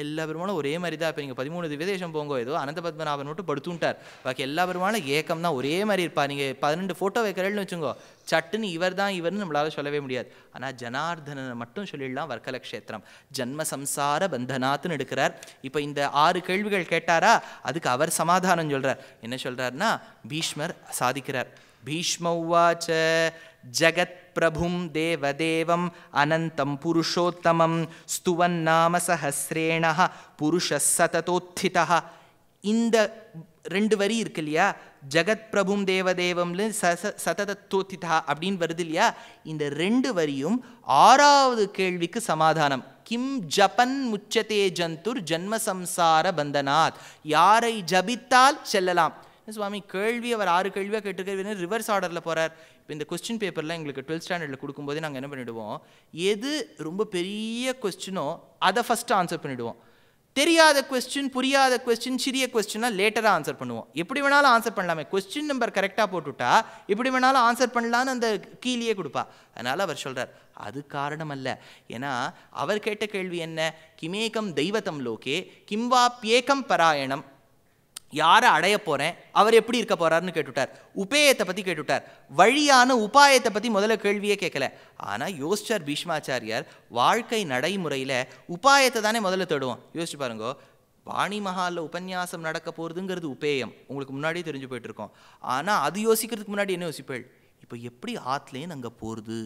எல்லா பெருமானும் ஒரே மாதிரி தான் இப்போ நீங்கள் பதிமூணு திவ்யதேசம் போங்க ஏதோ அனந்த பத்மநாபன் மட்டும் படுத்துட்டார் பாக்கி எல்லா பெருமானும் ஏக்கம் தான் ஒரே மாதிரி இருப்பா நீங்கள் பதினெண்டு ஃபோட்டோ வைக்கிறேன்னு வச்சுங்கோ சட்டுன்னு இவர் தான் இவர்னு நம்மளால் சொல்லவே முடியாது ஆனால் ஜனார்தனனை மட்டும் சொல்லிடலாம் வர்க்கல க்ஷேத்திரம் ஜன்ம சம்சார பந்தனாத்துன்னு எடுக்கிறார் இப்போ இந்த ஆறு கேள்விகள் கேட்டாரா அதுக்கு அவர் சமாதானம் சொல்கிறார் என்ன சொல்கிறார்னா பீஷ்மர் சாதிக்கிறார் பீஷ்மவ்வாச்ச தேவதேவம் அனந்தம் புருஷோத்தமம் ஸ்துவன் நாம सहस्रेणः புருஷ சததோத்தித இந்த ரெண்டு வரி இருக்கு இல்லையா ஜகத் பிரபும் தேவதேவம்ல சச சததத்துவத்திதா அப்படின்னு வருது இல்லையா இந்த ரெண்டு வரியும் ஆறாவது கேள்விக்கு சமாதானம் கிம் ஜபன் முச்சதே ஜந்துர் ஜன்மசம்சார பந்தனாத் யாரை ஜபித்தால் செல்லலாம் சுவாமி கேள்வி அவர் ஆறு கேள்வியாக கேட்டிருக்கிறது ரிவர்ஸ் ஆர்டரில் போகிறார் இப்போ இந்த கொஸ்டின் பேப்பரில் எங்களுக்கு டுவெல்த் ஸ்டாண்டர்டில் கொடுக்கும்போது நாங்கள் என்ன பண்ணிவிடுவோம் எது ரொம்ப பெரிய கொஸ்டினோ அதை ஃபஸ்ட்டு ஆன்சர் பண்ணிவிடுவோம் தெரியாத கொஸ்டின் புரியாத கொஸ்டின் சிறிய கொஸ்டினாக லேட்டராக ஆன்சர் பண்ணுவோம் எப்படி வேணாலும் ஆன்சர் பண்ணலாமே கொஸ்டின் நம்பர் கரெக்டாக போட்டுவிட்டா எப்படி வேணாலும் ஆன்சர் பண்ணலான்னு அந்த கீழே கொடுப்பா அதனால் அவர் சொல்கிறார் அது காரணம் அல்ல ஏன்னா அவர் கேட்ட கேள்வி என்ன கிமேகம் தெய்வத்தம் லோகே கிம்வாப்யேகம் பராயணம் யாரை அடைய போகிறேன் அவர் எப்படி இருக்க போகிறாருன்னு கேட்டுட்டார் உபேயத்தை பற்றி கேட்டுட்டார் வழியான உபாயத்தை பற்றி முதல்ல கேள்வியே கேட்கல ஆனால் யோசிச்சார் பீஷ்மாச்சாரியார் வாழ்க்கை நடைமுறையில் உபாயத்தை தானே முதல்ல தேடுவோம் யோசிச்சு பாருங்கோ வாணி மகாலில் உபன்யாசம் நடக்க போகிறதுங்கிறது உபேயம் உங்களுக்கு முன்னாடியே தெரிஞ்சு போயிட்டுருக்கோம் ஆனால் அது யோசிக்கிறதுக்கு முன்னாடி என்ன யோசிப்பேள் இப்போ எப்படி ஆத்லேருந்து அங்கே போகிறது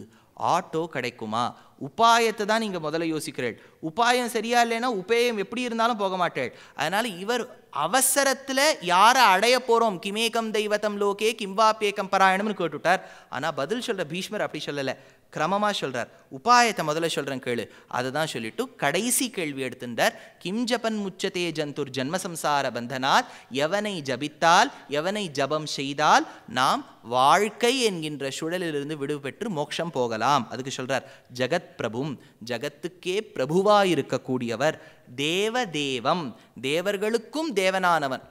ஆட்டோ கிடைக்குமா உபாயத்தை தான் நீங்கள் முதல்ல யோசிக்கிறேன் உபாயம் சரியா இல்லைன்னா உபயம் எப்படி இருந்தாலும் போக மாட்டேன் அதனால் இவர் அவசரத்தில் யாரை அடைய போகிறோம் கிமேகம் தெய்வத்தம் லோகே கிம்பாப்பேக்கம் பராயணம்னு கேட்டுவிட்டார் ஆனால் பதில் சொல்கிற பீஷ்மர் அப்படி சொல்லலை கிரமமாக சொல்கிறார் உபாயத்தை முதல்ல சொல்கிறேன் கேளு அதை தான் சொல்லிட்டு கடைசி கேள்வி எடுத்துட்டார் கிம் ஜபன் முச்சதே ஜந்தூர் ஜென்மசம்சார பந்தனால் எவனை ஜபித்தால் எவனை ஜபம் செய்தால் நாம் வாழ்க்கை என்கின்ற சுழலிலிருந்து விடுபெற்று மோட்சம் போகலாம் அதுக்கு சொல்கிறார் ஜெகத் பிரபும் ஜகத்துக்கே பிரபுவாக இருக்கக்கூடியவர் தேவ தேவம் தேவர்களுக்கும் தேவனானவன்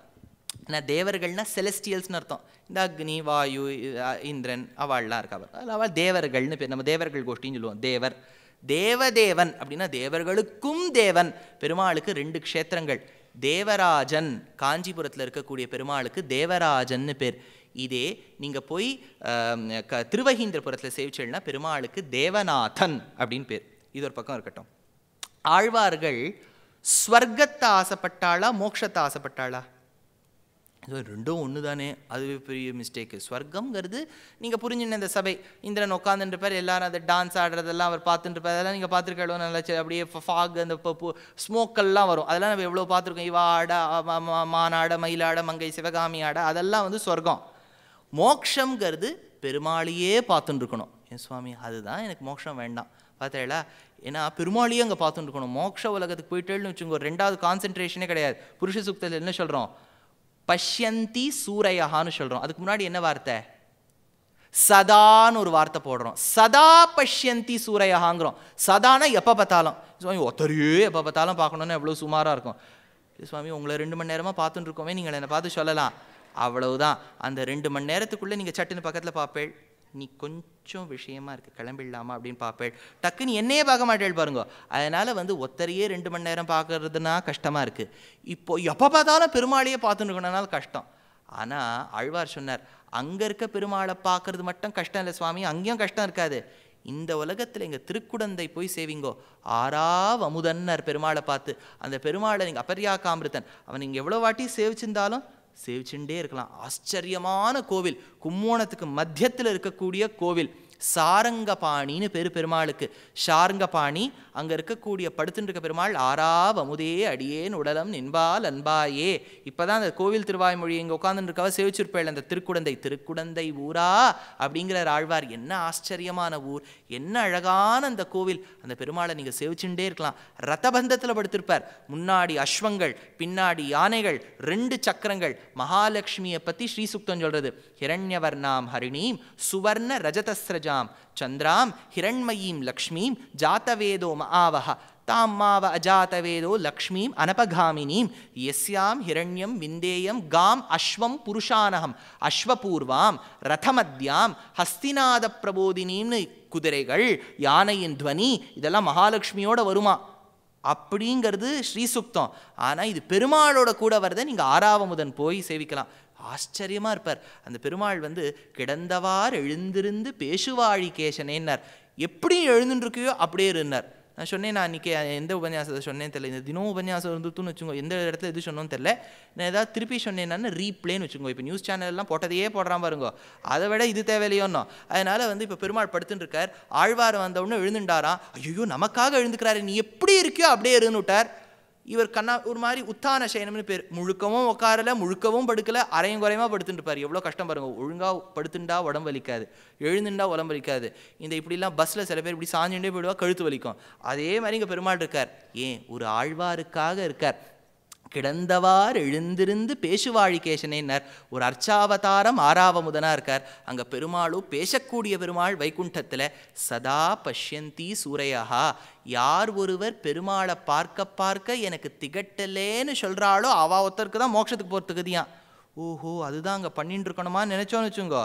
ஆனால் தேவர்கள்னால் செலஸ்டியல்ஸ்னு அர்த்தம் இந்த அக்னி வாயு இந்திரன் அவள்லாம் இருக்கா அதில் அவள் தேவர்கள்னு பேர் நம்ம தேவர்கள் கோஷ்டின்னு சொல்லுவோம் தேவர் தேவதேவன் அப்படின்னா தேவர்களுக்கும் தேவன் பெருமாளுக்கு ரெண்டு க்ஷேத்திரங்கள் தேவராஜன் காஞ்சிபுரத்தில் இருக்கக்கூடிய பெருமாளுக்கு தேவராஜன்னு பேர் இதே நீங்கள் போய் க திருவகீந்திரபுரத்தில் சேவிச்சல்னா பெருமாளுக்கு தேவநாதன் அப்படின்னு பேர் இது ஒரு பக்கம் இருக்கட்டும் ஆழ்வார்கள் ஸ்வர்க்கத்தை ஆசைப்பட்டாளா மோட்சத்தை ஆசைப்பட்டாளா ஸோ ரெண்டும் ஒன்று தானே அதுவே பெரிய மிஸ்டேக்கு ஸ்வர்க்கம்ங்கிறது நீங்கள் புரிஞ்சுன இந்த சபை இந்திரன் பேர் எல்லாரும் அதை டான்ஸ் ஆடுறதெல்லாம் அவர் பார்த்துட்டுருப்பார் அதெல்லாம் நீங்கள் பார்த்துருக்கோ நல்லா அப்படியே ஃபாக் அந்த ஸ்மோக்கெல்லாம் வரும் அதெல்லாம் நம்ம எவ்வளோ பார்த்துருக்கோம் இவா ஆட மானாட மயிலாட மங்கை சிவகாமி ஆட அதெல்லாம் வந்து ஸ்வர்க்கம் மோக்ஷங்கிறது பெருமாளையே பார்த்துட்டு இருக்கணும் என் சுவாமி அதுதான் எனக்கு மோட்சம் வேண்டாம் பார்த்தீங்களா ஏன்னா பெருமாளையே அங்கே பார்த்துட்டு இருக்கணும் மோட்ச உலகத்துக்கு போயிட்டேன்னு வச்சுக்கோங்க ரெண்டாவது கான்சென்ட்ரேஷனே கிடையாது புருஷ சுக்தத்தில் என்ன சொல்கிறோம் பஷ்யந்தி சூரையஹான்னு சொல்கிறோம் அதுக்கு முன்னாடி என்ன வார்த்தை சதான்னு ஒரு வார்த்தை போடுறோம் சதா பஷ்யந்தி சூரையஹாங்கிறோம் சதானா எப்போ பார்த்தாலும் சுவாமி ஒத்தரையே எப்போ பார்த்தாலும் பார்க்கணுன்னு எவ்வளோ சுமாராக இருக்கும் சுவாமி உங்களை ரெண்டு மணி நேரமாக பார்த்துட்டு இருக்கோமே நீங்கள் என்னை பார்த்து சொல்லலாம் அவ்வளவுதான் அந்த ரெண்டு மணி நேரத்துக்குள்ளே நீங்கள் சட்டுன்னு பக்கத்தில் பார்ப்பேள் நீ கொஞ்சம் விஷயமா இருக்குது கிளம்பிடலாமா அப்படின்னு பார்ப்பேள் டக்குன்னு என்னையே பார்க்க மாட்டேள் பாருங்க அதனால் வந்து ஒத்தரையே ரெண்டு மணி நேரம் பார்க்கறதுனா கஷ்டமாக இருக்குது இப்போ எப்போ பார்த்தாலும் பெருமாளையே பார்த்துன்னு கஷ்டம் ஆனால் ஆழ்வார் சொன்னார் அங்கே இருக்க பெருமாளை பார்க்கறது மட்டும் கஷ்டம் இல்லை சுவாமி அங்கேயும் கஷ்டம் இருக்காது இந்த உலகத்தில் எங்கள் திருக்குடந்தை போய் சேவிங்கோ ஆறாவ அமுதன்னர் பெருமாளை பார்த்து அந்த பெருமாளை நீங்கள் அப்பரியாக்காமிருத்தன் அவன் நீங்கள் எவ்வளோ வாட்டி சேவிச்சிருந்தாலும் சேவிச்சுட்டே இருக்கலாம் ஆச்சரியமான கோவில் கும்போணத்துக்கு மத்தியத்தில் இருக்கக்கூடிய கோவில் சாரங்கபாணின்னு பேர் பெருமாளுக்கு ஷாரங்கபாணி அங்கே இருக்கக்கூடிய படுத்துட்டு பெருமாள் ஆறாவ அமுதே அடியேன் உடலம் நின்பால் அன்பாயே இப்போ தான் அந்த கோவில் மொழி இங்கே உட்காந்துருக்கவ சேவிச்சிருப்பேள் அந்த திருக்குடந்தை திருக்குடந்தை ஊரா அப்படிங்கிற ஆழ்வார் என்ன ஆச்சரியமான ஊர் என்ன அழகான அந்த கோவில் அந்த பெருமாளை நீங்கள் சேவிச்சுட்டே இருக்கலாம் ரத்தபந்தத்தில் படுத்திருப்பார் முன்னாடி அஸ்வங்கள் பின்னாடி யானைகள் ரெண்டு சக்கரங்கள் மகாலட்சுமியை பற்றி ஸ்ரீசுக்தம் சொல்கிறது நாம் ஹரிணீம் சுவர்ண ரஜதஸ்ரஜ ராஜாம் சந்திராம் ஹிரண்மயீம் லக்ஷ்மீம் ஜாத்தவேதோ மாவஹ தாம் மாவ அஜாத்தவேதோ லக்ஷ்மீம் அனபகாமினீம் எஸ்யாம் ஹிரண்யம் விந்தேயம் காம் அஸ்வம் புருஷானகம் அஸ்வபூர்வாம் ரதமத்யாம் ஹஸ்திநாத பிரபோதினீம்னு குதிரைகள் யானையின் துவனி இதெல்லாம் மகாலட்சுமியோட வருமா அப்படிங்கிறது ஸ்ரீசுக்தம் ஆனால் இது பெருமாளோட கூட வரதை நீங்கள் முதன் போய் சேவிக்கலாம் ஆச்சரியமாக இருப்பார் அந்த பெருமாள் வந்து கிடந்தவாறு எழுந்திருந்து பேசுவாழி கேசனேன்னார் எப்படி எழுந்துருக்கையோ அப்படியே இருந்தார் நான் சொன்னேன் நான் இன்றைக்கி எந்த உபன்யாசத்தை சொன்னேன்னு தெரியல இந்த தினம் உபன்யாசம் இருந்துட்டுன்னு வச்சுக்கோ எந்த இடத்துல எது சொன்னோன்னு தெரில நான் ஏதாவது திருப்பி சொன்னேன்னா ரீப்ளேன்னு வச்சுக்கோ இப்போ நியூஸ் சேனல்லாம் போட்டதையே போடுறான் பாருங்க அதை விட இது தேவையில்லையோன்னோ அதனால் வந்து இப்போ பெருமாள் படுத்துன்னு இருக்கார் ஆழ்வார் வந்தவுடனே எழுந்துட்டாரான் ஐயோ நமக்காக எழுந்துக்கிறாரு நீ எப்படி இருக்கியோ அப்படியே இருந்துட்டார் இவர் கண்ணா ஒரு மாதிரி உத்தான சயனம்னு பேர் முழுக்கவும் உட்காரல முழுக்கவும் படுக்கலை அரையும் குறையமாக படுத்துட்டு பாரு எவ்வளோ கஷ்டம் பாருங்கள் ஒழுங்காக படுத்துண்டா உடம்பு வலிக்காது எழுந்துண்டா உடம்பு வலிக்காது இந்த இப்படிலாம் பஸ்ஸில் சில பேர் இப்படி சாஞ்சுட்டே போயிடுவா கழுத்து வலிக்கும் அதே மாதிரி இங்கே பெருமாள் இருக்கார் ஏன் ஒரு ஆழ்வாருக்காக இருக்கார் கிடந்தவாறு எழுந்திருந்து கேசனேனர் ஒரு அர்ச்சாவதாரம் ஆறாவமுதனாக இருக்கார் அங்கே பெருமாளும் பேசக்கூடிய பெருமாள் வைகுண்டத்தில் சதா பஷ்யந்தி சூரையஹா யார் ஒருவர் பெருமாளை பார்க்க பார்க்க எனக்கு திகட்டலேன்னு சொல்கிறாளோ அவ ஒருத்தருக்கு தான் மோட்சத்துக்கு போகிறதுக்குதியான் ஓஹோ அதுதான் அங்கே பண்ணிட்டு இருக்கணுமான்னு நினச்சோன்னு வச்சுங்கோ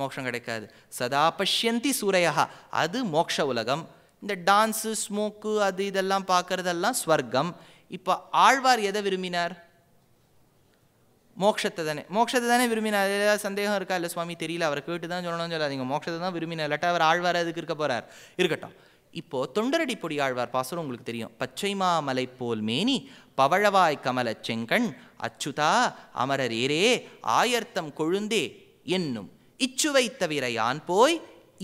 மோட்சம் கிடைக்காது சதா பஷ்யந்தி சூரையஹா அது மோட்ச உலகம் இந்த டான்ஸு ஸ்மோக்கு அது இதெல்லாம் பார்க்குறதெல்லாம் ஸ்வர்க்கம் இப்போ ஆழ்வார் எதை விரும்பினார் மோட்சத்தை தானே மோட்சத்தை தானே விரும்பினார் ஏதாவது சந்தேகம் இருக்கா இல்லை சுவாமி தெரியல அவரை கேட்டு தான் சொல்லணும்னு சொல்லாதீங்க மோட்சத்தை தான் விரும்பினார் இல்லாட்டா அவர் ஆழ்வார் அதுக்கு இருக்க போகிறார் இருக்கட்டும் இப்போது தொண்டரடி பொடி ஆழ்வார் பாசுரம் உங்களுக்கு தெரியும் பச்சைமா மலை போல் மேனி பவழவாய் கமல செங்கண் அச்சுதா அமரர் ஏரே ஆயர்த்தம் கொழுந்தே என்னும் இச்சுவை தவிர யான் போய்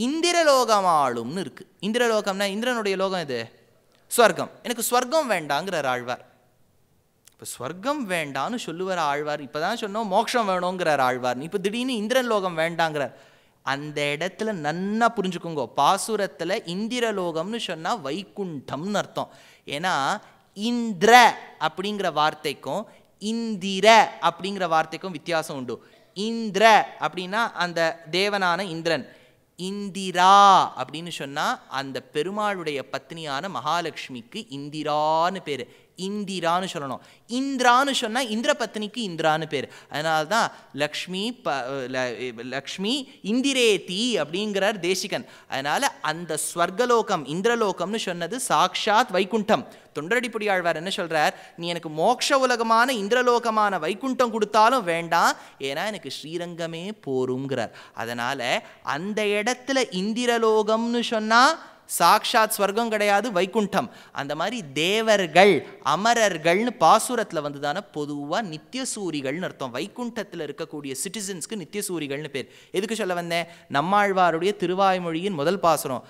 இந்திரலோகமாளும்னு இருக்குது இந்திரலோகம்னா இந்திரனுடைய லோகம் இது ஸ்வர்க்கம் எனக்கு ஸ்வர்க்கம் வேண்டாங்கிறார் ஆழ்வார் இப்போ ஸ்வர்க்கம் வேண்டான்னு சொல்லுவார் ஆழ்வார் இப்போ தான் சொன்னோம் மோட்சம் வேணுங்கிறார் ஆழ்வார் இப்போ திடீர்னு இந்திரன் லோகம் வேண்டாங்கிறார் அந்த இடத்துல நன்னா புரிஞ்சுக்கோங்க பாசுரத்தில் இந்திரலோகம்னு சொன்னால் வைகுண்டம்னு அர்த்தம் ஏன்னா இந்திர அப்படிங்கிற வார்த்தைக்கும் இந்திர அப்படிங்கிற வார்த்தைக்கும் வித்தியாசம் உண்டு இந்திர அப்படின்னா அந்த தேவனான இந்திரன் இந்திரா அப்படின்னு சொன்னால் அந்த பெருமாளுடைய பத்னியான மகாலட்சுமிக்கு இந்திரான்னு பேர் இந்திரான்னு சொல்லணும் இந்திரான்னு சொன்னால் இந்திர பத்னிக்கு இந்திரான்னு பேர் அதனால தான் லக்ஷ்மி ப லக்ஷ்மி இந்திரேதி அப்படிங்கிறார் தேசிகன் அதனால் அந்த ஸ்வர்கலோகம் இந்திரலோகம்னு சொன்னது சாக்ஷாத் வைகுண்டம் தொண்டரடிப்படி ஆழ்வார் என்ன சொல்கிறார் நீ எனக்கு மோட்ச உலகமான இந்திரலோகமான வைகுண்டம் கொடுத்தாலும் வேண்டாம் ஏன்னா எனக்கு ஸ்ரீரங்கமே போருங்கிறார் அதனால் அந்த இடத்துல இந்திரலோகம்னு சொன்னால் சாக்ஷாத் ஸ்வர்க்கம் கிடையாது வைகுண்டம் அந்த மாதிரி தேவர்கள் அமரர்கள்னு பாசுரத்தில் வந்து தானே பொதுவாக நித்தியசூரிகள்னு அர்த்தம் வைகுண்டத்தில் இருக்கக்கூடிய சிட்டிசன்ஸ்க்கு நித்தியசூரிகள்னு பேர் எதுக்கு சொல்ல வந்தேன் நம்மாழ்வாருடைய திருவாய்மொழியின் முதல் பாசுரம்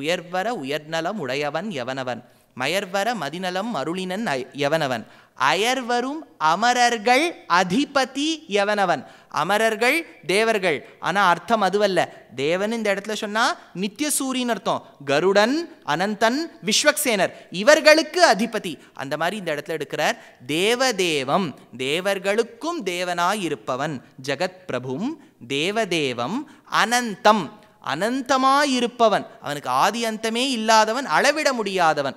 உயர்வர உயர்நலம் உடையவன் எவனவன் மயர்வர மதிநலம் அருளினன் எவனவன் அயர்வரும் அமரர்கள் அதிபதி எவனவன் அமரர்கள் தேவர்கள் ஆனால் அர்த்தம் அதுவல்ல தேவன் இந்த இடத்துல சொன்னால் சூரியன் அர்த்தம் கருடன் அனந்தன் விஸ்வக்சேனர் இவர்களுக்கு அதிபதி அந்த மாதிரி இந்த இடத்துல எடுக்கிறார் தேவதேவம் தேவர்களுக்கும் தேவனாயிருப்பவன் ஜெகத் பிரபும் தேவதேவம் அனந்தம் அனந்தமாயிருப்பவன் அவனுக்கு ஆதி அந்தமே இல்லாதவன் அளவிட முடியாதவன்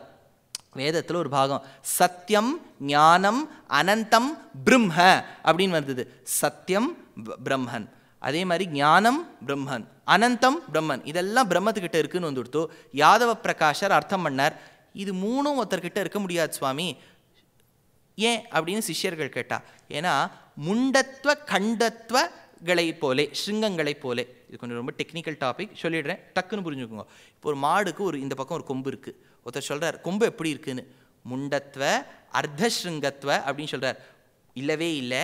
வேதத்தில் ஒரு பாகம் சத்தியம் ஞானம் அனந்தம் பிரம்ம அப்படின்னு வந்தது சத்தியம் பிரம்மன் அதே மாதிரி ஞானம் பிரம்மன் அனந்தம் பிரம்மன் இதெல்லாம் பிரம்மத்துக்கிட்ட இருக்குன்னு வந்துடுத்து யாதவ பிரகாஷர் அர்த்தம் பண்ணார் இது மூணும் ஒருத்தர்கிட்ட இருக்க முடியாது சுவாமி ஏன் அப்படின்னு சிஷ்யர்கள் கேட்டா ஏன்னா முண்டத்துவ கண்டத்துவங்களை போலே ஸ்ருங்கங்களை போலே இது கொஞ்சம் ரொம்ப டெக்னிக்கல் டாபிக் சொல்லிடுறேன் டக்குன்னு புரிஞ்சுக்கோங்க இப்போ ஒரு மாடுக்கு ஒரு இந்த பக்கம் ஒரு கொம்பு இருக்குது ஒருத்தர் சொல்கிறார் கொம்பு எப்படி இருக்குன்னு முண்டத்துவ அர்த்தஸ்ருங்கத்துவ அப்படின்னு சொல்கிறார் இல்லவே இல்லை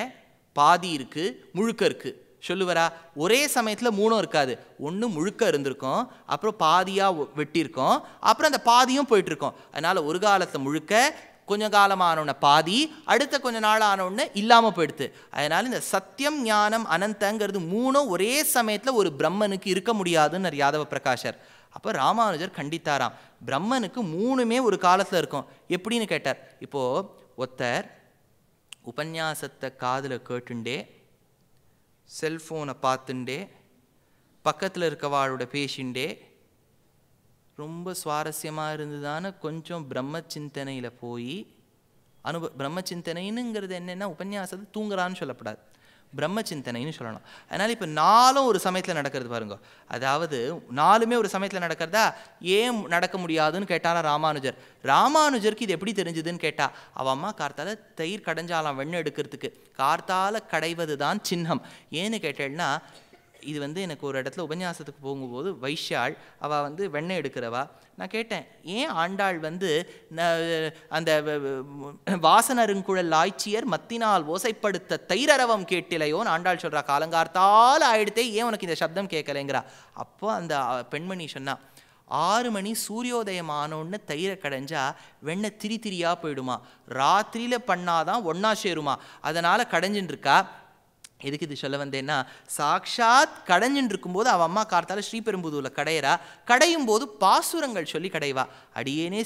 பாதி இருக்குது முழுக்க இருக்குது சொல்லுவரா ஒரே சமயத்தில் மூணும் இருக்காது ஒன்று முழுக்க இருந்திருக்கும் அப்புறம் பாதியாக வெட்டியிருக்கோம் அப்புறம் அந்த பாதியும் போயிட்டுருக்கோம் அதனால் ஒரு காலத்தை முழுக்க கொஞ்ச காலம் பாதி அடுத்த கொஞ்ச நாள் ஆனோடனே இல்லாமல் போயிடுது அதனால் இந்த சத்தியம் ஞானம் அனந்தங்கிறது மூணும் ஒரே சமயத்தில் ஒரு பிரம்மனுக்கு இருக்க முடியாதுன்னு யாதவ பிரகாஷர் அப்போ ராமானுஜர் கண்டித்தாராம் பிரம்மனுக்கு மூணுமே ஒரு காலத்தில் இருக்கும் எப்படின்னு கேட்டார் இப்போது ஒருத்தர் உபன்யாசத்தை காதில் கேட்டுண்டே செல்ஃபோனை பார்த்துண்டே பக்கத்தில் இருக்கவாளோட பேசிண்டே ரொம்ப சுவாரஸ்யமாக இருந்ததுதான் கொஞ்சம் பிரம்ம சிந்தனையில் போய் அனுப பிரம்ம சிந்தனைனுங்கிறது என்னென்னா உபன்யாசத்தை தூங்குறான்னு சொல்லப்படாது பிரம்ம சிந்தனைன்னு சொல்லணும் அதனால் இப்போ நாலும் ஒரு சமயத்தில் நடக்கிறது பாருங்க அதாவது நாலுமே ஒரு சமயத்தில் நடக்கிறதா ஏன் நடக்க முடியாதுன்னு கேட்டாலும் ராமானுஜர் ராமானுஜருக்கு இது எப்படி தெரிஞ்சுதுன்னு கேட்டா அவள் அம்மா கார்த்தால தயிர் கடைஞ்சாலாம் வெண்ணெய் எடுக்கிறதுக்கு கார்த்தால கடைவது தான் சின்னம் ஏன்னு கேட்டேன்னா இது வந்து எனக்கு ஒரு இடத்துல உபன்யாசத்துக்கு போகும்போது வைஷால் அவள் வந்து வெண்ணெய் எடுக்கிறவா நான் கேட்டேன் ஏன் ஆண்டாள் வந்து அந்த வாசனருங்குழல் ஆய்ச்சியர் மத்தினால் ஓசைப்படுத்த தைரரவம் கேட்டிலையோன்னு ஆண்டாள் சொல்கிறா காலங்கார்த்தால் ஆயிடுத்தே ஏன் உனக்கு இந்த சப்தம் கேட்கலைங்கிறா அப்போ அந்த பெண்மணி சொன்னா ஆறு மணி சூரியோதயம் ஆனோன்னு தயிரை கடைஞ்சா வெண்ணெய் திரி திரியாக போயிடுமா ராத்திரியில் பண்ணாதான் ஒன்றா சேருமா அதனால் கடைஞ்சின்னு இருக்கா எதுக்கு இது சொல்ல வந்தேன்னா சாக்ஷாத் கடைஞ்சின்னு இருக்கும்போது அவள் அம்மா கார்த்தால் ஸ்ரீபெரும்புதூரில் கடையிறா கடையும் போது பாசுரங்கள் சொல்லி கடைவா அடியேனே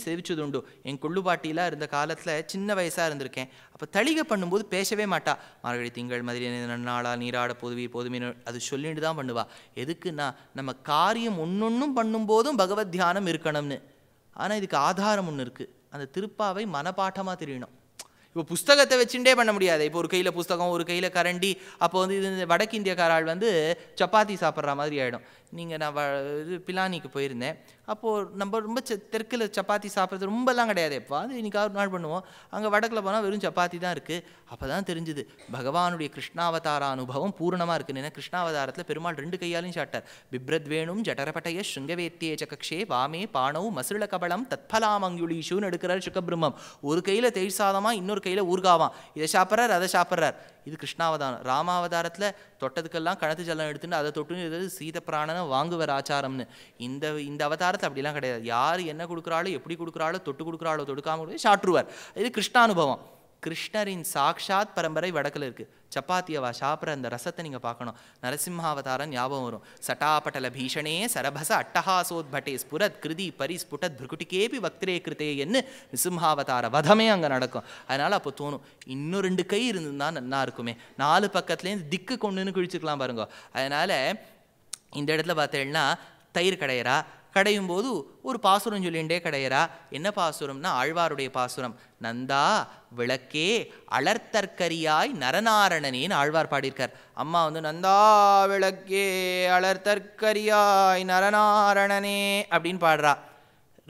உண்டு என் கொள்ளுபாட்டிலாம் இருந்த காலத்தில் சின்ன வயசாக இருந்திருக்கேன் அப்போ தளிகை பண்ணும்போது பேசவே மாட்டாள் மார்கழி திங்கள் மதிய நன்னாளா நீராட போதுவி போதுமே அது சொல்லிட்டு தான் பண்ணுவா எதுக்குன்னா நம்ம காரியம் ஒன்றொன்றும் பண்ணும்போதும் பகவத் தியானம் இருக்கணும்னு ஆனால் இதுக்கு ஆதாரம் ஒன்று இருக்குது அந்த திருப்பாவை மனப்பாட்டமாக தெரியணும் இப்போ புஸ்தகத்தை வச்சுட்டே பண்ண முடியாது இப்போ ஒரு கையில் புஸ்தகம் ஒரு கையில் கரண்டி அப்போ வந்து இது வடக்கு இந்தியக்காரால் வந்து சப்பாத்தி சாப்பிட்ற மாதிரி ஆகிடும் நீங்கள் நான் இது பிலானிக்கு போயிருந்தேன் அப்போது நம்ம ரொம்ப ச தெற்கில் சப்பாத்தி சாப்பிட்றது ரொம்பலாம் கிடையாது எப்போ அது இன்றைக்கி ஒரு நாள் பண்ணுவோம் அங்கே வடக்கில் போனால் வெறும் சப்பாத்தி தான் இருக்குது அப்போ தான் தெரிஞ்சுது பகவானுடைய கிருஷ்ணாவதார அனுபவம் பூரணமாக இருக்குன்னு ஏன்னா கிருஷ்ணாவதாரத்தில் பெருமாள் ரெண்டு கையாலையும் சாட்டார் பிப்ரத் வேணும் ஜட்டரபட்டைய சுங்கவேத்தியே சகக்ஷே வாமே பானவ் மசுள கபலம் தத்பலாமங்குளீஷுன்னு எடுக்கிறார் சுக்கபிரம்மம் ஒரு கையில் தேய் சாதமாக இன்னொரு கையில் ஊர்காவாம் இதை சாப்பிட்றார் அதை சாப்பிட்றார் இது கிருஷ்ணாவதாரம் ராமாவதாரத்தில் தொட்டதுக்கெல்லாம் கணத்து ஜலம் எடுத்துன்னு அதை தொட்டுன்னு சீத பிராணனை வாங்குவர் ஆச்சாரம்னு இந்த இந்த அவதாரத்தை அப்படிலாம் கிடையாது யார் என்ன கொடுக்குறாளோ எப்படி கொடுக்குறாளோ தொட்டு கொடுக்குறாளோ தொடுக்காமல் கொடுக்க சாற்றுவார் இது கிருஷ்ணானுபவம் கிருஷ்ணரின் சாக்ஷாத் பரம்பரை வடக்கில் இருக்குது சப்பாத்தியவா சாப்பிட்ற அந்த ரசத்தை நீங்கள் பார்க்கணும் நரசிம்மாவதாரம் ஞாபகம் வரும் சட்டாபட்டல பீஷணே சரபச அட்டஹாசோத் பட்டே ஸ்புரத் கிருதி புட்டத் பிரகுட்டிக்கேபி வக்திரே கிருத்தே என்ன நிசிம்ஹாவதார வதமே அங்கே நடக்கும் அதனால் அப்போ தோணும் இன்னும் ரெண்டு கை இருந்திருந்தால் நல்லா இருக்குமே நாலு பக்கத்துலேருந்து திக்கு கொண்டுன்னு குழிச்சிக்கலாம் பாருங்க அதனால் இந்த இடத்துல பார்த்தேன்னா தயிர் கடையரா கடையும் போது ஒரு பாசுரம் சொல்லிகிட்டே கடையிறா என்ன பாசுரம்னா ஆழ்வாருடைய பாசுரம் நந்தா விளக்கே அலர்த்தற்கரியாய் நரநாரணனேன்னு ஆழ்வார் பாடியிருக்கார் அம்மா வந்து நந்தா விளக்கே அலர்த்தற்கரியாய் நரநாரணனே அப்படின்னு பாடுறா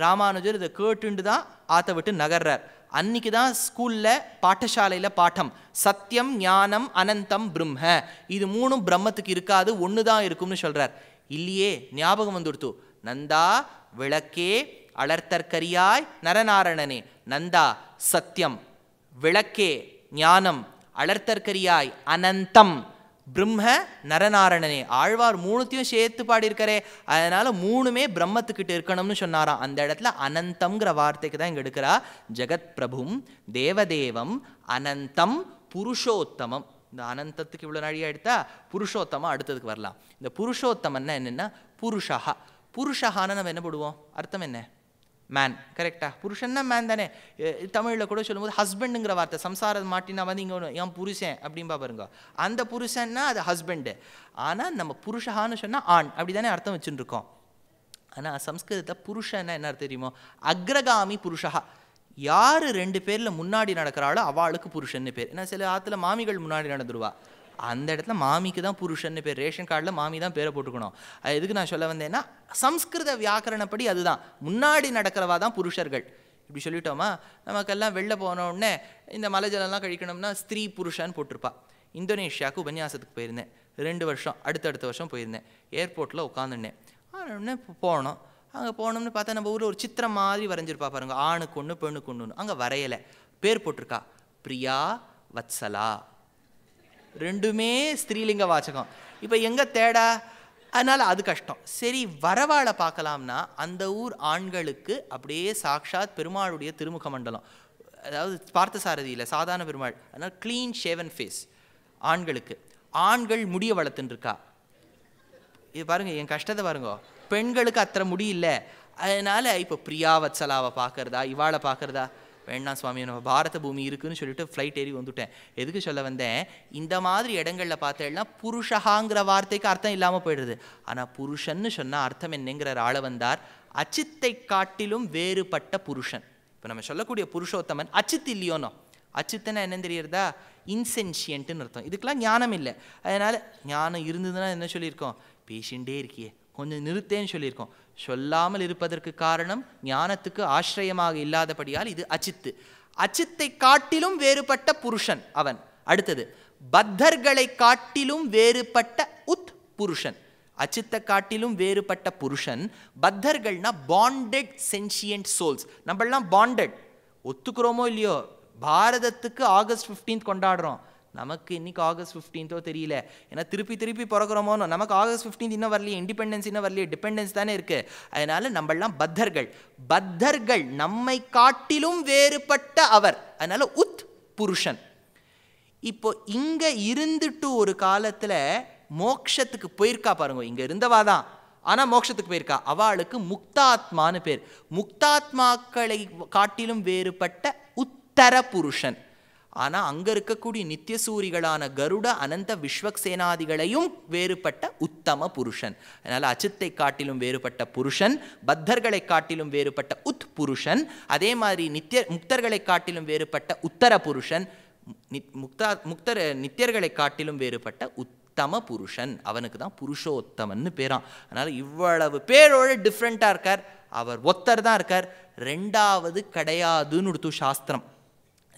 ராமானுஜர் இதை கேட்டுண்டு தான் ஆற்ற விட்டு நகர்றார் அன்னைக்கு தான் ஸ்கூலில் பாட்டசாலையில் பாடம் சத்தியம் ஞானம் அனந்தம் பிரம்ம இது மூணும் பிரம்மத்துக்கு இருக்காது ஒன்று தான் இருக்கும்னு சொல்கிறார் இல்லையே ஞாபகம் வந்துடுத்து நந்தா விளக்கே அளர்த்தற்கரியாய் நரநாரணனே நந்தா சத்தியம் விளக்கே ஞானம் அளர்த்தற்கரியாய் அனந்தம் பிரம்ம நரநாரணனே ஆழ்வார் மூணுத்தையும் சேர்த்து பாடியிருக்காரே அதனால் மூணுமே பிரம்மத்துக்கிட்ட இருக்கணும்னு சொன்னாராம் அந்த இடத்துல அனந்தம்ங்கிற வார்த்தைக்கு தான் இங்கே எடுக்கிறா ஜெகத் பிரபும் தேவதேவம் அனந்தம் புருஷோத்தமம் இந்த அனந்தத்துக்கு இவ்வளோ நாழியாக எடுத்தா புருஷோத்தமம் அடுத்ததுக்கு வரலாம் இந்த புருஷோத்தமன்னா என்னென்னா புருஷஹா புருஷஹான்னு நம்ம என்ன போடுவோம் அர்த்தம் என்ன மேன் கரெக்டா புருஷன்னா மேன் தானே தமிழில் கூட சொல்லும்போது ஹஸ்பண்டுங்கிற வார்த்தை சம்சார மாட்டினா வந்து இங்கே ஒன்று என் புருஷன் அப்படின்பா பாருங்க அந்த புருஷன்னா அது ஹஸ்பண்டு ஆனால் நம்ம புருஷஹான்னு சொன்னால் ஆண் அப்படி தானே அர்த்தம் வச்சுருக்கோம் ஆனால் சம்ஸ்கிருதத்தை புருஷன்னா என்ன தெரியுமோ அக்ரகாமி புருஷா யார் ரெண்டு பேரில் முன்னாடி நடக்கிறாளோ அவளுக்கு புருஷன்னு பேர் ஏன்னா சில ஆற்றுல மாமிகள் முன்னாடி நடந்துருவா அந்த இடத்துல மாமிக்கு தான் புருஷன்னு பேர் ரேஷன் கார்டில் மாமி தான் பேரை போட்டுக்கணும் அது எதுக்கு நான் சொல்ல வந்தேன்னா சம்ஸ்கிருத வியாக்கரணப்படி அதுதான் முன்னாடி நடக்கிறவா தான் புருஷர்கள் இப்படி சொல்லிட்டோமா நமக்கெல்லாம் வெளில போனோடனே இந்த மலை ஜலம்லாம் கழிக்கணும்னா ஸ்திரீ புருஷான்னு போட்டிருப்பா இந்தோனேஷியாவுக்கு உபன்யாசத்துக்கு போயிருந்தேன் ரெண்டு வருஷம் அடுத்தடுத்த வருஷம் போயிருந்தேன் ஏர்போர்ட்டில் உட்காந்துன்னேன் போனோம் அங்கே போனோம்னு பார்த்தா நம்ம ஊரில் ஒரு சித்திரம் மாதிரி வரைஞ்சிருப்பா பாருங்கள் ஆணுக்கு ஒன்று பெண்ணுக்கு ஒன்று அங்கே வரையலை பேர் போட்டிருக்கா பிரியா வத்சலா ரெண்டுமே ஸ்திரீலிங்க வாசகம் இப்போ எங்கே தேடா அதனால் அது கஷ்டம் சரி வரவாளை பார்க்கலாம்னா அந்த ஊர் ஆண்களுக்கு அப்படியே சாக்ஷாத் பெருமாளுடைய திருமுக மண்டலம் அதாவது பார்த்தசாரதியில் சாதாரண பெருமாள் அதனால் க்ளீன் ஷேவன் ஃபேஸ் ஆண்களுக்கு ஆண்கள் முடிய வளர்த்துன்ருக்கா இது பாருங்கள் என் கஷ்டத்தை பாருங்க பெண்களுக்கு அத்தனை முடியல அதனால் இப்போ பிரியாவத்சலாவை பார்க்குறதா இவாளை பார்க்குறதா வேண்டாம் சுவாமி நம்ம பாரத பூமி இருக்குதுன்னு சொல்லிட்டு ஃப்ளைட் ஏறி வந்துட்டேன் எதுக்கு சொல்ல வந்தேன் இந்த மாதிரி இடங்களில் பார்த்தேன்னா புருஷகாங்கிற வார்த்தைக்கு அர்த்தம் இல்லாமல் போயிடுது ஆனால் புருஷன்னு சொன்னால் அர்த்தம் என்னங்கிற ஆள வந்தார் அச்சித்தை காட்டிலும் வேறுபட்ட புருஷன் இப்போ நம்ம சொல்லக்கூடிய புருஷோத்தமன் அச்சித் இல்லையோனோ அச்சுத்தனை என்ன தெரியறதா இன்சென்சியன்ட்டுன்னு அர்த்தம் இதுக்கெல்லாம் ஞானம் இல்லை அதனால் ஞானம் இருந்ததுன்னா என்ன சொல்லியிருக்கோம் பேசிகிட்டே இருக்கியே கொஞ்சம் நிறுத்தேன்னு சொல்லியிருக்கோம் சொல்லாமல் இருப்பதற்கு காரணம் ஞானத்துக்கு ஆசிரியமாக இல்லாதபடியால் இது அச்சித்து அச்சித்தை காட்டிலும் வேறுபட்ட புருஷன் அவன் அடுத்தது பத்தர்களை காட்டிலும் வேறுபட்ட உத் புருஷன் அச்சித்தை காட்டிலும் வேறுபட்ட புருஷன் பத்தர்கள்னா பாண்டட் சென்சியன்ட் சோல்ஸ் நம்மளாம் பாண்டட் ஒத்துக்கிறோமோ இல்லையோ பாரதத்துக்கு ஆகஸ்ட் ஃபிஃப்டீன்த் கொண்டாடுறோம் நமக்கு இன்றைக்கி ஆகஸ்ட் ஃபிஃப்டீன்த்தோ தெரியல ஏன்னா திருப்பி திருப்பி பிறக்கிறோமோனோ நமக்கு ஆகஸ்ட் ஃபிஃப்டீன் இன்னும் வரலையே இண்டிபெண்டன்ஸ் இன்னும் வரலையே டிபெண்டன்ஸ் தானே இருக்குது அதனால் நம்மளாம் பத்தர்கள் பத்தர்கள் நம்மை காட்டிலும் வேறுபட்ட அவர் அதனால் உத் புருஷன் இப்போ இங்கே இருந்துட்டு ஒரு காலத்தில் மோக்ஷத்துக்கு போயிருக்கா பாருங்க இங்கே இருந்தவா தான் ஆனால் மோட்சத்துக்கு போயிருக்கா அவளுக்கு முக்தாத்மான்னு பேர் முக்தாத்மாக்களை காட்டிலும் வேறுபட்ட உத்தர புருஷன் ஆனால் அங்கே இருக்கக்கூடிய நித்தியசூரிகளான கருட அனந்த விஸ்வக்சேனாதிகளையும் வேறுபட்ட உத்தம புருஷன் அதனால் அச்சத்தை காட்டிலும் வேறுபட்ட புருஷன் பத்தர்களை காட்டிலும் வேறுபட்ட உத் புருஷன் அதே மாதிரி நித்திய முக்தர்களை காட்டிலும் வேறுபட்ட உத்தர புருஷன் முக்தா முக்தர் நித்தியர்களை காட்டிலும் வேறுபட்ட உத்தம புருஷன் அவனுக்கு தான் புருஷோத்தமன்னு பேரான் அதனால் இவ்வளவு பேரோட டிஃப்ரெண்ட்டாக இருக்கார் அவர் ஒத்தர் தான் இருக்கார் ரெண்டாவது கிடையாதுன்னு கொடுத்து சாஸ்திரம்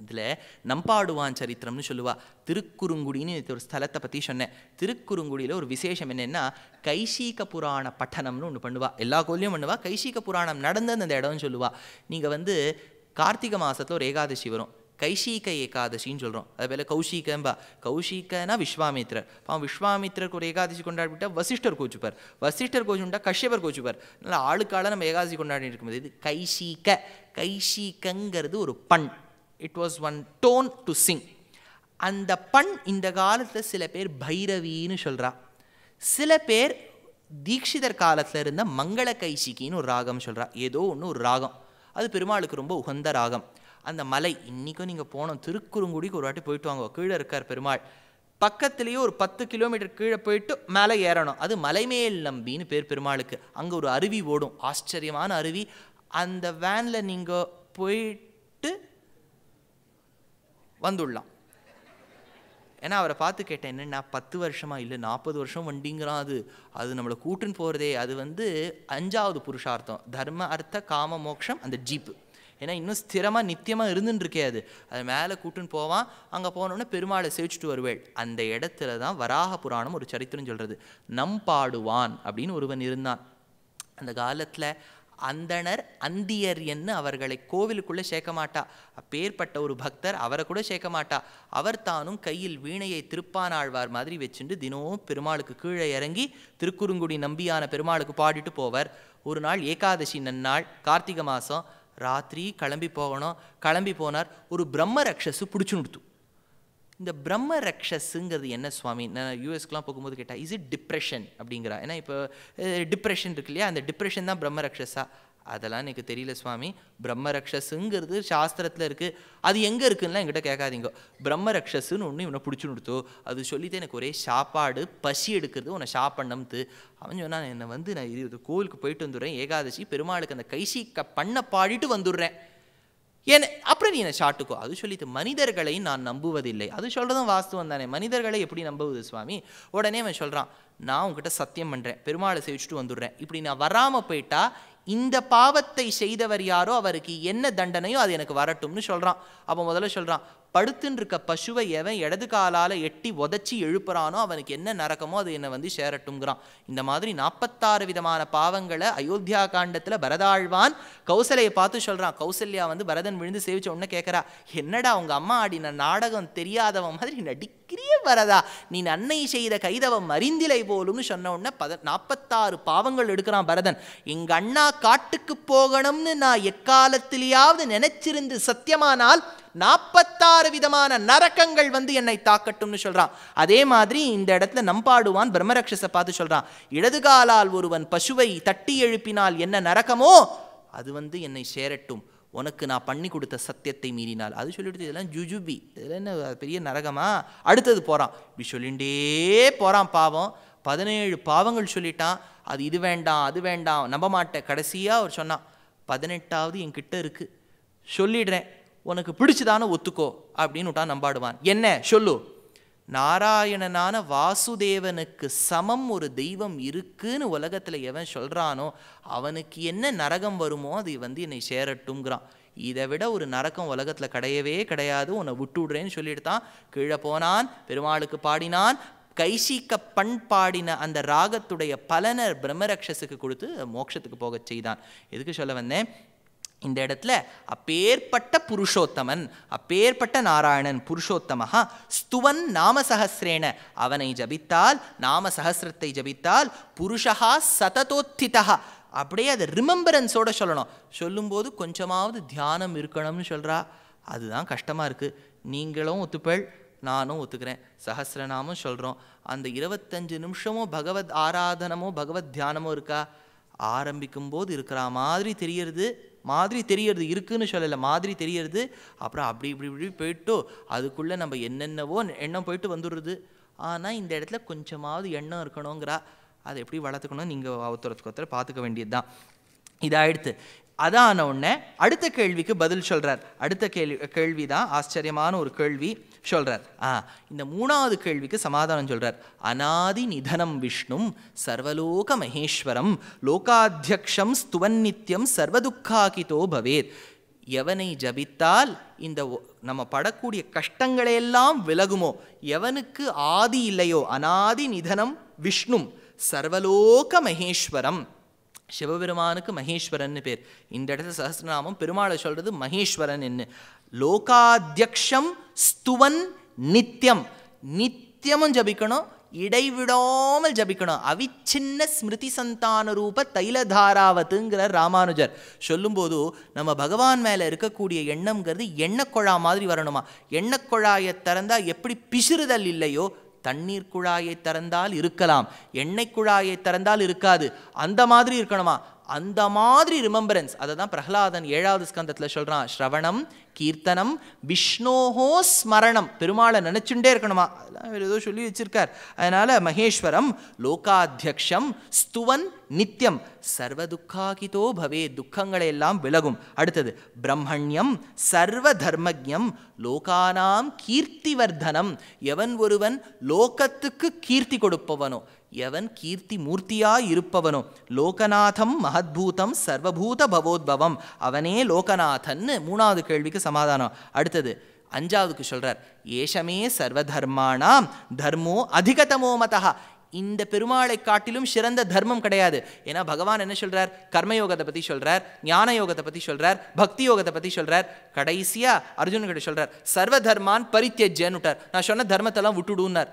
இதில் நம்பாடுவான் சரித்திரம்னு சொல்லுவா திருக்குறுங்குடின்னு ஒரு ஸ்தலத்தை பற்றி சொன்னேன் திருக்குறுங்குடியில் ஒரு விசேஷம் என்னென்னா கைசீக புராண பட்டணம்னு ஒன்று பண்ணுவா எல்லா கோயிலையும் பண்ணுவா கைசீக புராணம் நடந்தது அந்த இடம்னு சொல்லுவா நீங்கள் வந்து கார்த்திகை மாதத்தில் ஒரு ஏகாதசி வரும் கைஷீக ஏகாதசின்னு சொல்கிறோம் அதே போல் கௌஷிகம்பா கௌஷிகனா விஸ்வாமித்ரர் அவன் விஸ்வாமித்ரருக்கு ஒரு ஏகாதசி கொண்டாடிவிட்டா வசிஷ்டர் கோச்சுப்பார் வசிஷ்டர் கோச்சுண்டா கஷ்யபர் கோச்சுப்பார் அதனால் ஆளுக்கால நம்ம ஏகாதசி கொண்டாடி இருக்கும்போது இது கைஷீக கைஷீகங்கிறது ஒரு பண் it was one tone to sing அந்த பண் இந்த காலத்தில் சில பேர் பைரவின்னு சொல்கிறா சில பேர் தீக்ஷிதர் காலத்தில் இருந்த மங்கள கைசிக்கின்னு ஒரு ராகம் சொல்கிறா ஏதோ ஒன்று ஒரு ராகம் அது பெருமாளுக்கு ரொம்ப உகந்த ராகம் அந்த மலை இன்றைக்கும் நீங்கள் போனோம் திருக்குறுங்குடிக்கு ஒரு வாட்டி போயிட்டு வாங்க கீழே இருக்கார் பெருமாள் பக்கத்துலேயே ஒரு பத்து கிலோமீட்டர் கீழே போயிட்டு மேலே ஏறணும் அது மலைமேல் நம்பின்னு பேர் பெருமாளுக்கு அங்கே ஒரு அருவி ஓடும் ஆச்சரியமான அருவி அந்த வேனில் நீங்கள் போயிட்டு வந்துடலாம் ஏன்னா அவரை பார்த்து கேட்டேன் என்னென்னா பத்து வருஷமா இல்லை நாற்பது வருஷம் வண்டிங்கிறான் அது அது நம்மளை கூட்டுன்னு போகிறதே அது வந்து அஞ்சாவது புருஷார்த்தம் தர்ம அர்த்த காம மோட்சம் அந்த ஜீப்பு ஏன்னா இன்னும் ஸ்திரமாக நித்தியமாக இருந்துன்னு இருக்கே அது அது மேலே கூட்டுன்னு போவான் அங்கே போனோன்னே பெருமாளை சேவிச்சுட்டு வருவேள் அந்த இடத்துல தான் வராக புராணம் ஒரு சரித்திரம் சொல்கிறது நம் பாடுவான் அப்படின்னு ஒருவன் இருந்தான் அந்த காலத்தில் அந்தனர் அந்தியர் என்று அவர்களை கோவிலுக்குள்ளே சேர்க்க மாட்டா அப்பேற்பட்ட ஒரு பக்தர் அவரை கூட சேர்க்க மாட்டா அவர் தானும் கையில் வீணையை திருப்பானாழ்வார் மாதிரி வச்சுட்டு தினமும் பெருமாளுக்கு கீழே இறங்கி திருக்குறுங்குடி நம்பியான பெருமாளுக்கு பாடிட்டு போவர் ஒரு நாள் ஏகாதசி நன்னாள் கார்த்திகை மாதம் ராத்திரி கிளம்பி போகணும் கிளம்பி போனார் ஒரு பிரம்ம ரக்ஷஸு பிடிச்சு நிறுத்தும் இந்த பிரம்ம ரக்ஷஸுங்கிறது என்ன சுவாமி நான் யூஎஸ்க்குலாம் போகும்போது கேட்டால் இஸ் இட் டிப்ரெஷன் அப்படிங்கிறா ஏன்னா இப்போ டிப்ரெஷன் இருக்கு இல்லையா அந்த டிப்ரெஷன் தான் பிரம்ம ரக்ஷஸா அதெல்லாம் எனக்கு தெரியல சுவாமி பிரம்ம ரக்ஷஸுங்கிறது சாஸ்திரத்தில் இருக்குது அது எங்கே இருக்குன்னா என்கிட்ட கேட்காதீங்க பிரம்ம ரக்ஷஸுன்னு ஒன்று இவனை பிடிச்சி கொடுத்தோ அது சொல்லிட்டு எனக்கு ஒரே சாப்பாடு பசி எடுக்கிறது உன்னை சாப்பிட்ணம்த்து அவன் சொன்னான் என்னை வந்து நான் இது கோவிலுக்கு போயிட்டு வந்துடுறேன் ஏகாதசி பெருமாளுக்கு அந்த கைசி க பண்ண பாடிட்டு வந்துடுறேன் என் அப்புறம் நீ என்னை சாட்டுக்கோ அது சொல்லிட்டு மனிதர்களை நான் நம்புவதில்லை அது சொல்கிறதும் வாஸ்துவம் தானே மனிதர்களை எப்படி நம்புவது சுவாமி உடனே அவன் சொல்கிறான் நான் உங்ககிட்ட சத்தியம் பண்ணுறேன் பெருமாளை சேவிச்சுட்டு வந்துடுறேன் இப்படி நான் வராமல் போயிட்டா இந்த பாவத்தை செய்தவர் யாரோ அவருக்கு என்ன தண்டனையோ அது எனக்கு வரட்டும்னு சொல்கிறான் அப்போ முதல்ல சொல்கிறான் படுத்துன்னு இருக்க பசுவை எவன் இடது காலால் எட்டி உதச்சி எழுப்புறானோ அவனுக்கு என்ன நரக்கமோ அது என்னை வந்து சேரட்டுங்கிறான் இந்த மாதிரி நாற்பத்தாறு விதமான பாவங்களை அயோத்தியா காண்டத்தில் பரதாழ்வான் கௌசலையை பார்த்து சொல்கிறான் கௌசல்யா வந்து பரதன் விழுந்து சேவிச்ச உடனே கேட்குறா என்னடா உங்கள் அம்மா ஆடின நாடகம் தெரியாதவன் மாதிரி நடிக்கிறிய பரதா நீ நன்னை செய்த கைதவம் மறிந்திலை போலும்னு சொன்ன உடனே பத நாற்பத்தாறு பாவங்கள் எடுக்கிறான் பரதன் எங்கள் அண்ணா காட்டுக்கு போகணும்னு நான் எக்காலத்திலேயாவது நினைச்சிருந்து சத்தியமானால் நாற்பத்தாறு விதமான நரக்கங்கள் வந்து என்னை தாக்கட்டும்னு சொல்கிறான் அதே மாதிரி இந்த இடத்துல நம்பாடுவான் பிரம்மரக்ஷஸை பார்த்து சொல்கிறான் இடதுகாலால் ஒருவன் பசுவை தட்டி எழுப்பினால் என்ன நரக்கமோ அது வந்து என்னை சேரட்டும் உனக்கு நான் பண்ணி கொடுத்த சத்தியத்தை மீறினால் அது சொல்லிவிட்டு இதெல்லாம் ஜுஜுபி இதெல்லாம் என்ன பெரிய நரகமா அடுத்தது போகிறான் இப்படி சொல்லிண்டே போகிறான் பாவம் பதினேழு பாவங்கள் சொல்லிட்டான் அது இது வேண்டாம் அது வேண்டாம் நம்ப மாட்டேன் கடைசியாக அவர் சொன்னான் பதினெட்டாவது என்கிட்ட இருக்குது சொல்லிடுறேன் உனக்கு பிடிச்சதான ஒத்துக்கோ அப்படின்னு விட்டா நம்பாடுவான் என்ன சொல்லு நாராயணனான வாசுதேவனுக்கு சமம் ஒரு தெய்வம் இருக்குன்னு உலகத்தில் எவன் சொல்கிறானோ அவனுக்கு என்ன நரகம் வருமோ அது வந்து என்னை சேரட்டுங்கிறான் இதை விட ஒரு நரக்கம் உலகத்தில் கிடையவே கிடையாது உன்னை விட்டு விடுறேன்னு சொல்லிட்டு கீழே போனான் பெருமாளுக்கு பாடினான் கைசிக்க பண் பாடின அந்த ராகத்துடைய பலனர் பிரம்மரக்ஷஸுக்கு கொடுத்து மோட்சத்துக்கு போகச் செய்தான் எதுக்கு சொல்ல வந்தேன் இந்த இடத்துல அப்பேற்பட்ட புருஷோத்தமன் அப்பேற்பட்ட நாராயணன் புருஷோத்தமஹா ஸ்துவன் நாமசஹசிரேன அவனை ஜபித்தால் நாமசஹசிரத்தை ஜபித்தால் புருஷா சததோத்திதா அப்படியே அதை ரிமம்பரன்ஸோட சொல்லணும் சொல்லும்போது கொஞ்சமாவது தியானம் இருக்கணும்னு சொல்கிறா அதுதான் கஷ்டமாக இருக்குது நீங்களும் ஒத்துப்பள் நானும் ஒத்துக்கிறேன் சஹசிரநாமும் சொல்கிறோம் அந்த இருபத்தஞ்சு நிமிஷமோ பகவத் ஆராதனமோ பகவத் தியானமோ இருக்கா ஆரம்பிக்கும்போது இருக்கிற மாதிரி தெரியறது மாதிரி தெரியறது இருக்குதுன்னு சொல்லலை மாதிரி தெரியறது அப்புறம் அப்படி இப்படி இப்படி போயிட்டு அதுக்குள்ளே நம்ம என்னென்னவோ எண்ணம் போயிட்டு வந்துடுறது ஆனால் இந்த இடத்துல கொஞ்சமாவது எண்ணம் இருக்கணுங்கிறா அதை எப்படி வளர்த்துக்கணும் நீங்கள் ஒருத்தருக்கு ஒருத்தர் பார்த்துக்க வேண்டியது தான் இதாகிடுத்து அதான் உடனே அடுத்த கேள்விக்கு பதில் சொல்கிறார் அடுத்த கேள்வி கேள்வி தான் ஆச்சரியமான ஒரு கேள்வி சொல்கிறார் ஆ இந்த மூணாவது கேள்விக்கு சமாதானம் சொல்கிறார் அனாதி நிதனம் விஷ்ணும் சர்வலோக மகேஸ்வரம் லோகாத்தியக்ஷம் நித்தியம் சர்வதுக்காகிதோ பவேத் எவனை ஜபித்தால் இந்த நம்ம படக்கூடிய கஷ்டங்களையெல்லாம் விலகுமோ எவனுக்கு ஆதி இல்லையோ அனாதி நிதனம் விஷ்ணும் சர்வலோக மகேஸ்வரம் சிவபெருமானுக்கு மகேஸ்வரன் பேர் இந்த இடத்துல சஹசிரநாமம் பெருமாளை சொல்கிறது மகேஸ்வரன் என்ன லோகாத்தியக்ஷம் ஸ்துவன் நித்தியம் நித்தியமும் ஜபிக்கணும் இடைவிடாமல் ஜபிக்கணும் அவிச்சின்ன ஸ்மிருதி சந்தான ரூப தைலதாராவத்துங்கிறார் ராமானுஜர் சொல்லும்போது நம்ம பகவான் மேலே இருக்கக்கூடிய எண்ணம்ங்கிறது எண்ணக்குழா மாதிரி வரணுமா எண்ணக்குழாயை திறந்தால் எப்படி பிசுறுதல் இல்லையோ தண்ணீர் குழாயை திறந்தால் இருக்கலாம் எண்ணெய் குழாயை திறந்தால் இருக்காது அந்த மாதிரி இருக்கணுமா அந்த மாதிரி ரிமம்பரன்ஸ் அதை தான் பிரகலாதன் ஏழாவது ஸ்கந்தத்தில் சொல்கிறான் ஸ்ரவணம் கீர்த்தனம் விஷ்ணோகோ ஸ்மரணம் பெருமாளை நினச்சுட்டே இருக்கணுமா அதெல்லாம் இவர் ஏதோ சொல்லி வச்சிருக்கார் அதனால் மகேஸ்வரம் லோகாத்தியக்ஷம் ஸ்துவன் நித்தியம் சர்வதுக்காகிதோ பவே துக்கங்களை எல்லாம் விலகும் அடுத்தது பிரம்மண்யம் சர்வ தர்மஜம் லோகானாம் வர்தனம் எவன் ஒருவன் லோகத்துக்கு கீர்த்தி கொடுப்பவனோ எவன் கீர்த்தி மூர்த்தியாயிருப்பவனோ இருப்பவனோ லோகநாதம் மகத்பூதம் சர்வபூத பவோத்பவம் அவனே லோகநாதன்னு மூணாவது கேள்விக்கு சமாதானம் அடுத்தது அஞ்சாவதுக்கு சொல்கிறார் ஏஷமே தர்மானாம் தர்மோ அதிகதமோ மதா இந்த பெருமாளை காட்டிலும் சிறந்த தர்மம் கிடையாது ஏன்னா பகவான் என்ன சொல்கிறார் கர்மயோகத்தை பற்றி சொல்கிறார் ஞான யோகத்தை பற்றி சொல்கிறார் பக்தி யோகத்தை பற்றி சொல்கிறார் கடைசியாக அர்ஜுன்கிட்ட சொல்கிறார் சர்வ தர்மான் பரித்தியஜன்னுட்டார் நான் சொன்ன தர்மத்தெல்லாம் விட்டுடுன்னார்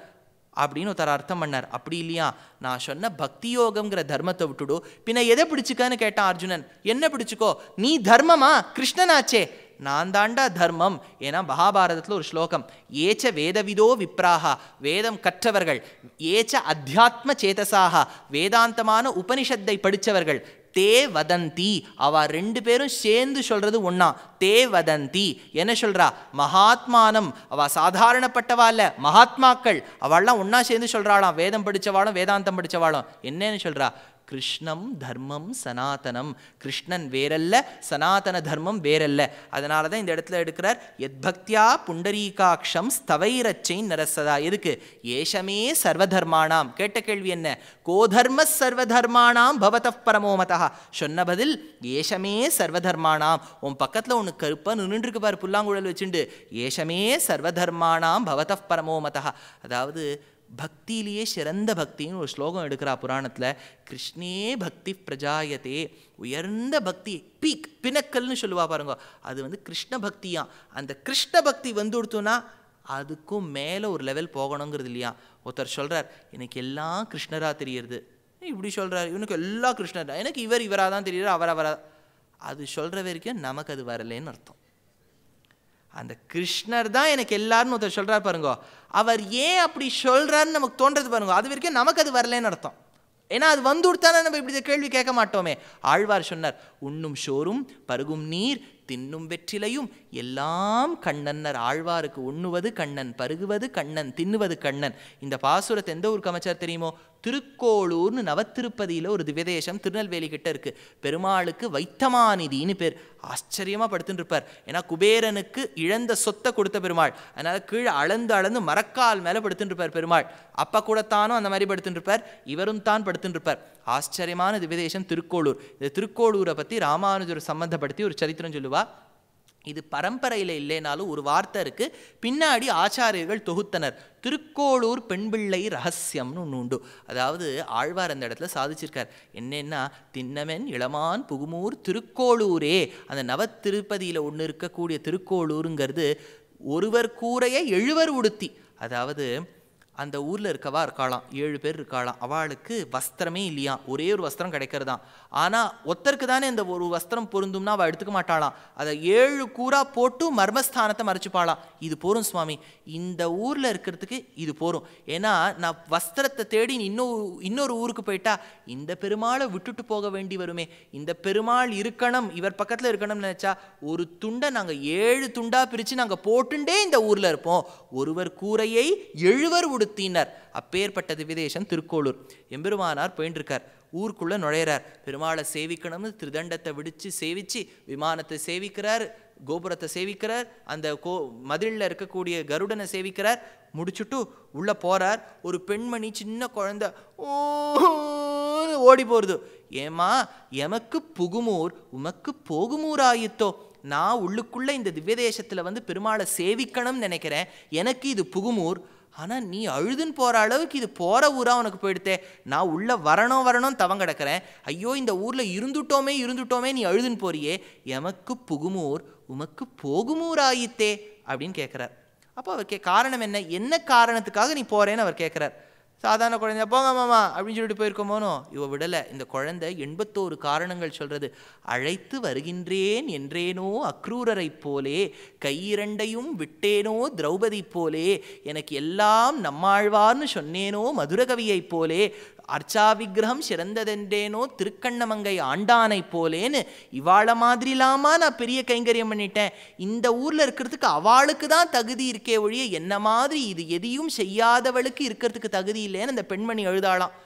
அப்படின்னு ஒருத்தர் அர்த்தம் பண்ணார் அப்படி இல்லையா நான் சொன்ன பக்தி யோகம்ங்கிற தர்மத்தை விட்டுடு பின்ன எதை பிடிச்சிக்கன்னு கேட்டான் அர்ஜுனன் என்ன பிடிச்சிக்கோ நீ தர்மமா கிருஷ்ணனாச்சே நான் தாண்டா தர்மம் ஏன்னா மகாபாரதத்தில் ஒரு ஸ்லோகம் ஏச்ச வேதவிதோ விப்ராகா வேதம் கற்றவர்கள் ஏச்ச அத்தியாத்ம சேதசாக வேதாந்தமான உபனிஷத்தை படித்தவர்கள் தே வதந்தி அவ ரெண்டு பேரும் சேர்ந்து சொல்கிறது ஒன்றா தே வதந்தி என்ன சொல்கிறா மகாத்மானம் அவள் சாதாரணப்பட்டவா இல்லை மகாத்மாக்கள் அவள்லாம் ஒன்றா சேர்ந்து சொல்கிறாளாம் வேதம் படித்தவாளும் வேதாந்தம் படித்தவாளும் என்னன்னு சொல்கிறா கிருஷ்ணம் தர்மம் சனாதனம் கிருஷ்ணன் வேறல்ல சனாதன தர்மம் வேறல்ல அதனால தான் இந்த இடத்துல எடுக்கிறார் எத்பக்தியா புண்டரீகாட்சம் ஸ்தவைரச்சை நரசதா எதுக்கு ஏஷமே சர்வதர்மானாம் கேட்ட கேள்வி என்ன கோதர்ம சர்வதர்மானாம் பவத பரமோமதா சொன்ன பதில் ஏஷமே சர்வதர்மானாம் உன் பக்கத்தில் ஒன்று கருப்பாக பார் புல்லாங்குழல் வச்சுண்டு ஏஷமே சர்வதர்மானாம் பவத பரமோமதா அதாவது பக்தியிலேயே சிறந்த பக்தின்னு ஒரு ஸ்லோகம் எடுக்கிறா புராணத்தில் கிருஷ்ணே பக்தி பிரஜாயத்தே உயர்ந்த பக்தி பீக் பினக்கல்னு சொல்லுவா பாருங்க அது வந்து கிருஷ்ண பக்தியாம் அந்த கிருஷ்ண பக்தி வந்து கொடுத்தோன்னா அதுக்கும் மேலே ஒரு லெவல் போகணுங்கிறது இல்லையா ஒருத்தர் சொல்கிறார் எனக்கு எல்லாம் கிருஷ்ணராக தெரியுது இப்படி சொல்கிறார் இவனுக்கு எல்லா கிருஷ்ணரா எனக்கு இவர் இவராக தான் தெரியுறார் அவர் அவராக அது சொல்கிற வரைக்கும் நமக்கு அது வரலேன்னு அர்த்தம் அந்த கிருஷ்ணர் தான் எனக்கு எல்லாரும் ஒருத்தர் சொல்கிறார் பாருங்கோ அவர் ஏன் அப்படி சொல்கிறாருன்னு நமக்கு தோன்றது பாருங்க அது வரைக்கும் நமக்கு அது வரலன்னு அர்த்தம் ஏன்னா அது வந்து கொடுத்தாலும் நம்ம இப்படி கேள்வி கேட்க மாட்டோமே ஆழ்வார் சொன்னார் உண்ணும் சோறும் பருகும் நீர் தின்னும் வெற்றிலையும் எல்லாம் கண்ணன்னர் ஆழ்வாருக்கு உண்ணுவது கண்ணன் பருகுவது கண்ணன் தின்னுவது கண்ணன் இந்த பாசுரத்தை எந்த ஊருக்கு அமைச்சார் தெரியுமோ திருக்கோளூர்னு நவத்திருப்பதியில் ஒரு திவ்யதேசம் திருநெல்வேலி கிட்ட இருக்குது பெருமாளுக்கு வைத்தமாநிதினு பேர் ஆச்சரியமாக படுத்துட்டு இருப்பார் ஏன்னா குபேரனுக்கு இழந்த சொத்தை கொடுத்த பெருமாள் அதனால் கீழே அளந்து அளந்து மரக்கால் மேலே படுத்துட்டு இருப்பார் பெருமாள் அப்பா கூட தானும் அந்த மாதிரி படுத்துட்டு இருப்பார் இவரும் தான் படுத்துட்டு இருப்பார் ஆச்சரியமான திவ்யதேசம் திருக்கோளூர் இந்த திருக்கோளூரை பற்றி ராமானுஜர் சம்மந்தப்படுத்தி ஒரு சரித்திரம் சொல்லுவா இது பரம்பரையில் இல்லைனாலும் ஒரு வார்த்தை இருக்குது பின்னாடி ஆச்சாரியர்கள் தொகுத்தனர் திருக்கோளூர் பெண்பிள்ளை ரகசியம்னு ஒன்று உண்டு அதாவது ஆழ்வார் அந்த இடத்துல சாதிச்சிருக்கார் என்னென்னா தின்னமென் இளமான் புகுமூர் திருக்கோளூரே அந்த நவ திருப்பதியில் ஒன்று இருக்கக்கூடிய திருக்கோளூருங்கிறது ஒருவர் கூறைய எழுவர் உடுத்தி அதாவது அந்த ஊரில் இருக்கவா இருக்காளாம் ஏழு பேர் இருக்காளாம் அவளுக்கு வஸ்திரமே இல்லையா ஒரே ஒரு வஸ்திரம் தான் ஆனால் ஒத்தருக்கு தானே இந்த ஒரு வஸ்திரம் பொருந்தும்னா அவள் எடுத்துக்க மாட்டாளாம் அதை ஏழு கூறாக போட்டு மர்மஸ்தானத்தை மறைச்சிப்பாளாம் இது போரும் சுவாமி இந்த ஊரில் இருக்கிறதுக்கு இது போரும் ஏன்னா நான் வஸ்திரத்தை தேடி இன்னொரு இன்னொரு ஊருக்கு போயிட்டா இந்த பெருமாளை விட்டுட்டு போக வேண்டி வருமே இந்த பெருமாள் இருக்கணும் இவர் பக்கத்தில் இருக்கணும்னு நினச்சா ஒரு துண்டை நாங்கள் ஏழு துண்டாக பிரித்து நாங்கள் போட்டுண்டே இந்த ஊரில் இருப்போம் ஒருவர் கூரையை எழுவர் உடுத்தினர் அப்பேற்பட்டது விதேசன் திருக்கோளூர் எம்பெருமானார் போயின்றிருக்கார் ஊருக்குள்ளே நுழையிறார் பெருமாளை சேவிக்கணும்னு திருதண்டத்தை விடித்து சேவித்து விமானத்தை சேவிக்கிறார் கோபுரத்தை சேவிக்கிறார் அந்த கோ மதிலில் இருக்கக்கூடிய கருடனை சேவிக்கிறார் முடிச்சுட்டு உள்ளே போகிறார் ஒரு பெண்மணி சின்ன குழந்த ஓடி போகிறது ஏமா எமக்கு புகுமூர் உமக்கு போகுமூர் ஆயித்தோ நான் உள்ளுக்குள்ளே இந்த திவ்ய தேசத்தில் வந்து பெருமாளை சேவிக்கணும்னு நினைக்கிறேன் எனக்கு இது புகுமூர் ஆனால் நீ அழுதுன்னு போகிற அளவுக்கு இது போகிற ஊராக உனக்கு போயிடுத்தே நான் உள்ளே வரணும் வரணும் தவம் கிடக்கிறேன் ஐயோ இந்த ஊரில் இருந்துட்டோமே இருந்துட்டோமே நீ அழுதுன்னு போறியே எமக்கு புகுமூர் உமக்கு போகுமூர் ஆயித்தே அப்படின்னு கேட்குறார் அப்போ அவர் கே காரணம் என்ன என்ன காரணத்துக்காக நீ போகிறேன்னு அவர் கேட்குறார் சாதாரண குழந்தை போங்க மாமா அப்படின்னு சொல்லிட்டு போயிருக்கோமோனோ இவ விடலை இந்த குழந்தை எண்பத்தோரு காரணங்கள் சொல்கிறது அழைத்து வருகின்றேன் என்றேனோ அக்ரூரரைப் போலே கையிரண்டையும் விட்டேனோ திரௌபதி போலே எனக்கு எல்லாம் நம்மாழ்வார்னு சொன்னேனோ மதுரகவியைப் போலே அர்ச்சா விக்கிரகம் சிறந்ததென்றேனோ திருக்கண்ணமங்கை ஆண்டானை போலேன்னு இவாள இல்லாமல் நான் பெரிய கைங்கரியம் பண்ணிட்டேன் இந்த ஊரில் இருக்கிறதுக்கு அவளுக்கு தான் தகுதி இருக்கே ஒழிய என்ன மாதிரி இது எதையும் செய்யாதவளுக்கு இருக்கிறதுக்கு தகுதி இல்லைன்னு அந்த பெண்மணி எழுதாளாம்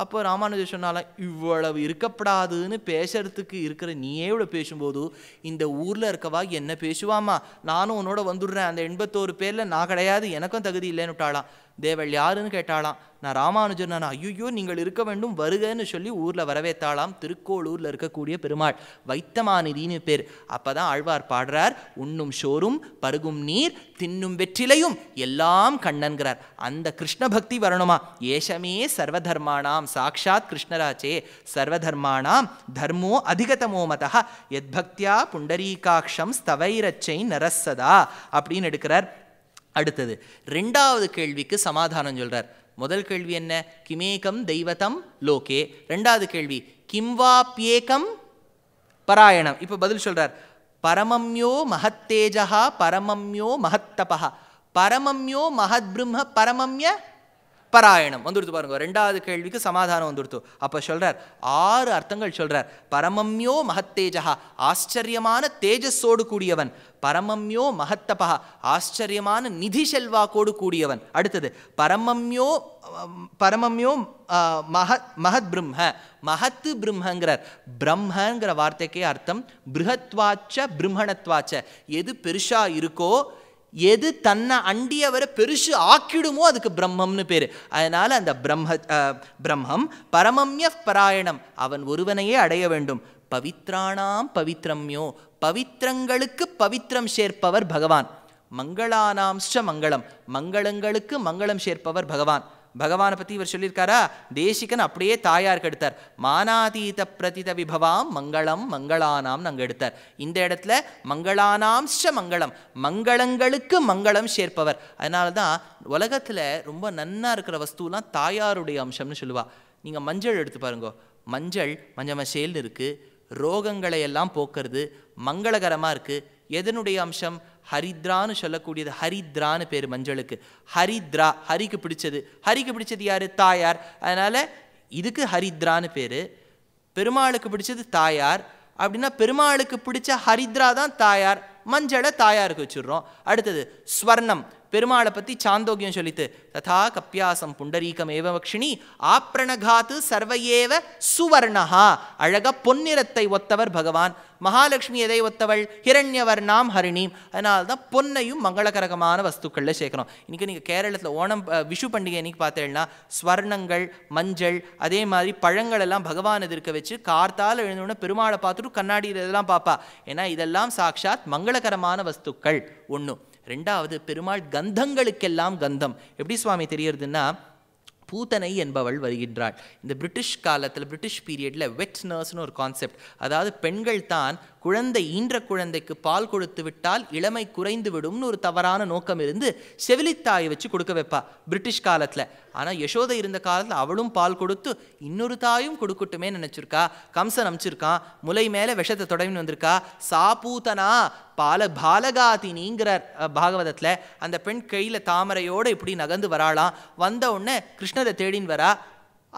அப்போ ராமானுஜர் சொன்னாலாம் இவ்வளவு இருக்கப்படாதுன்னு பேசுறதுக்கு இருக்கிற நீயே இவ்வளோ பேசும்போது இந்த ஊரில் இருக்கவா என்ன பேசுவாமா நானும் உன்னோட வந்துடுறேன் அந்த எண்பத்தோரு பேரில் நான் கிடையாது எனக்கும் தகுதி இல்லைன்னு விட்டாளாம் தேவள் யாருன்னு கேட்டாலாம் நான் ராமானுஜர் நான் ஐயோ நீங்கள் இருக்க வேண்டும் வருகன்னு சொல்லி ஊரில் வரவேத்தாளாம் திருக்கோளூரில் இருக்கக்கூடிய பெருமாள் வைத்தமானிதின்னு பேர் அப்போ தான் ஆழ்வார் பாடுறார் உண்ணும் ஷோரும் பருகும் நீர் தின்னும் வெற்றிலையும் எல்லாம் கண்ணன்கிறார் அந்த கிருஷ்ண பக்தி வரணுமா ஏஷமே சர்வதர்மானாம் சாட்சாத் கிருஷ்ணராஜே சர்வதர்மானாம் தர்மோ அதிகதமோ மதா எத்பக்தியா புண்டரீகாட்சம் ஸ்தவைரச்சை நரசதா அப்படின்னு எடுக்கிறார் அடுத்தது ரெண்டாவது கேள்விக்கு சமாதானம் சொல்கிறார் முதல் கேள்வி என்ன கிமேகம் தெய்வத்தம் லோகே ரெண்டாவது கேள்வி கிம்வாப்யேகம் பராயணம் இப்போ பதில் சொல்கிறார் பரமம்யோ மகத்தேஜகா பரமம்யோ மகத்தபா பரமம்யோ மகத் பிரம்ம பரமம்ய பராயணம் வந்துடுத்து பாருங்க ரெண்டாவது கேள்விக்கு சமாதானம் வந்துடுத்து அப்போ சொல்கிறார் ஆறு அர்த்தங்கள் சொல்கிறார் பரமம்யோ மகத்தேஜகா ஆச்சரியமான தேஜஸோடு கூடியவன் பரமம்யோ மகத்தபா ஆச்சரியமான நிதி செல்வாக்கோடு கூடியவன் அடுத்தது பரமம்யோ பரமம்யோ மக மகத் பிரம்ம மகத்து பிரம்மங்கிறார் பிரம்மங்கிற வார்த்தைக்கே அர்த்தம் பிருகத்வாச்ச பிரம்மணத்வாச்ச எது பெருசா இருக்கோ எது தன்னை அண்டியவரை பெருசு ஆக்கிடுமோ அதுக்கு பிரம்மம்னு பேர் அதனால் அந்த பிரம்ம பிரம்மம் பரமம்ய பராயணம் அவன் ஒருவனையே அடைய வேண்டும் பவித்ராணாம் பவித்ரம்யோ பவித்திரங்களுக்கு பவித்திரம் சேர்ப்பவர் பகவான் மங்களானாம்ஸ்ட மங்களம் மங்களங்களுக்கு மங்களம் சேர்ப்பவர் பகவான் பகவானை பற்றி இவர் சொல்லியிருக்காரா தேசிகன் அப்படியே தாயாருக்கு எடுத்தார் மானாதீத பிரதித விபவாம் மங்களம் மங்களானாம் நாங்கள் எடுத்தார் இந்த இடத்துல மங்களானாம்ஸ்ட மங்களம் மங்களங்களுக்கு மங்களம் சேர்ப்பவர் அதனால தான் உலகத்தில் ரொம்ப நன்னாக இருக்கிற வஸ்துலாம் தாயாருடைய அம்சம்னு சொல்லுவாள் நீங்கள் மஞ்சள் எடுத்து பாருங்கோ மஞ்சள் மஞ்சள் மசேல்னு இருக்குது ரோகங்களை எல்லாம் போக்குறது மங்களகரமாக இருக்குது எதனுடைய அம்சம் ஹரித்ரான்னு சொல்லக்கூடியது ஹரித்ரான்னு பேர் மஞ்சளுக்கு ஹரித்ரா ஹரிக்கு பிடிச்சது ஹரிக்கு பிடிச்சது யார் தாயார் அதனால் இதுக்கு ஹரித்ரான்னு பேர் பெருமாளுக்கு பிடிச்சது தாயார் அப்படின்னா பெருமாளுக்கு பிடிச்ச ஹரித்ரா தான் தாயார் மஞ்சளை தாயாருக்கு வச்சுடுறோம் அடுத்தது ஸ்வர்ணம் பெருமாளை பற்றி சாந்தோக்கியம் சொல்லித்து ததா கப்பியாசம் புண்டரீகம் ஏவ வக்ஷினி ஆப்ரணகாத்து சர்வையேவ சுவர்ணஹா அழக பொன்னிறத்தை ஒத்தவர் பகவான் மகாலட்சுமி எதை ஒத்தவள் ஹிரண்யவர் நாம் ஹரிணீம் அதனால தான் பொன்னையும் மங்களகரகமான வஸ்துக்களில் சேர்க்கணும் இன்றைக்கி நீங்கள் கேரளத்தில் ஓணம் விஷு பண்டிகை இன்றைக்கி பார்த்தேன்னா ஸ்வர்ணங்கள் மஞ்சள் அதே மாதிரி பழங்கள் எல்லாம் பகவான் எதிர்க்க வச்சு கார்த்தால் எழுந்தோடனே பெருமாளை பார்த்துட்டு கண்ணாடியில் இதெல்லாம் பார்ப்பா ஏன்னா இதெல்லாம் சாட்சாத் மங்களகரமான வஸ்துக்கள் ஒன்றும் ரெண்டாவது பெருமாள் கந்தங்களுக்கெல்லாம் கந்தம் எப்படி சுவாமி தெரியறதுன்னா பூத்தனை என்பவள் வருகின்றாள் இந்த பிரிட்டிஷ் காலத்தில் பிரிட்டிஷ் பீரியடில் வெட் நர்ஸ்னு ஒரு கான்செப்ட் அதாவது பெண்கள் தான் குழந்தை ஈன்ற குழந்தைக்கு பால் கொடுத்து விட்டால் இளமை குறைந்து விடும்னு ஒரு தவறான நோக்கம் இருந்து செவிலித்தாயை வச்சு கொடுக்க வைப்பா பிரிட்டிஷ் காலத்தில் ஆனால் யசோதை இருந்த காலத்தில் அவளும் பால் கொடுத்து இன்னொரு தாயும் கொடுக்கட்டுமே நினச்சிருக்கா கம்சன் அமிச்சிருக்கான் முலை மேலே விஷத்தை தொடங்கின்னு வந்திருக்கா சாபூத்தனா பால பாலகாதினிங்கிறார் பாகவதத்தில் அந்த பெண் கையில் தாமரையோடு இப்படி நகர்ந்து வராளாம் வந்த உடனே கிருஷ்ணரை தேடின்னு வரா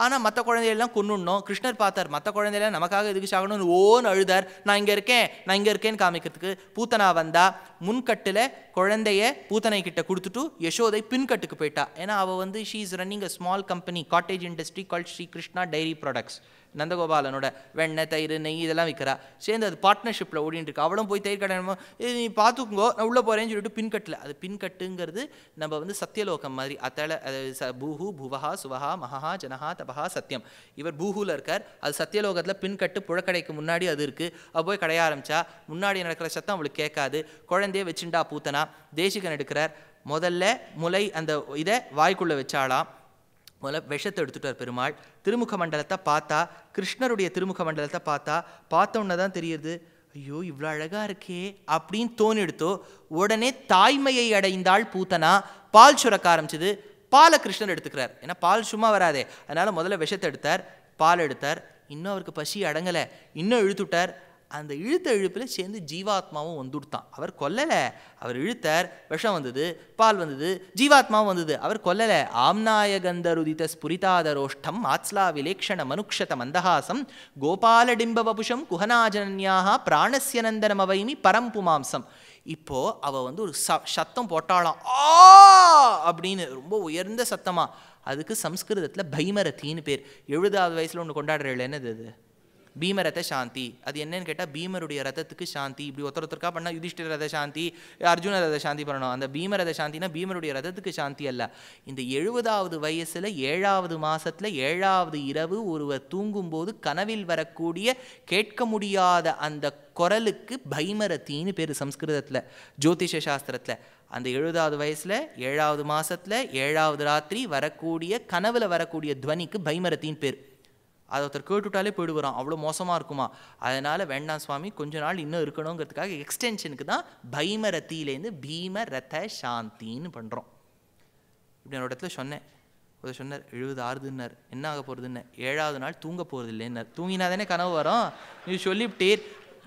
ஆனால் மற்ற குழந்தையெல்லாம் கொண்டுடணும் கிருஷ்ணர் பார்த்தார் மற்ற குழந்தையெல்லாம் நமக்காக எதுக்கு சாகணும்னு ஓன்னு அழுதார் நான் இங்கே இருக்கேன் நான் இங்கே இருக்கேன்னு காமிக்கிறதுக்கு பூத்தனா வந்தா முன்கட்டில் குழந்தைய பூத்தனை கிட்ட கொடுத்துட்டு யசோதை பின்கட்டுக்கு போயிட்டா ஏன்னா அவள் வந்து she is running a small company cottage industry call Sri Krishna dairy products நந்தகோபாலனோட வெண்ணெய் தயிர் நெய் இதெல்லாம் விற்கிறா சேர்ந்து அது பார்ட்னர்ஷிப்பில் ஓடிட்டு இருக்கு அவளும் போய் தயிர் கடை இது நீ பார்த்துக்கோங்கோ நான் உள்ளே போகிறேன்னு சொல்லிட்டு பின்கட்டில் அது பின்கட்டுங்கிறது நம்ம வந்து சத்தியலோகம் மாதிரி அத்தால அது ச பூஹு புவஹா சுவஹா மகஹா ஜனஹா தபஹா சத்தியம் இவர் பூஹூவில் இருக்கார் அது சத்தியலோகத்தில் பின்கட்டு புழக்கடைக்கு முன்னாடி அது இருக்குது அது போய் கடைய ஆரம்பித்தா முன்னாடி நடக்கிற சத்தம் அவளுக்கு கேட்காது குழந்தைய வச்சுண்டா பூத்தனா தேசிகன் எடுக்கிறார் முதல்ல முலை அந்த இதை வாய்க்குள்ளே வச்சாலாம் முதல்ல விஷத்தை எடுத்துட்டார் பெருமாள் திருமுக மண்டலத்தை பார்த்தா கிருஷ்ணருடைய திருமுக மண்டலத்தை பார்த்தா பார்த்தோன்னே தான் தெரியுது ஐயோ இவ்வளோ அழகாக இருக்கே அப்படின்னு தோணெடுத்தோ உடனே தாய்மையை அடைந்தாள் பூத்தனா பால் சுரக்க ஆரம்பிச்சது பாலை கிருஷ்ணர் எடுத்துக்கிறார் ஏன்னா பால் சும்மா வராதே அதனால் முதல்ல விஷத்தை எடுத்தார் பால் எடுத்தார் இன்னும் அவருக்கு பசி அடங்கலை இன்னும் இழுத்துட்டார் அந்த இழுத்த இழுப்பில் சேர்ந்து ஜீவாத்மாவும் வந்துடுத்தான் அவர் கொல்லலை அவர் இழுத்தார் விஷம் வந்தது பால் வந்தது ஜீவாத்மாவும் வந்தது அவர் கொல்லலை கந்தருதித ஸ்புரிதாதரோஷ்டம் ஆத்ஸ்லா விலேக்ஷண மனுக்ஷத மந்தஹாசம் கோபாலடிம்பவபுஷம் பிராணசியநந்தனம் அவைமி பரம்புமாம்சம் இப்போது அவள் வந்து ஒரு ச சத்தம் போட்டாளாம் ஆ அப்படின்னு ரொம்ப உயர்ந்த சத்தமாக அதுக்கு சம்ஸ்கிருதத்தில் பைமரத்தின்னு பேர் எழுபதாவது வயசில் ஒன்று கொண்டாடுறீங்களே என்னது அது பீமரத சாந்தி அது என்னன்னு கேட்டால் பீமருடைய ரதத்துக்கு சாந்தி இப்படி ஒருத்தர் ஒருத்தருக்கா பண்ணால் யுதிஷ்டிர ரத சாந்தி அர்ஜுன ரத சாந்தி பண்ணணும் அந்த பீம ரத சாந்தினா பீமருடைய ரதத்துக்கு சாந்தி அல்ல இந்த எழுபதாவது வயசில் ஏழாவது மாதத்தில் ஏழாவது இரவு ஒருவர் தூங்கும்போது கனவில் வரக்கூடிய கேட்க முடியாத அந்த குரலுக்கு பைமரத்தின்னு பேர் சம்ஸ்கிருதத்தில் ஜோதிஷ சாஸ்திரத்தில் அந்த எழுபதாவது வயசில் ஏழாவது மாதத்தில் ஏழாவது ராத்திரி வரக்கூடிய கனவில் வரக்கூடிய துவனிக்கு பைமரத்தின்னு பேர் அதை ஒருத்தர் கேட்டுவிட்டாலே போயிடுவாராம் அவ்வளோ மோசமாக இருக்குமா அதனால் வேண்டாம் சுவாமி கொஞ்ச நாள் இன்னும் இருக்கணுங்கிறதுக்காக எக்ஸ்டென்ஷனுக்கு தான் பைம ரத்தியிலேருந்து பீம ரத சாந்தின்னு பண்ணுறோம் இப்படி என்னோட இடத்துல சொன்னேன் ஒரு சொன்னார் எழுபது ஆறுதுன்னார் என்ன ஆக போகிறதுன்னு ஏழாவது நாள் தூங்க போகிறது இல்லைன்னார் தூங்கினா தானே கனவு வரும் நீ சொல்லிவிட்டீர்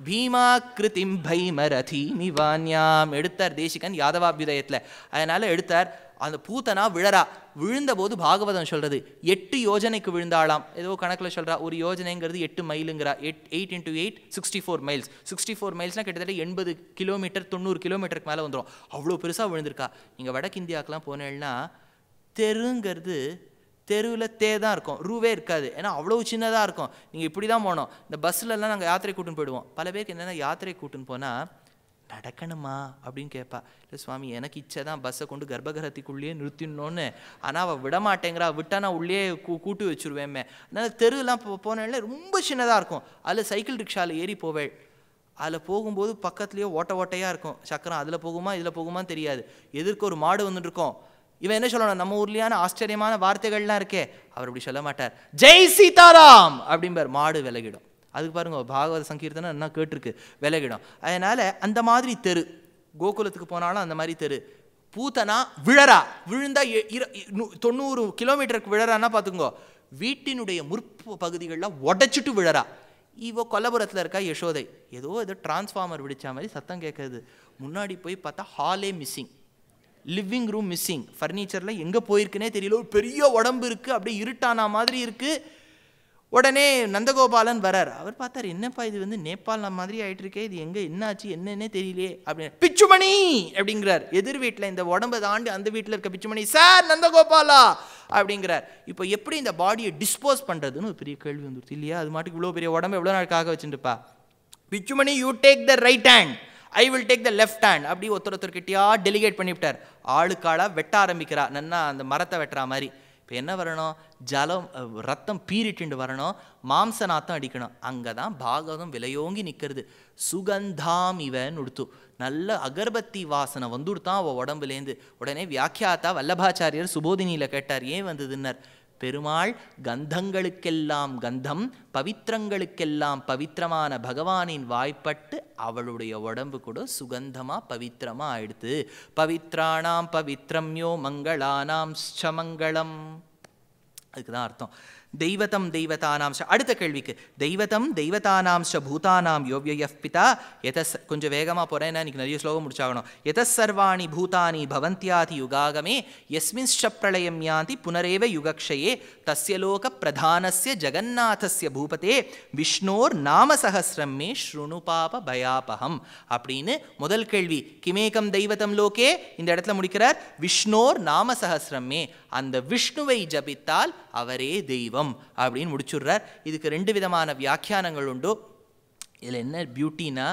பீமா கிருத்திம் பைம ரதி நிவான்யாம் எடுத்தார் தேசிகன் யாதவாபியுதயத்தில் அதனால் எடுத்தார் அந்த பூத்தனா விழறா விழுந்தபோது பாகவதம் சொல்கிறது எட்டு யோஜனைக்கு விழுந்தாளாம் ஏதோ கணக்கில் சொல்கிறா ஒரு யோஜனைங்கிறது எட்டு மைலுங்கிறா eight eight into eight sixty four miles sixty four மைல்ஸ்னால் கிட்டத்தட்ட எண்பது கிலோமீட்டர் தொண்ணூறு கிலோமீட்டருக்கு மேலே வந்துடும் அவ்வளோ பெருசாக விழுந்திருக்கா இங்கே வடக்கு இந்தியாவுக்குலாம் போனேன்னா தெருங்கிறது தெருவில் தே தான் இருக்கும் ரூவே இருக்காது ஏன்னா அவ்வளோ சின்னதாக இருக்கும் நீங்கள் இப்படி தான் போனோம் இந்த பஸ்லலாம் நாங்கள் யாத்திரை கூட்டின்னு போயிடுவோம் பல பேருக்கு என்னென்னா யாத்திரை கூட்டின்னு போனால் நடக்கணுமா அப்படின்னு கேட்பா இல்லை சுவாமி எனக்கு இச்சை தான் பஸ்ஸை கொண்டு கர்ப்பகிரகத்துக்குள்ளேயே நிறுத்தினோன்னு ஆனால் அவள் விடமாட்டேங்கிறா விட்டா நான் உள்ளே கூ கூட்டி வச்சுருவேமே அதனால் தெருலாம் போனேன்ல ரொம்ப சின்னதாக இருக்கும் அதில் சைக்கிள் ரிக்ஷாவில் ஏறி போவேள் அதில் போகும்போது பக்கத்துலேயே ஓட்ட ஓட்டையாக இருக்கும் சக்கரம் அதில் போகுமா இதில் போகுமான்னு தெரியாது எதிர்க்க ஒரு மாடு வந்துட்டுருக்கோம் இவன் என்ன சொல்லணும் நம்ம ஊர்லேயான ஆச்சரியமான வார்த்தைகள்லாம் இருக்கே அவர் இப்படி சொல்ல மாட்டார் ஜெய் சீதாராம் அப்படிம்பார் மாடு விலகிடும் அதுக்கு பாருங்கள் பாகவத சங்கீர்த்தனை என்ன கேட்டிருக்கு விலகிடும் அதனால் அந்த மாதிரி தெரு கோகுலத்துக்கு போனாலும் அந்த மாதிரி தெரு பூத்தனா விழறா விழுந்தா தொண்ணூறு கிலோமீட்டருக்கு விழறான்னா பார்த்துக்கோ வீட்டினுடைய முற்பு பகுதிகளில் உடைச்சிட்டு விழறா இவ கொல்லபுரத்தில் இருக்கா யசோதை ஏதோ ஏதோ டிரான்ஸ்ஃபார்மர் விடிச்ச மாதிரி சத்தம் கேட்கறது முன்னாடி போய் பார்த்தா ஹாலே மிஸ்ஸிங் லிவிங் ரூம் மிஸ்ஸிங் ஃபர்னிச்சரில் எங்கே போயிருக்குன்னே தெரியல ஒரு பெரிய உடம்பு இருக்குது அப்படியே இருட்டானா மாதிரி இருக்குது உடனே நந்தகோபாலன் வரார் அவர் பார்த்தார் என்னப்பா இது வந்து நேபாள் மாதிரி ஆகிட்டு இருக்கே இது எங்கே என்னாச்சு என்னன்னே தெரியலையே அப்படின்னு பிச்சுமணி அப்படிங்கிறார் எதிர் வீட்டில் இந்த உடம்பு தாண்டி அந்த வீட்டில் இருக்க பிச்சுமணி சார் நந்தகோபாலா அப்படிங்கிறார் இப்போ எப்படி இந்த பாடியை டிஸ்போஸ் பண்ணுறதுன்னு ஒரு பெரிய கேள்வி வந்துருச்சு இல்லையா அது மாட்டுக்கு இவ்வளோ பெரிய உடம்பு எவ்வளோ நாளுக்காக வச்சுருப்பா Pichumani you take the right hand I will take the left hand அப்படி ஒருத்தர் கிட்டியாக டெலிகேட் பண்ணிவிட்டார் ஆளுக்காளாக வெட்ட ஆரம்பிக்கிறா நன்னா அந்த மரத்தை வெட்டுறா மாதிரி இப்போ என்ன வரணும் ஜலம் ரத்தம் பீரிட்டு வரணும் மாம்சநாத்தம் அடிக்கணும் அங்கே தான் பாகவதம் விலையோங்கி நிற்கிறது சுகந்தாம் இவன் உடுத்து நல்ல அகர்பத்தி வாசனை வந்துடுத்தான் அவள் உடம்புலேருந்து உடனே வியாக்கியாத்தா வல்லபாச்சாரியர் சுபோதினியில் கேட்டார் ஏன் வந்ததுன்னர் பெருமாள் கந்தங்களுக்கெல்லாம் கந்தம் பவித்திரங்களுக்கெல்லாம் பவித்திரமான பகவானின் வாய்ப்பட்டு அவளுடைய உடம்பு கூட சுகந்தமாக பவித்திரமாக ஆயிடுது பவித்ராணாம் பவித்ரம்யோ மங்களானாம் ஸ்சமங்கலம் அதுக்கு தான் அர்த்தம் தெய்வத்தம் தெய்வதானாம் அடுத்த கேள்விக்கு தெய்வத்தம் தெய்வதானாம் பூதானாம் யோவ்யயஃப் பிதா எதஸ் கொஞ்சம் வேகமாக போகிறேன் இன்றைக்கி நிறைய ஸ்லோகம் முடிச்சாகணும் எதஸ் சர்வாணி பூதானி பவந்தியாதி யுகாகமே எஸ்மின்ஷ பிரளயம் யாந்தி புனரேவ யுகக்ஷயே தஸ்ய லோக பிரதானஸ்ய ஜெகநாதஸ்ய பூபதே விஷ்ணோர் நாம சகசிரம் மே ஸ்ருணு பாப பயாபகம் அப்படின்னு முதல் கேள்வி கிமேகம் தெய்வத்தம் லோகே இந்த இடத்துல முடிக்கிறார் விஷ்ணோர் நாம சகசிரம் மே அந்த விஷ்ணுவை ஜபித்தால் அவரே தெய்வம் தத்துவம் அப்படின்னு முடிச்சுடுறார் இதுக்கு ரெண்டு விதமான வியாக்கியானங்கள் உண்டு இதில் என்ன பியூட்டினா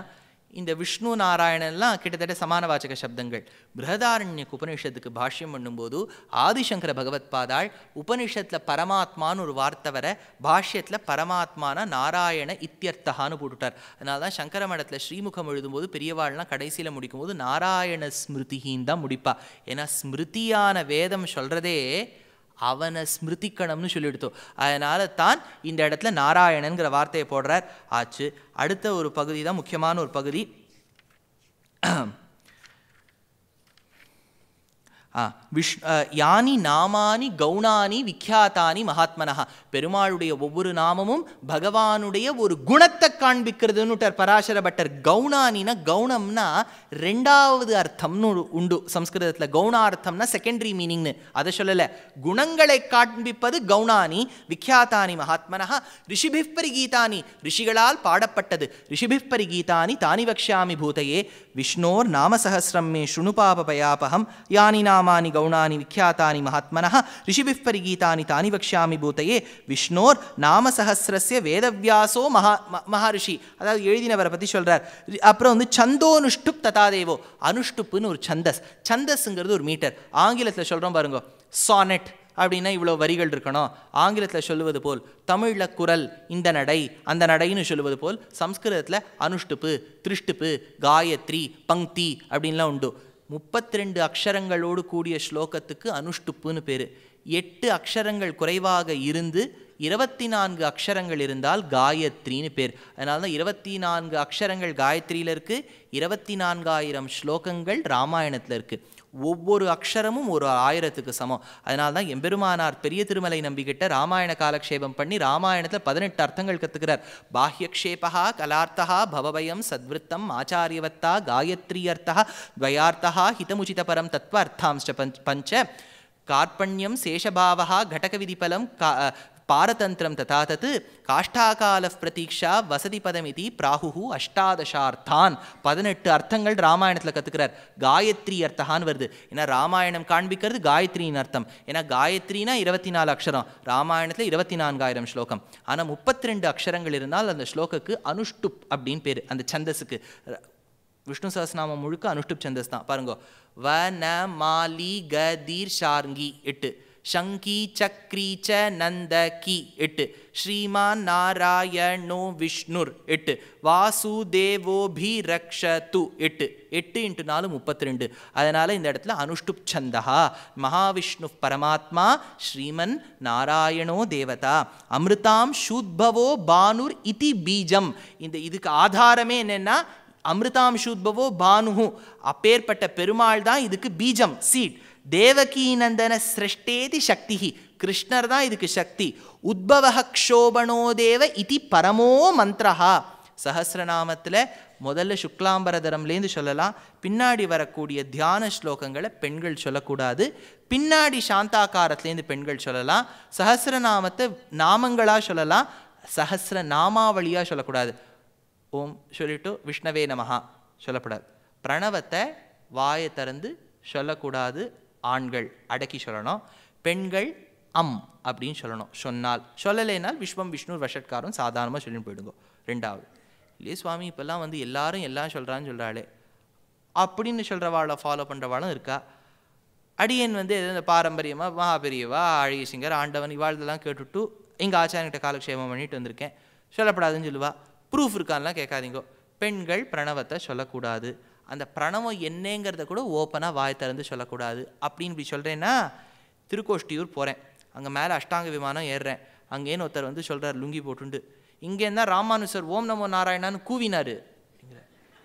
இந்த விஷ்ணு நாராயணன்லாம் கிட்டத்தட்ட சமான வாச்சக சப்தங்கள் பிருகதாரண்ய உபனிஷத்துக்கு பாஷ்யம் பண்ணும்போது ஆதிசங்கர பகவத் பாதாள் உபனிஷத்தில் பரமாத்மான்னு ஒரு வார்த்தை வர பாஷ்யத்தில் பரமாத்மான நாராயண இத்தியர்த்தகான்னு போட்டுட்டார் அதனால தான் சங்கர மடத்தில் ஸ்ரீமுகம் எழுதும்போது பெரியவாள்லாம் கடைசியில் முடிக்கும்போது நாராயண ஸ்மிருதிஹின் தான் முடிப்பா ஏன்னா ஸ்மிருதியான வேதம் சொல்கிறதே அவனை ஸ்மிருதிக்கணும்னு சொல்லிவிடுத்தோம் அதனால தான் இந்த இடத்துல நாராயணன்கிற வார்த்தையை போடுறார் ஆச்சு அடுத்த ஒரு பகுதி தான் முக்கியமான ஒரு பகுதி ஆ விஷ் யானி நாமானி கௌணானி விக்கியாத்தானி மகாத்மனஹா பெருமாளுடைய ஒவ்வொரு நாமமும் பகவானுடைய ஒரு குணத்தை காண்பிக்கிறதுன்னுட்டார் பராசர பட்டர் கௌணானினா கௌணம்னா ரெண்டாவது அர்த்தம்னு உண்டு சம்ஸ்கிருதத்தில் கௌணார்த்தம்னா செகண்டரி மீனிங்னு அதை சொல்லலை குணங்களை காண்பிப்பது கௌணானி விக்கியாத்தானி மகாத்மனஹா ரிஷிபிப்பரி கீதானி ரிஷிகளால் பாடப்பட்டது ரிஷிபிப்பரி கீதானி தானி வக்ஷாமி பூதையே விஷ்ணோர் நாமசகசிரம் மே சுணுபாபபயாபகம் யானி நாமானி கௌணானி விக்கியாத்தானி மகாத்மனா ಋಷಿಭಿಃಪರಿ பரிகீதானி தானி வக்ஷாமி பூத்தையே விஷ்ணோர் நாம சகசிரஸ்ய வேதவியாசோ மகா மகாரிஷி அதாவது எழுதினவரை பற்றி சொல்கிறார் அப்புறம் வந்து சந்தோனுஷ்டுப் ததாதேவோ அனுஷ்டுப்புன்னு ஒரு சந்தஸ் சந்தஸ்ங்கிறது ஒரு மீட்டர் ஆங்கிலத்தில் சொல்கிறோம் பாருங்க சானெட் அப்படின்னா இவ்வளோ வரிகள் இருக்கணும் ஆங்கிலத்தில் சொல்லுவது போல் தமிழில் குரல் இந்த நடை அந்த நடைன்னு சொல்லுவது போல் சம்ஸ்கிருதத்தில் அனுஷ்டுப்பு திருஷ்டுப்பு காயத்ரி பங்க்தி அப்படின்லாம் உண்டு முப்பத்தி ரெண்டு அக்ஷரங்களோடு கூடிய ஸ்லோகத்துக்கு அனுஷ்டுப்புன்னு பேர் எட்டு அக்ஷரங்கள் குறைவாக இருந்து இருபத்தி நான்கு அக்ஷரங்கள் இருந்தால் காயத்ரின்னு பேர் அதனால தான் இருபத்தி நான்கு அக்ஷரங்கள் காயத்ரியில் இருக்குது இருபத்தி நான்காயிரம் ஸ்லோகங்கள் ராமாயணத்தில் இருக்குது ஒவ்வொரு அக்ஷரமும் ஒரு ஆயிரத்துக்கு சமம் அதனால தான் எம்பெருமானார் பெரிய திருமலை நம்பிக்கிட்ட ராமாயண காலக்ஷேபம் பண்ணி ராமாயணத்தில் பதினெட்டு அர்த்தங்கள் கற்றுக்கிறார் பாஹ்யக்ஷேபா கலார்த்தா பவபயம் சத்விருத்தம் ஆச்சாரியவத்தா காயத்ரி அர்த்தா துவயார்த்தா ஹிதமுச்சித பரம் தத்வ அர்த்தாம்ச்ச பஞ்ச கார்பண்யம் சேஷபாவா கடகவிதிபலம் கா பாரதந்திரம் ததா தத் காஷ்டாகால பிரதீக்ஷா வசதி பதமிதி பிராகு அஷ்டாதசார்த்தான் பதினெட்டு அர்த்தங்கள் ராமாயணத்தில் கற்றுக்கிறார் காயத்ரி அர்த்தகான்னு வருது ஏன்னா ராமாயணம் காண்பிக்கிறது காயத்ரியின் அர்த்தம் ஏன்னா காயத்ரினா இருபத்தி நாலு அக்ஷரம் ராமாயணத்தில் இருபத்தி நான்காயிரம் ஸ்லோகம் ஆனால் முப்பத்தி ரெண்டு அக்ஷரங்கள் இருந்தால் அந்த ஸ்லோகக்கு அனுஷ்டுப் அப்படின்னு பேர் அந்த சந்தஸுக்கு விஷ்ணு சஹஸ்நாமம் முழுக்க அனுஷ்டுப் சந்தஸ் தான் பாருங்க வ ந மாலி கதிர் தீர் ஷார்ங்கி எட்டு சங்கி சக்ரீச்ச நந்த கி எட்டு ஸ்ரீமான் நாராயணோ விஷ்ணுர் எட்டு வாசுதேவோபி து எட்டு எட்டு இன்ட்டு நாலு முப்பத்தி ரெண்டு அதனால் இந்த இடத்துல அனுஷ்டுப் சந்தா மகாவிஷ்ணு பரமாத்மா ஸ்ரீமன் நாராயணோ தேவதா அமிர்தாம் சூத்பவோ பானுர் இதி பீஜம் இந்த இதுக்கு ஆதாரமே என்னென்னா அமிர்தாம் சூத்பவோ பானுஹு அப்பேற்பட்ட பெருமாள் தான் இதுக்கு பீஜம் சீட் தேவகீநந்தன சிருஷ்டேதி சக்தி கிருஷ்ணர் தான் இதுக்கு சக்தி உத்பவ க்ஷோபணோ தேவ இதி பரமோ மந்திரஹா சஹசிரநாமத்தில் முதல்ல சுக்லாம்பரதரம்லேருந்து சொல்லலாம் பின்னாடி வரக்கூடிய தியான ஸ்லோகங்களை பெண்கள் சொல்லக்கூடாது பின்னாடி சாந்தாகாரத்துலேருந்து பெண்கள் சொல்லலாம் சஹசிரநாமத்தை நாமங்களாக சொல்லலாம் சஹசிர நாமாவளியாக சொல்லக்கூடாது ஓம் சொல்லிட்டு விஷ்ணவே நமஹா சொல்லக்கூடாது பிரணவத்தை வாயை திறந்து சொல்லக்கூடாது ஆண்கள் அடக்கி சொல்லணும் பெண்கள் அம் அப்படின்னு சொல்லணும் சொன்னால் சொல்லலைனால் விஸ்வம் விஷ்ணு வஷட்காரம் சாதாரணமாக சொல்லின்னு போயிடுங்க ரெண்டாவது இல்லையே சுவாமி இப்போல்லாம் வந்து எல்லாரும் எல்லாம் சொல்கிறான்னு சொல்கிறாளே அப்படின்னு சொல்கிறவாளை ஃபாலோ பண்ணுறவாளும் இருக்கா அடியன் வந்து எது இந்த பாரம்பரியமாக மகாபெரியவா அழகிய சிங்கர் ஆண்டவன் இவாழ்தெல்லாம் கேட்டுட்டு எங்கள் ஆச்சாரங்கிட்ட காலக்ஷேபம் பண்ணிட்டு வந்திருக்கேன் சொல்லப்படாதுன்னு சொல்லுவா ப்ரூஃப் இருக்கான்லாம் கேட்காதீங்கோ பெண்கள் பிரணவத்தை சொல்லக்கூடாது அந்த பிரணவம் என்னங்கிறத கூட ஓப்பனாக வாய் திறந்து சொல்லக்கூடாது அப்படின்னு இப்படி சொல்கிறேன்னா திருக்கோஷ்டியூர் போகிறேன் அங்கே மேலே அஷ்டாங்க விமானம் ஏறுறேன் அங்கேன்னு ஒருத்தர் வந்து சொல்கிறார் லுங்கி போட்டுண்டு இங்கேருந்தா ராமானுசர் ஓம் நமோ நாராயணான்னு கூவினார்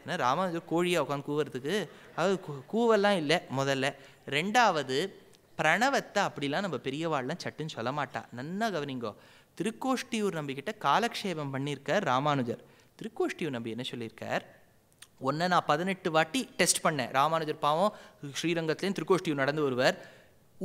ஏன்னா ராமானுஜர் கோழியாக உட்காந்து கூவுறதுக்கு அது கூவெல்லாம் இல்லை முதல்ல ரெண்டாவது பிரணவத்தை அப்படிலாம் நம்ம பெரியவாள்லாம் சட்டுன்னு சொல்ல மாட்டா நன்னா கவனிங்கோ திருக்கோஷ்டியூர் நம்பிக்கிட்ட காலக்ஷேபம் பண்ணியிருக்கார் ராமானுஜர் திருக்கோஷ்டியூர் நம்பி என்ன சொல்லியிருக்கார் ஒன்று நான் பதினெட்டு வாட்டி டெஸ்ட் பண்ணேன் ராமானுஜர் பாவம் ஸ்ரீரங்கத்துலேயும் திருக்கோஷ்டியும் நடந்து வருவார்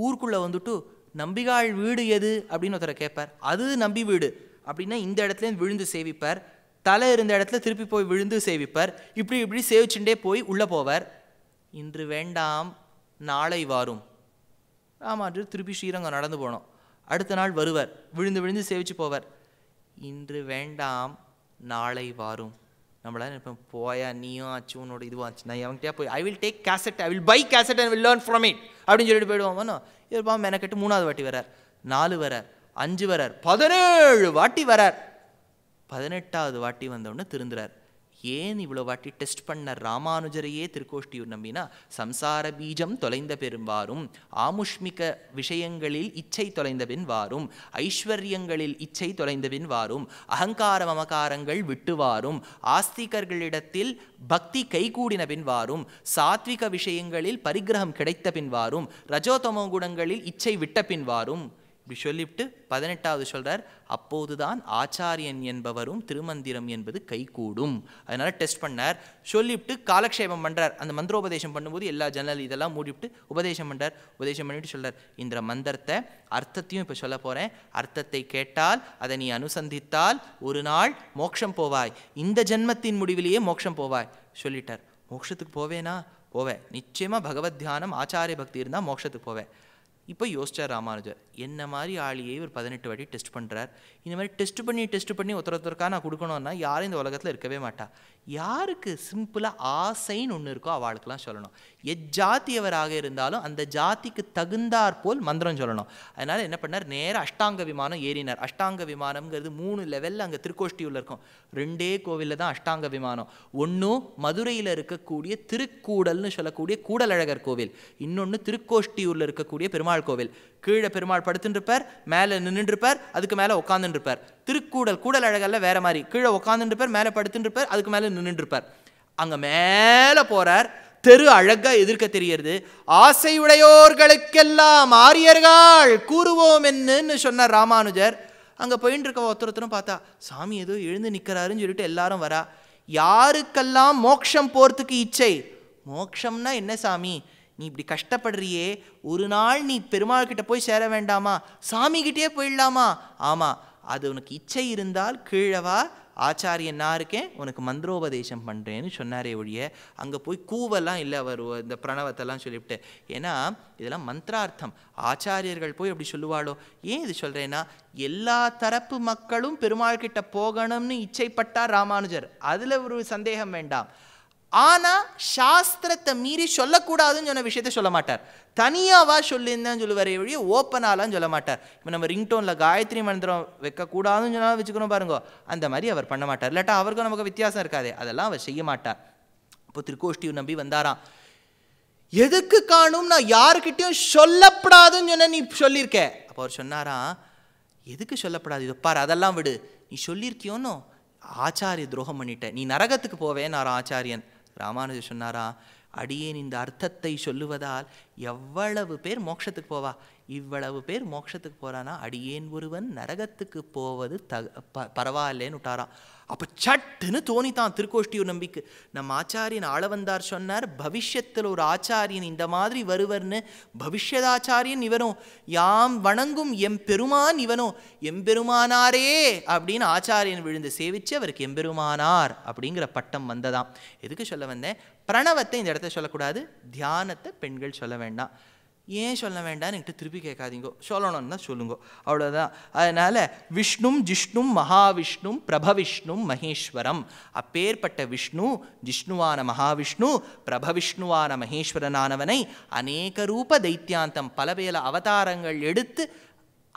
ஊருக்குள்ளே வந்துட்டு நம்பிகாள் வீடு எது அப்படின்னு ஒருத்தரை கேட்பார் அது நம்பி வீடு அப்படின்னா இந்த இடத்துலேருந்து விழுந்து சேவிப்பார் தலை இருந்த இடத்துல திருப்பி போய் விழுந்து சேவிப்பார் இப்படி இப்படி சேவிச்சுட்டே போய் உள்ளே போவார் இன்று வேண்டாம் நாளை வாரும் ராமானுஜர் திருப்பி ஸ்ரீரங்கம் நடந்து போனோம் அடுத்த நாள் வருவார் விழுந்து விழுந்து சேவிச்சு போவார் இன்று வேண்டாம் நாளை வாரும் நம்மளால இப்போ போயா நீயும் ஆச்சு உன்னோட இதுவாச்சு நான் அவங்ககிட்ட போய் I will take cassette I will buy cassette and will learn from it அப்படின்னு சொல்லிட்டு போயிடுவோம் இருப்பா மெனக்கெட்டு மூணாவது வாட்டி வரார் நாலு வரார் அஞ்சு வரார் பதினேழு வாட்டி வரார் பதினெட்டாவது வாட்டி வந்தவுடனே திருந்துறார் ஏன் இவ்வளோ வாட்டி டெஸ்ட் பண்ண ராமானுஜரையே திருக்கோஷ்டியூர் நம்பினா சம்சார பீஜம் தொலைந்த பெரும் வாரும் ஆமுஷ்மிக விஷயங்களில் இச்சை தொலைந்த பின் வாரும் ஐஸ்வர்யங்களில் இச்சை தொலைந்த பின் வாரும் அகங்கார மமகாரங்கள் விட்டு வாரும் ஆஸ்திகர்களிடத்தில் பக்தி கைகூடின பின் வாரும் சாத்விக விஷயங்களில் பரிகிரகம் கிடைத்த பின் வாரும் ரஜோதமோ குணங்களில் இச்சை விட்ட பின் வாரும் இப்படி சொல்லிவிட்டு பதினெட்டாவது சொல்கிறார் அப்போதுதான் ஆச்சாரியன் என்பவரும் திருமந்திரம் என்பது கைகூடும் அதனால் டெஸ்ட் பண்ணார் சொல்லிவிட்டு காலக்ஷேபம் பண்ணுறார் அந்த மந்திரோபதேசம் பண்ணும்போது எல்லா ஜன்னல் இதெல்லாம் மூடிவிட்டு உபதேசம் பண்ணுறார் உபதேசம் பண்ணிட்டு சொல்கிறார் இந்த மந்திரத்தை அர்த்தத்தையும் இப்போ சொல்ல போகிறேன் அர்த்தத்தை கேட்டால் அதை நீ அனுசந்தித்தால் ஒரு நாள் மோட்சம் போவாய் இந்த ஜென்மத்தின் முடிவிலேயே மோட்சம் போவாய் சொல்லிட்டார் மோட்சத்துக்கு போவேனா போவேன் நிச்சயமாக பகவத் தியானம் ஆச்சாரிய பக்தி இருந்தால் மோட்சத்துக்கு போவேன் இப்போ யோசிச்சார் ராமானுஜர் என்ன மாதிரி ஆளியை இவர் பதினெட்டு வாட்டி டெஸ்ட் பண்ணுறார் இந்த மாதிரி டெஸ்ட் பண்ணி டெஸ்ட் பண்ணி ஒருத்தர் ஒருத்தருக்காக நான் கொடுக்கணும்னா யாரும் இந்த உலகத்தில் இருக்கவே மாட்டா யாருக்கு சிம்பிளாக ஆசைன்னு ஒன்று இருக்கோ அவளுக்கெல்லாம் சொல்லணும் எஜ்ஜாத்தியவராக இருந்தாலும் அந்த ஜாதிக்கு தகுந்தார் போல் மந்திரம் சொல்லணும் அதனால் என்ன பண்ணார் நேராக அஷ்டாங்க விமானம் ஏறினார் அஷ்டாங்க விமானம்ங்கிறது மூணு லெவலில் அங்கே திருக்கோஷ்டி உள்ள இருக்கும் ரெண்டே கோவிலில் தான் அஷ்டாங்க விமானம் ஒன்றும் மதுரையில் இருக்கக்கூடிய திருக்கூடல்னு சொல்லக்கூடிய கூடலழகர் கோவில் இன்னொன்று திருக்கோஷ்டியூரில் இருக்கக்கூடிய பெருமாள் பெருமாள் கோவில் கீழே பெருமாள் படுத்துட்டுருப்பார் மேலே நின்றுருப்பார் அதுக்கு மேலே இருப்பார் திருக்கூடல் கூடல் அழகல்ல வேற மாதிரி கீழே உட்காந்துருப்பார் மேலே படுத்துட்டுருப்பார் அதுக்கு மேலே இருப்பார் அங்கே மேலே போகிறார் தெரு அழகா எதிர்க்க தெரியறது ஆசையுடையோர்களுக்கெல்லாம் ஆரியர்கள் கூறுவோம் என்னன்னு சொன்னார் ராமானுஜர் அங்கே போயின்னு இருக்க ஒருத்தருத்தரும் பார்த்தா சாமி ஏதோ எழுந்து நிற்கிறாருன்னு சொல்லிட்டு எல்லாரும் வரா யாருக்கெல்லாம் மோக்ஷம் போகிறதுக்கு இச்சை மோக்ஷம்னா என்ன சாமி நீ இப்படி கஷ்டப்படுறியே ஒரு நாள் நீ பெருமாள் கிட்ட போய் சேர வேண்டாமா சாமிகிட்டே போயிடலாமா ஆமாம் அது உனக்கு இச்சை இருந்தால் கீழவா ஆச்சாரியன் நான் இருக்கேன் உனக்கு மந்திரோபதேசம் பண்ணுறேன்னு சொன்னாரே ஒழிய அங்கே போய் கூவெல்லாம் இல்லை அவர் இந்த பிரணவத்தெல்லாம் சொல்லிவிட்டு ஏன்னா இதெல்லாம் மந்திரார்த்தம் ஆச்சாரியர்கள் போய் அப்படி சொல்லுவாளோ ஏன் இது சொல்கிறேன்னா எல்லா தரப்பு மக்களும் பெருமாள் கிட்ட போகணும்னு இச்சைப்பட்டார் ராமானுஜர் அதில் ஒரு சந்தேகம் வேண்டாம் ஆனால் சாஸ்திரத்தை மீறி சொல்லக்கூடாதுன்னு சொன்ன விஷயத்த சொல்ல மாட்டார் தனியாவா சொல்லியிருந்தேன் சொல்லுவார் வழியே ஓப்பனாலாம் சொல்ல மாட்டார் இப்போ நம்ம ரிங்டோனில் காயத்ரி மந்திரம் வைக்கக்கூடாதுன்னு சொன்னாலும் வச்சுக்கணும் பாருங்க அந்த மாதிரி அவர் பண்ண மாட்டார் இல்லாட்டா அவருக்கும் நமக்கு வித்தியாசம் இருக்காது அதெல்லாம் அவர் செய்ய மாட்டார் இப்போ திருக்கோஷ்டியை நம்பி வந்தாராம் எதுக்கு காணும் நான் யாருக்கிட்டையும் சொல்லப்படாதுன்னு சொன்ன நீ சொல்லியிருக்க அப்போ அவர் சொன்னாராம் எதுக்கு சொல்லப்படாது இது பார் அதெல்லாம் விடு நீ சொல்லியிருக்கியோன்னு ஆச்சாரிய துரோகம் பண்ணிட்ட நீ நரகத்துக்கு போவேன் நான் ஆச்சாரியன் ராமானுஜர் சொன்னாரா அடியேன் இந்த அர்த்தத்தை சொல்லுவதால் எவ்வளவு பேர் மோட்சத்துக்கு போவா இவ்வளவு பேர் மோட்சத்துக்கு போகிறானா அடியேன் ஒருவன் நரகத்துக்கு போவது த பரவாயில்லேன்னு விட்டாரான் அப்போ சட்டுன்னு தோணித்தான் திருக்கோஷ்டியூர் நம்பிக்கு நம்ம ஆச்சாரியன் ஆள வந்தார் சொன்னார் பவிஷ்யத்தில் ஒரு ஆச்சாரியன் இந்த மாதிரி வருவர்னு பவிஷ்யதாச்சாரியன் இவனும் யாம் வணங்கும் எம் பெருமான் இவனும் எம்பெருமானாரே அப்படின்னு ஆச்சாரியன் விழுந்து சேவிச்சு அவருக்கு எம்பெருமானார் அப்படிங்கிற பட்டம் வந்ததாம் எதுக்கு சொல்ல வந்தேன் பிரணவத்தை இந்த இடத்த சொல்லக்கூடாது தியானத்தை பெண்கள் சொல்ல வேண்டாம் ஏன் சொல்ல வேண்டாம்னு என்கிட்ட திருப்பி கேட்காதீங்கோ சொல்லணும்னு தான் சொல்லுங்கோ அவ்வளோதான் அதனால் விஷ்ணும் ஜிஷ்ணும் மகாவிஷ்ணும் பிரபவிஷ்ணும் மகேஸ்வரம் அப்பேற்பட்ட விஷ்ணு ஜிஷ்ணுவான மகாவிஷ்ணு பிரபவிஷ்ணுவான மகேஸ்வரனானவனை அநேக ரூப தைத்தியாந்தம் பலவேல அவதாரங்கள் எடுத்து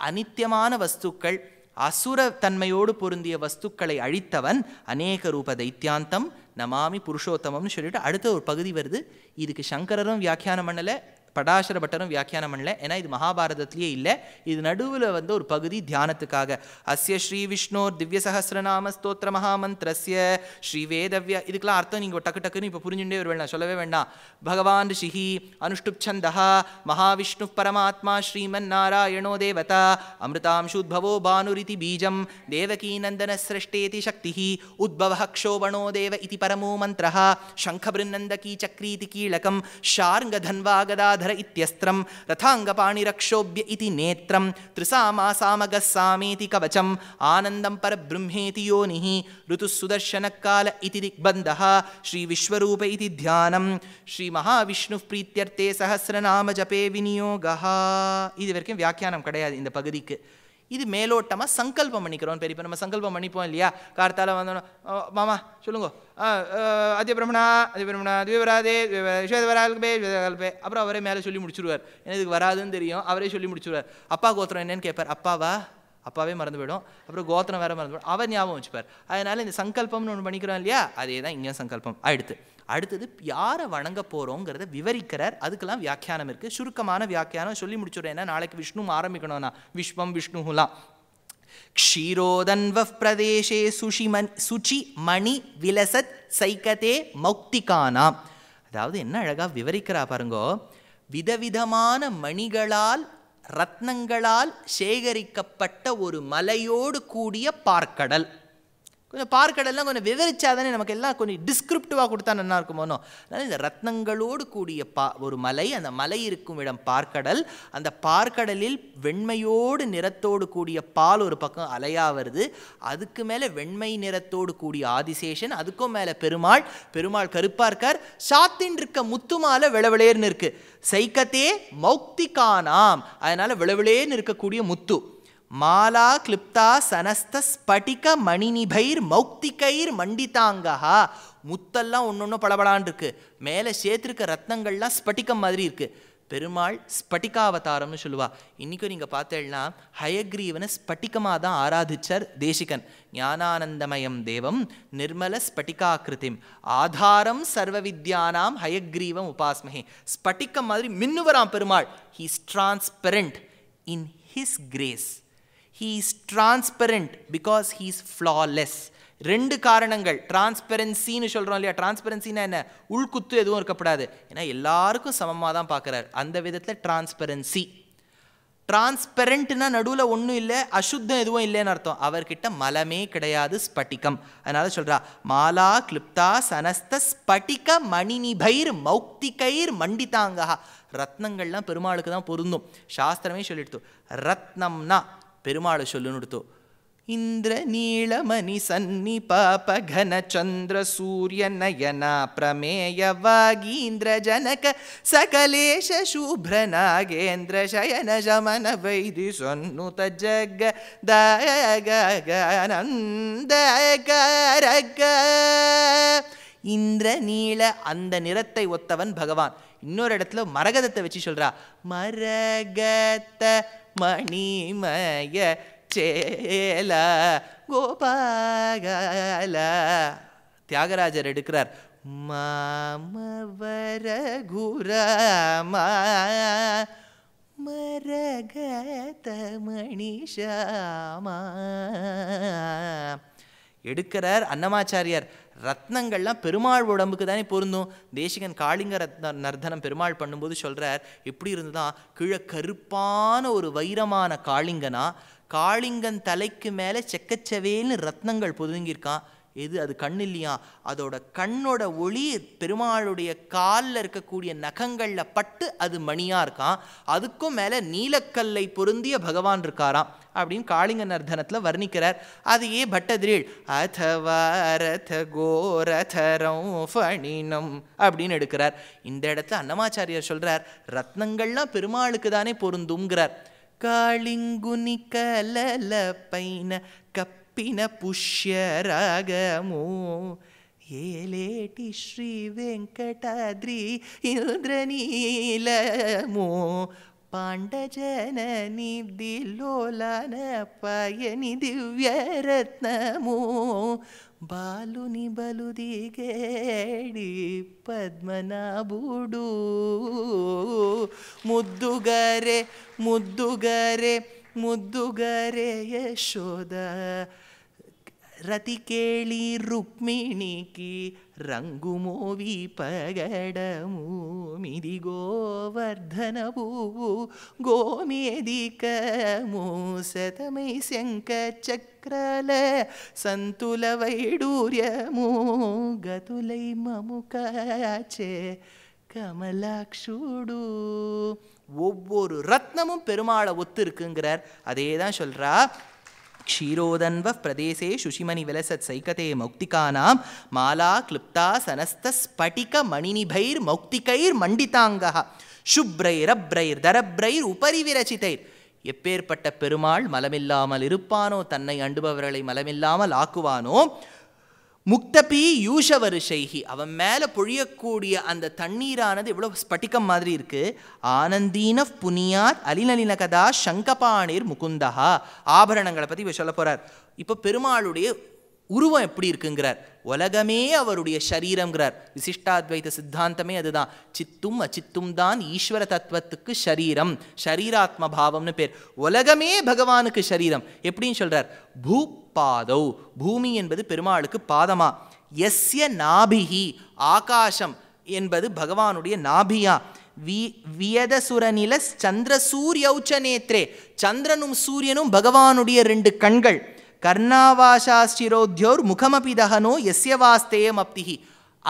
அனித்தியமான வஸ்துக்கள் அசுர தன்மையோடு பொருந்திய வஸ்துக்களை அழித்தவன் அநேக ரூப தைத்தியாந்தம் நமாமி புருஷோத்தமம்னு சொல்லிட்டு அடுத்த ஒரு பகுதி வருது இதுக்கு சங்கரரும் வியாக்கியானம் பண்ணலை படாசர பட்டரும் வியாக்கியானம் பண்ணல ஏன்னா இது மகாபாரதத்திலேயே இல்லை இது நடுவில் வந்து ஒரு பகுதி தியானத்துக்காக அஸ்ய ஸ்ரீ விஷ்ணோர் திவ்ய சஹசிரநாம ஸ்தோத்திர மகாமந்திரஸ்ய ஸ்ரீ வேதவ்யா இதுக்கெல்லாம் அர்த்தம் நீங்கள் டக்கு டக்குன்னு இப்போ புரிஞ்சுட்டே வேணாம் சொல்லவே வேண்டாம் பகவான் ரிஷிஹி சந்தா மகாவிஷ்ணு பரமாத்மா ஸ்ரீமன் நாராயணோ தேவதா அமிர்தாம்சுத்பவோ பானுரிதி பீஜம் நந்தன சிரஷ்டேதி சக்தி உத்பவ க்ஷோபணோ தேவ இதி பரமோ மந்திர சங்கபிருநந்தகீ சக்ரீதி கீழகம் ஷார்ங்கதன்வாகதா गदाधर इत्यस्त्रं रथाङ्गपाणिरक्षोभ्य इति नेत्रं त्रिसामासामगस्सामेति कवचम् आनन्दं परब्रह्मेति योनिः ऋतुस्सुदर्शनकाल इति दिग्बन्धः श्रीविश्वरूप इति ध्यानं श्रीमहाविष्णुप्रीत्यर्थे सहस्रनामजपे विनियोगः இது வரைக்கும் வியாக்கியானம் கிடையாது இந்த பகுதிக்கு இது மேலோட்டமாக சங்கல்பம் பண்ணிக்கிறோம் பெரிய நம்ம சங்கல்பம் பண்ணிப்போம் இல்லையா கார்த்தால வந்தோம் மாமா சொல்லுங்க அதிய பிரம்மணா அதிய பிரம்மணா திவராதே விஸ்வதவரால்பே விஸ்வதல்பே அப்புறம் அவரே மேலே சொல்லி முடிச்சுடுவார் ஏன்னா இதுக்கு வராதுன்னு தெரியும் அவரே சொல்லி முடிச்சுடுவார் அப்பா கோத்திரம் என்னன்னு கேட்பார் அப்பாவா அப்பாவே மறந்து போயிடும் அப்புறம் கோத்திரம் வேற மறந்து போயிடும் அவர் ஞாபகம் வச்சுப்பார் அதனால் இந்த சங்கல்பம்னு ஒன்று பண்ணிக்கிறோம் இல்லையா அதே தான் இங்கே சங்கல்பம் அடுத்து அடுத்தது யாரை வணங்க போகிறோங்கிறத விவரிக்கிறார் அதுக்கெல்லாம் வியாக்கியானம் இருக்குது சுருக்கமான வியாக்கியானம் சொல்லி முடிச்சுடுறேன் ஏன்னா நாளைக்கு விஷ்ணு ஆரம்பிக்கணும்னா விஸ்வம் விஷ்ணுலாம் பிரதேசே சுஷி மண் சுச்சி மணி விலசத் சைக்கதே மௌக்திகானாம் அதாவது என்ன அழகாக விவரிக்கிறா பாருங்கோ விதவிதமான மணிகளால் ரத்னங்களால் சேகரிக்கப்பட்ட ஒரு மலையோடு கூடிய பார்க்கடல் கொஞ்சம் பார்க்கடெல்லாம் கொஞ்சம் விவரிச்சா தானே நமக்கு எல்லாம் கொஞ்சம் டிஸ்கிரிப்டிவாக கொடுத்தா நல்லா இருக்குமோனோ அதனால் இந்த ரத்னங்களோடு கூடிய பா ஒரு மலை அந்த மலை இருக்கும் இடம் பார்க்கடல் அந்த பார்க்கடலில் வெண்மையோடு நிறத்தோடு கூடிய பால் ஒரு பக்கம் அலையா வருது அதுக்கு மேலே வெண்மை நிறத்தோடு கூடிய ஆதிசேஷன் அதுக்கும் மேலே பெருமாள் பெருமாள் கருப்பாக இருக்கார் சாத்தின் இருக்க முத்துமால விளவிளேர்னு இருக்குது சைக்கத்தே மௌக்திகானாம் அதனால் விளவிளேன்னு இருக்கக்கூடிய முத்து மாலா கிளிப்தா சனஸ்த ஸ்பட்டிக மணிநிபைர் மௌக்திகைர் மண்டிதாங்கா முத்தெல்லாம் ஒன்று ஒன்று பளபளான் இருக்கு மேலே சேர்த்துருக்க ரத்னங்கள்லாம் ஸ்பட்டிகம் மாதிரி இருக்கு பெருமாள் ஸ்பட்டிகாவதாரம்னு சொல்லுவா இன்றைக்கும் நீங்கள் பார்த்தேன்னா ஹயக்ரீவனை ஸ்பட்டிகமாக தான் ஆராதிச்சர் தேசிகன் ஞானானந்தமயம் தேவம் நிர்மல ஸ்பட்டிகாக்கிருதிம் ஆதாரம் சர்வ வித்யானாம் ஹயக்ரீவம் உபாஸ்மகே ஸ்பட்டிகம் மாதிரி மின்னுவராம் Perumal he's transparent in his grace he is transparent because he's flawless ரெண்டு காரணங்கள் டிரான்ஸ்பெரன்சின்னு சொல்கிறோம் இல்லையா டிரான்ஸ்பெரன்சினா என்ன உள்குத்து எதுவும் இருக்கப்படாது ஏன்னா எல்லாருக்கும் சமமாக தான் பார்க்குறாரு அந்த விதத்தில் டிரான்ஸ்பெரன்சி டிரான்ஸ்பெரண்ட்னா நடுவில் ஒன்றும் இல்லை அசுத்தம் எதுவும் இல்லைன்னு அர்த்தம் அவர்கிட்ட மலமே கிடையாது ஸ்பட்டிகம் அதனால சொல்கிறா மாலா கிளிப்தா சனஸ்த ஸ்பட்டிக பைர் மௌக்திகைர் மண்டிதாங்கா ரத்னங்கள்லாம் பெருமாளுக்கு தான் பொருந்தும் சாஸ்திரமே சொல்லிடுத்து ரத்னம்னா ಪೆರುಮಾಳು ಇಂದ್ರ ಸನ್ನಿ ಚಂದ್ರ ಇಂದ್ರ ಜನಕ ಇಂದ್ರ ನೀಳ ಅಂದ ನೈತ್ತವನ್ ಭಗವನ್ ಮರಗದತ್ತ ಇಡತ ಮರಗದ ಮರಗತ್ತ மணிமய சேல கோபாகல தியாகராஜர் எடுக்கிறார் மாமவர மரகத மணிஷாமா எடுக்கிறார் அன்னமாச்சாரியார் ரத்னங்கள்லாம் பெருமாள் உடம்புக்கு தானே பொருந்தும் தேசிகன் காளிங்க ரத்ன நர்தனம் பெருமாள் பண்ணும்போது சொல்கிறார் எப்படி இருந்ததா கீழே கருப்பான ஒரு வைரமான காளிங்கனா காளிங்கன் தலைக்கு மேலே செக்கச்சவேல்னு ரத்னங்கள் பொதுங்கியிருக்கான் எது அது கண் இல்லையா அதோட கண்ணோட ஒளி பெருமாளுடைய காலில் இருக்கக்கூடிய நகங்களில் பட்டு அது மணியாக இருக்கான் அதுக்கும் மேலே நீலக்கல்லை பொருந்திய பகவான் இருக்காராம் அப்படின்னு காளிங்க நர்தனத்தில் வர்ணிக்கிறார் அதையே பட்டதிரீழ் அதவரத கோரதரம் ஃபணினம் அப்படின்னு எடுக்கிறார் இந்த இடத்துல அன்னமாச்சாரியார் சொல்கிறார் ரத்னங்கள்லாம் பெருமாளுக்கு தானே பொருந்துங்கிறார் காளிங்குனி கலல பைன கப் ಪಿನ ಪುಷ್ಯರಾಗಮೋ ಏಲೇಟಿ ಶ್ರೀ ವೆಂಕಟಾದ್ರಿ ಇಂದ್ರನೀಲಮೋ ಪಾಂಡಜನನಿ ಲೋಲನ ಪಯನಿ ದಿವ್ಯ ರತ್ನಮೋ ಬಾಲುನಿ ಬಲುದಿಗೇಡಿ ಪದ್ಮನಾಭುಡು ಮುದ್ದುಗರೆ ಮುದ್ದುಗರೆ ಮುದ್ದುಗರೆ ಯಶೋದ ரதி ரதிகேளி ருக்மிணிக்கு ரங்குமோவி பகடமூ மிதிகோவர்தனபூ கோமியதிகமூ சதமை செங்க சக்கரல சந்துல வைடூரியமூ கதுலை மமுகாச்சே கமலாக்ஷூடு ஒவ்வொரு ரத்னமும் பெருமாளை ஒத்து இருக்குங்கிறார் அதே தான் சொல்கிறா ಕ್ಷೀರೋದನ್ವಃ ಪ್ರದೇಶೆ ಶುಚಿಮನಿ ವಿಲಸತ್ ಸೈಕತೆ ಮೌಕ್ತಿಕಾನಾಂ ಮಾಲಾ ಕ್ಲಿಪ್ತಾ ಸನಸ್ತ ಸ್ಫಟಿಕ ಮಣಿನಿಭೈರ್ ಮೌಕ್ತಿಕೈರ್ ಮಂಡಿತಾಂಗ ಶುಭ್ರೈರಬ್ರೈರ್ ದರಬ್ರೈರ್ ಉಪರಿ ವಿರಚಿತೈರ್ எப்பேற்பட்ட பெருமாள் மலமில்லாமல் இருப்பானோ தன்னை அண்டுபவர்களை மலமில்லாமல் ஆக்குவானோ முக்தபி யூஷ வருஷைகி அவன் மேலே பொழியக்கூடிய அந்த தண்ணீரானது இவ்வளோ ஸ்பட்டிக்கம் மாதிரி இருக்குது ஆனந்தீன புனியார் அலிநலின கதா சங்கபாணிர் முகுந்தகா ஆபரணங்களை பற்றி இவ சொல்ல போகிறார் இப்போ பெருமாளுடைய உருவம் எப்படி இருக்குங்கிறார் உலகமே அவருடைய சரீரங்கிறார் விசிஷ்டாத்வைத சித்தாந்தமே அதுதான் சித்தும் அச்சித்தும் தான் ஈஸ்வர தத்துவத்துக்கு சரீரம் ஷரீராத்ம பாவம்னு பேர் உலகமே பகவானுக்கு சரீரம் எப்படின்னு சொல்கிறார் பூ பாதௌ பூமி என்பது பெருமாளுக்கு பாதமா எஸ்ய நாபிகி ஆகாசம் என்பது பகவானுடைய நாபியா வி வியதசுரநில சந்திர சூரியௌச்ச நேத்ரே சந்திரனும் சூரியனும் பகவானுடைய ரெண்டு கண்கள் கர்ணாவாசாஸ்டிரோத்யோர் முகமபி தகனோ எஸ்ய வாஸ்தேயம் அப்திஹி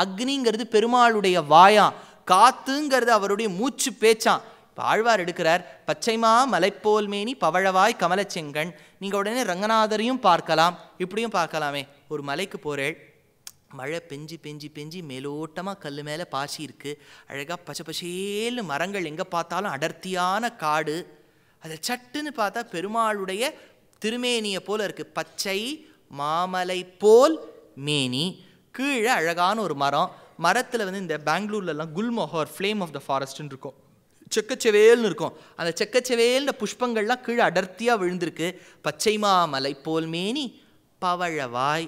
அக்னிங்கிறது பெருமாளுடைய வாயாம் காத்துங்கிறது அவருடைய மூச்சு பேச்சான் இப்போ ஆழ்வார் எடுக்கிறார் பச்சைமா மலைப்போல்மேனி பவழவாய் கமலச்செங்கன் நீங்கள் உடனே ரங்கநாதரையும் பார்க்கலாம் இப்படியும் பார்க்கலாமே ஒரு மலைக்கு போகிறேள் மழை பெஞ்சி பெஞ்சி பெஞ்சி மேலோட்டமாக கல் மேலே பாசி இருக்குது அழகாக பச்சை பசேல்னு மரங்கள் எங்கே பார்த்தாலும் அடர்த்தியான காடு அதை சட்டுன்னு பார்த்தா பெருமாளுடைய திருமேனியை போல் இருக்குது பச்சை மாமலை போல் மேனி கீழே அழகான ஒரு மரம் மரத்தில் வந்து இந்த பெங்களூர்லலாம் குல்மொஹர் ஃப்ளேம் ஆஃப் த ஃபாரஸ்ட்னு இருக்கும் செக்கச்செவேல்னு இருக்கும் அந்த செக்கச்செவேல்னு புஷ்பங்கள்லாம் கீழே அடர்த்தியாக விழுந்திருக்கு பச்சை மாமலை போல் மேனி பவழவாய்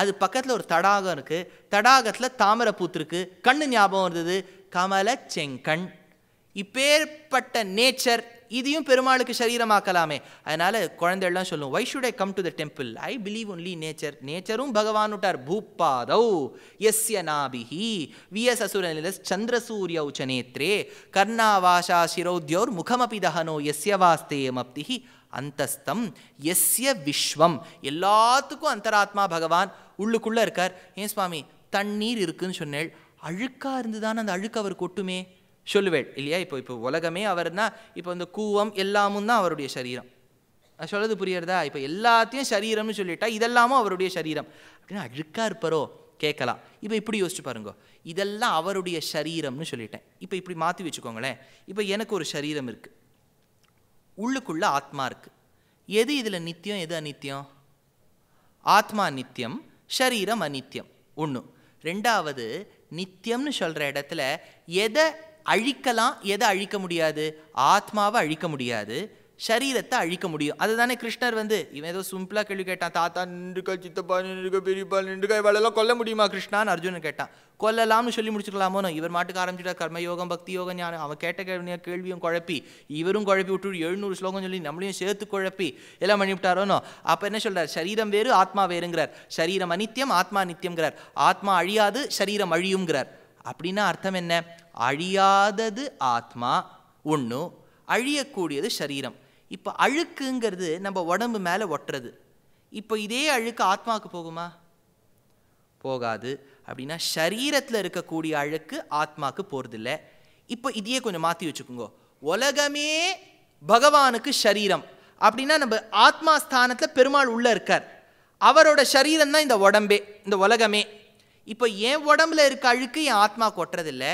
அது பக்கத்தில் ஒரு தடாகம் இருக்குது தடாகத்தில் தாமரை பூத்துருக்கு கண்ணு ஞாபகம் இருந்தது கமல செங்கண் இப்பேற்பட்ட நேச்சர் இதையும் பெருமாளுக்கு சரீரமாக்கலாமே அதனால் குழந்தைகள்லாம் சொல்லும் why should I come to the temple I believe only nature நேச்சரும் பகவானுட்டார் பூப்பாதௌ எஸ்ய நாபிஹி வியஸ் உச்ச நேத்திரே கர்ணா கர்ணாவாஷா சிரௌத்யோர் முகமபி தகனோ எஸ்ய வாஸ்தேமப்திஹி அந்தஸ்தம் எஸ்ய விஸ்வம் எல்லாத்துக்கும் அந்தராத்மா பகவான் உள்ளுக்குள்ளே இருக்கார் ஏன் சுவாமி தண்ணீர் இருக்குன்னு சொன்னேள் அழுக்காக இருந்து தானே அந்த அழுக்கு அவர் கொட்டுமே சொல்லுவேள் இல்லையா இப்போ இப்போ உலகமே அவர் தான் இப்போ இந்த கூவம் எல்லாமும் தான் அவருடைய சரீரம் நான் சொல்கிறது புரியறதா இப்போ எல்லாத்தையும் சரீரம்னு சொல்லிட்டா இதெல்லாமும் அவருடைய சரீரம் அப்படின்னு அழுக்காக இருப்பாரோ கேட்கலாம் இப்போ இப்படி யோசிச்சு பாருங்க இதெல்லாம் அவருடைய சரீரம்னு சொல்லிட்டேன் இப்போ இப்படி மாற்றி வச்சுக்கோங்களேன் இப்போ எனக்கு ஒரு சரீரம் இருக்குது உள்ளுக்குள்ளே ஆத்மா இருக்குது எது இதில் நித்தியம் எது அநித்தியம் ஆத்மா நித்தியம் சரீரம் அநித்தியம் ஒன்று ரெண்டாவது நித்தியம்னு சொல்கிற இடத்துல எதை அழிக்கலாம் எதை அழிக்க முடியாது ஆத்மாவை அழிக்க முடியாது சரீரத்தை அழிக்க முடியும் அதுதானே கிருஷ்ணர் வந்து இவன் ஏதோ சிம்பிளாக கேள்வி கேட்டான் தாத்தா நின்றுக்க சித்தப்பா நின்றுக்க பெரியப்பா நின்றுக்க இவளெல்லாம் கொல்ல முடியுமா கிருஷ்ணான்னு அர்ஜுனன் கேட்டான் கொல்லலாம்னு சொல்லி முடிச்சுக்கலாமோனோ இவர் மாட்டுக்கு ஆரம்பிச்சுட்டா கர்மயோகம் பக்தி யோகம் ஞானம் அவன் கேட்ட கேள்வியும் கேள்வியும் குழப்பி இவரும் குழப்பி விட்டு எழுநூறு ஸ்லோகம் சொல்லி நம்மளையும் சேர்த்து குழப்பி எல்லாம் பண்ணிவிட்டாரோனோ அப்போ என்ன சொல்கிறார் சரீரம் வேறு ஆத்மா வேறுங்கிறார் சரீரம் அனித்தியம் ஆத்மா நித்தியம்ங்கிறார் ஆத்மா அழியாது சரீரம் அழியுங்கிறார் அப்படின்னா அர்த்தம் என்ன அழியாதது ஆத்மா ஒன்று அழியக்கூடியது சரீரம் இப்போ அழுக்குங்கிறது நம்ம உடம்பு மேலே ஒட்டுறது இப்போ இதே அழுக்கு ஆத்மாவுக்கு போகுமா போகாது அப்படின்னா சரீரத்தில் இருக்கக்கூடிய அழுக்கு ஆத்மாவுக்கு போகிறதில்ல இப்போ இதையே கொஞ்சம் மாற்றி வச்சுக்கோங்க உலகமே பகவானுக்கு சரீரம் அப்படின்னா நம்ம ஆத்மா ஸ்தானத்தில் பெருமாள் உள்ளே இருக்கார் அவரோட சரீரம் தான் இந்த உடம்பே இந்த உலகமே இப்போ என் உடம்புல இருக்க அழுக்கு என் ஆத்மா கொட்டுறதில்ல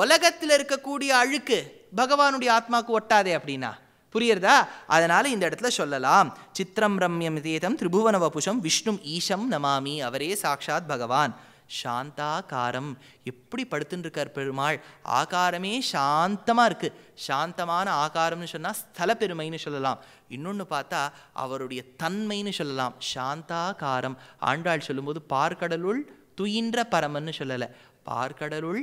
உலகத்தில் இருக்கக்கூடிய அழுக்கு பகவானுடைய ஆத்மாவுக்கு ஒட்டாதே அப்படின்னா புரியுறதா அதனால் இந்த இடத்துல சொல்லலாம் சித்திரம் ரம்யம் இதேதம் திரிபுவன வபுஷம் விஷ்ணு ஈஷம் நமாமி அவரே சாக்ஷாத் பகவான் சாந்தாகாரம் எப்படி படுத்துட்டு இருக்கார் பெருமாள் ஆகாரமே சாந்தமாக இருக்கு சாந்தமான ஆகாரம்னு சொன்னால் ஸ்தல பெருமைன்னு சொல்லலாம் இன்னொன்று பார்த்தா அவருடைய தன்மைன்னு சொல்லலாம் சாந்தாகாரம் ஆண்டாள் சொல்லும்போது பார்க்கடலுள் துயின்ற பரமன்னு சொல்லலை பார்க்கடலுள்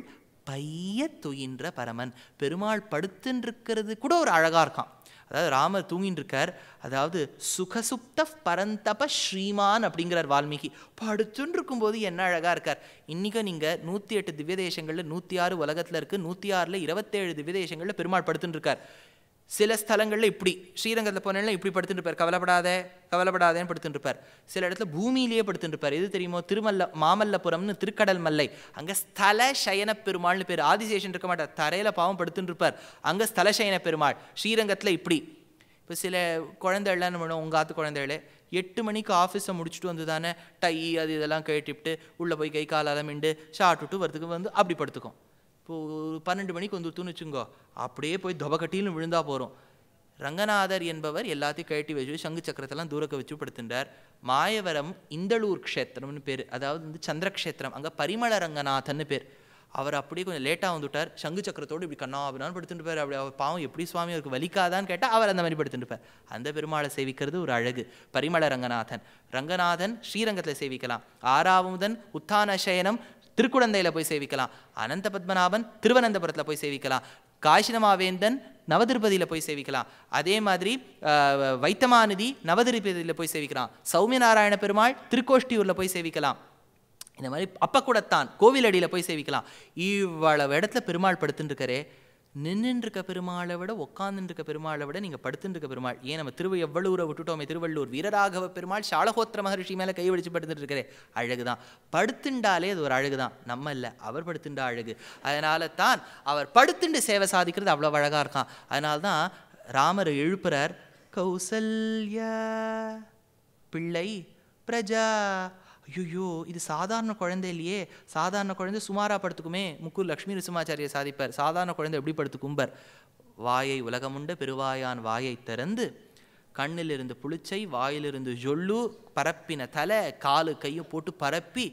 பைய துயின்ற பரமன் பெருமாள் படுத்துன்றிருக்கிறது கூட ஒரு அழகாக இருக்கான் அதாவது ராமர் தூங்கின்னு இருக்கார் அதாவது சுகசுப்த பரந்தப ஸ்ரீமான் அப்படிங்கிறார் வால்மீகி படுத்துன்னு இருக்கும்போது என்ன அழகாக இருக்கார் இன்றைக்கும் நீங்கள் நூற்றி எட்டு திவ்ய தேசங்களில் நூற்றி ஆறு உலகத்தில் இருக்குது நூற்றி ஆறில் இருபத்தேழு திவ்ய தேசங்களில் பெருமாள் படுத்துன்னு இருக்கார் சில ஸ்தலங்களில் இப்படி ஸ்ரீரங்கத்தில் போனேன்னா இப்படி படுத்துட்டு இருப்பார் கவலைப்படாத கவலைப்படாதேன்னு படுத்துட்டு இருப்பார் சில இடத்துல பூமியிலேயே படுத்துட்டு இருப்பார் எது தெரியுமோ திருமல்ல மாமல்லபுரம்னு திருக்கடல் மல்லை அங்கே ஸ்தல சயன பெருமாள்னு பேர் ஆதிசேஷன் இருக்க மாட்டார் தரையில் பாவம் படுத்துட்டு இருப்பார் அங்கே ஸ்தல சயன பெருமாள் ஸ்ரீரங்கத்தில் இப்படி இப்போ சில குழந்தைகள்லாம் நம்ம உங்கள் ஆத்து குழந்தைகளே எட்டு மணிக்கு ஆஃபீஸை முடிச்சுட்டு வந்து தானே டை அது இதெல்லாம் கேட்டுவிட்டு உள்ளே போய் கை காலெல்லாம் மிண்டு விட்டு வரதுக்கு வந்து அப்படி படுத்துக்கும் இப்போது ஒரு பன்னெண்டு மணிக்கு வந்து வச்சுங்கோ அப்படியே போய் துபக்கட்டிலும் விழுந்தா போகிறோம் ரங்கநாதர் என்பவர் எல்லாத்தையும் கழட்டி வச்சு சங்கு சக்கரத்தெல்லாம் தூரக்க வச்சு படுத்துட்டார் மாயவரம் இந்தளூர் க்ஷேத்திரம்னு பேர் அதாவது வந்து சந்திரக்ஷேத்திரம் அங்கே பரிமள ரங்கநாதன்னு பேர் அவர் அப்படியே கொஞ்சம் லேட்டாக வந்துவிட்டார் சங்கு சக்கரத்தோடு இப்படி கண்ணா அப்படின்னு போயார் அப்படி அவர் பாவம் எப்படி சுவாமி அவருக்கு வலிக்காதான்னு கேட்டால் அவர் அந்த மாதிரி படுத்துட்டு அந்த பெருமாளை சேவிக்கிறது ஒரு அழகு பரிமள ரங்கநாதன் ரங்கநாதன் ஸ்ரீரங்கத்தில் சேவிக்கலாம் ஆறாவதன் உத்தான சயனம் திருக்குழந்தையில் போய் சேவிக்கலாம் அனந்த பத்மநாபன் திருவனந்தபுரத்தில் போய் சேவிக்கலாம் காஷினமாவேந்தன் நவதிருப்பதியில் போய் சேவிக்கலாம் அதே மாதிரி வைத்தமாநிதி நவதிருப்பதியில் போய் சேவிக்கலாம் சௌமிய நாராயண பெருமாள் திருக்கோஷ்டியூரில் போய் சேவிக்கலாம் இந்த மாதிரி அப்பக்கூடத்தான் அடியில் போய் சேவிக்கலாம் இவ்வளவு இடத்துல பெருமாள் படுத்துட்டுருக்கரே நின்றுருக்க பெருமாளை விட உட்காந்துருக்க பெருமாளை விட நீங்கள் இருக்க பெருமாள் ஏன் நம்ம திருவு எவ்வளூரை விட்டுட்டோமே திருவள்ளூர் வீரராகவ பெருமாள் சாலகோத்திர மகர்ஷி மேலே கை வடிச்சு படுத்துட்டு அழகு தான் படுத்துண்டாலே அது ஒரு அழகு தான் நம்ம இல்லை அவர் படுத்துண்டா அழகு அதனால தான் அவர் படுத்துண்டு சேவை சாதிக்கிறது அவ்வளோ அழகாக இருக்கான் அதனால தான் ராமர் எழுப்புறார் கௌசல்யா பிள்ளை பிரஜா ஐயோ இது சாதாரண குழந்தை இல்லையே சாதாரண குழந்தை சுமாராக படுத்துக்குமே முக்கு லக்ஷ்மி நரசிம்மாச்சாரியை சாதிப்பார் சாதாரண குழந்தை எப்படி கும்பர் வாயை உலகமுண்ட பெருவாயான் வாயை திறந்து கண்ணிலிருந்து புளிச்சை வாயிலிருந்து ஜொல்லு பரப்பின தலை காலு கையும் போட்டு பரப்பி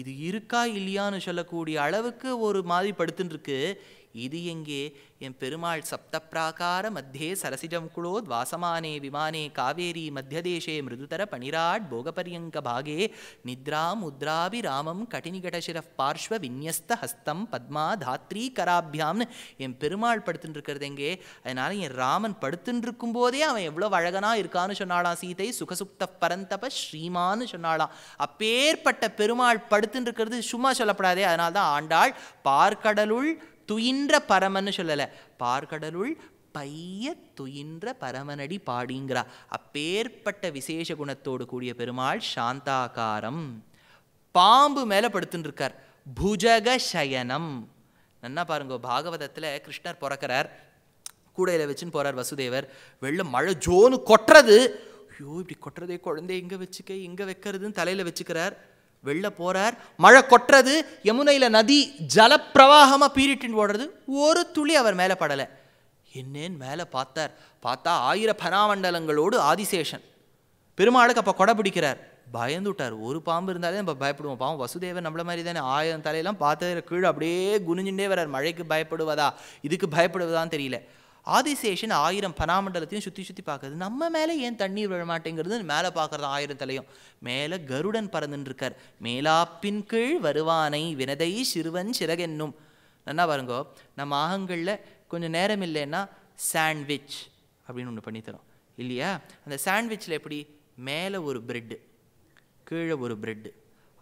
இது இருக்கா இல்லையான்னு சொல்லக்கூடிய அளவுக்கு ஒரு மாதிரி படுத்துட்டுருக்கு இது எங்கே என் பெருமாள் சப்தப்பிராகார மத்தியே சரசிஜம் குழோ துவாசமானே விமானே காவேரி மத்தியதேசே மிருதுதர பணிராட் போகபரியங்க பாகே நித்ரா முத்ராபி ராமம் கட்டினிகடசிர பார்ஷ்வ விநியஸ்த ஹஸ்தம் பத்மா தாத்ரீ கராபியாம்னு என் பெருமாள் படுத்துட்டு இருக்கிறது எங்கே அதனால என் ராமன் படுத்துட்டு இருக்கும் போதே அவன் எவ்வளோ அழகனா இருக்கான்னு சொன்னாலாம் சீதை சுகசுப்த பரந்தப ஸ்ரீமான்னு சொன்னாலாம் அப்பேற்பட்ட பெருமாள் படுத்துட்டு இருக்கிறது சும்மா சொல்லப்படாதே அதனால்தான் ஆண்டாள் பார்க்கடலுள் துயின்ற பரமன்னு சொல்லலை பார்க்கடலுள் பைய துயின்ற பரமனடி பாடிங்கிறா அப்பேற்பட்ட விசேஷ குணத்தோடு கூடிய பெருமாள் சாந்தாகாரம் பாம்பு மேலே படுத்துட்டுருக்கார் புஜக சயனம் நன்னா பாருங்க பாகவதத்தில் கிருஷ்ணர் பிறக்கிறார் கூடையில் வச்சுன்னு போகிறார் வசுதேவர் வெள்ள மழை ஜோனு கொட்டுறது ஐயோ இப்படி கொட்டுறதே குழந்தை எங்கே வச்சுக்க எங்கே வைக்கிறதுன்னு தலையில் வச்சுக்கிறார் வெளில போகிறார் மழை கொட்டுறது யமுனையில் நதி ஜலப்பிரவாகமாக பீரிட்டுன்னு ஓடுறது ஒரு துளி அவர் மேலே படலை என்னேன்னு மேலே பார்த்தார் பார்த்தா ஆயிர பனாமண்டலங்களோடு ஆதிசேஷன் பெருமாளுக்கு அப்போ கொடை பிடிக்கிறார் பயந்துட்டார் ஒரு பாம்பு இருந்தாலே நம்ம பயப்படுவோம் பாவம் வசுதேவன் நம்மள மாதிரி தானே ஆயிரம் தலையெல்லாம் பார்த்து கீழே அப்படியே குனிஞ்சுட்டே வர்றார் மழைக்கு பயப்படுவதா இதுக்கு பயப்படுவதான்னு தெரியல ஆதிசேஷன் ஆயிரம் பனாமண்டலத்தையும் சுற்றி சுற்றி பார்க்குறது நம்ம மேலே ஏன் தண்ணீர் விழமாட்டேங்கிறது மேலே பார்க்குறது ஆயிரம் தலையும் மேலே கருடன் பறந்துட்டுருக்கார் மேலாப்பின் கீழ் வருவானை வினதை சிறுவன் சிறகென்னும் நல்லா பாருங்கோ நம்ம ஆகங்களில் கொஞ்சம் நேரம் இல்லைன்னா சாண்ட்விச் அப்படின்னு ஒன்று பண்ணித்தரோம் இல்லையா அந்த சாண்ட்விச்சில் எப்படி மேலே ஒரு பிரெட்டு கீழே ஒரு பிரெட்டு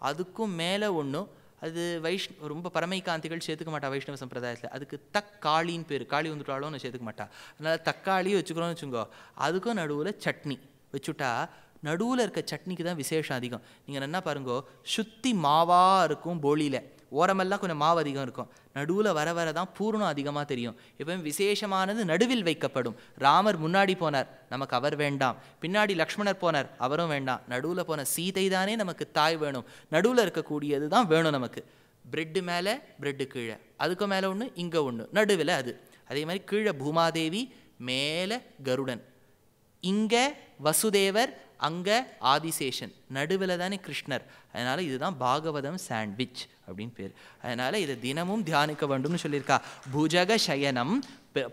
அதுக்கும் மேலே ஒன்றும் அது வைஷ் ரொம்ப பரமைக்காந்திகள் சேர்த்துக்க மாட்டா வைஷ்ணவ சம்பிரதாயத்தில் அதுக்கு தக்காளின்னு பேர் காளி வந்துட்டாலும் சேர்த்துக்க மாட்டா அதனால் தக்காளியும் வச்சுக்கிறோம்னு வச்சுக்கோங்க அதுக்கும் நடுவில் சட்னி வச்சுட்டா நடுவில் இருக்க சட்னிக்கு தான் விசேஷம் அதிகம் நீங்கள் என்ன பாருங்கோ சுத்தி மாவாக இருக்கும் போலியில் ஓரமெல்லாம் கொஞ்சம் மாவு அதிகம் இருக்கும் நடுவில் வர வர தான் பூர்ணம் அதிகமாக தெரியும் எப்பவும் விசேஷமானது நடுவில் வைக்கப்படும் ராமர் முன்னாடி போனார் நமக்கு அவர் வேண்டாம் பின்னாடி லக்ஷ்மணர் போனார் அவரும் வேண்டாம் நடுவில் போன சீதை தானே நமக்கு தாய் வேணும் நடுவில் இருக்கக்கூடியது தான் வேணும் நமக்கு பிரெட்டு மேலே பிரெட்டு கீழே அதுக்கு மேலே ஒன்று இங்கே ஒன்று நடுவில் அது அதே மாதிரி கீழே பூமாதேவி மேலே கருடன் இங்கே வசுதேவர் அங்கே ஆதிசேஷன் நடுவில் தானே கிருஷ்ணர் அதனால் இதுதான் பாகவதம் சாண்ட்விச் அப்படின்னு பேர் அதனால் இதை தினமும் தியானிக்க வேண்டும்னு சொல்லியிருக்கா புஜக சயனம்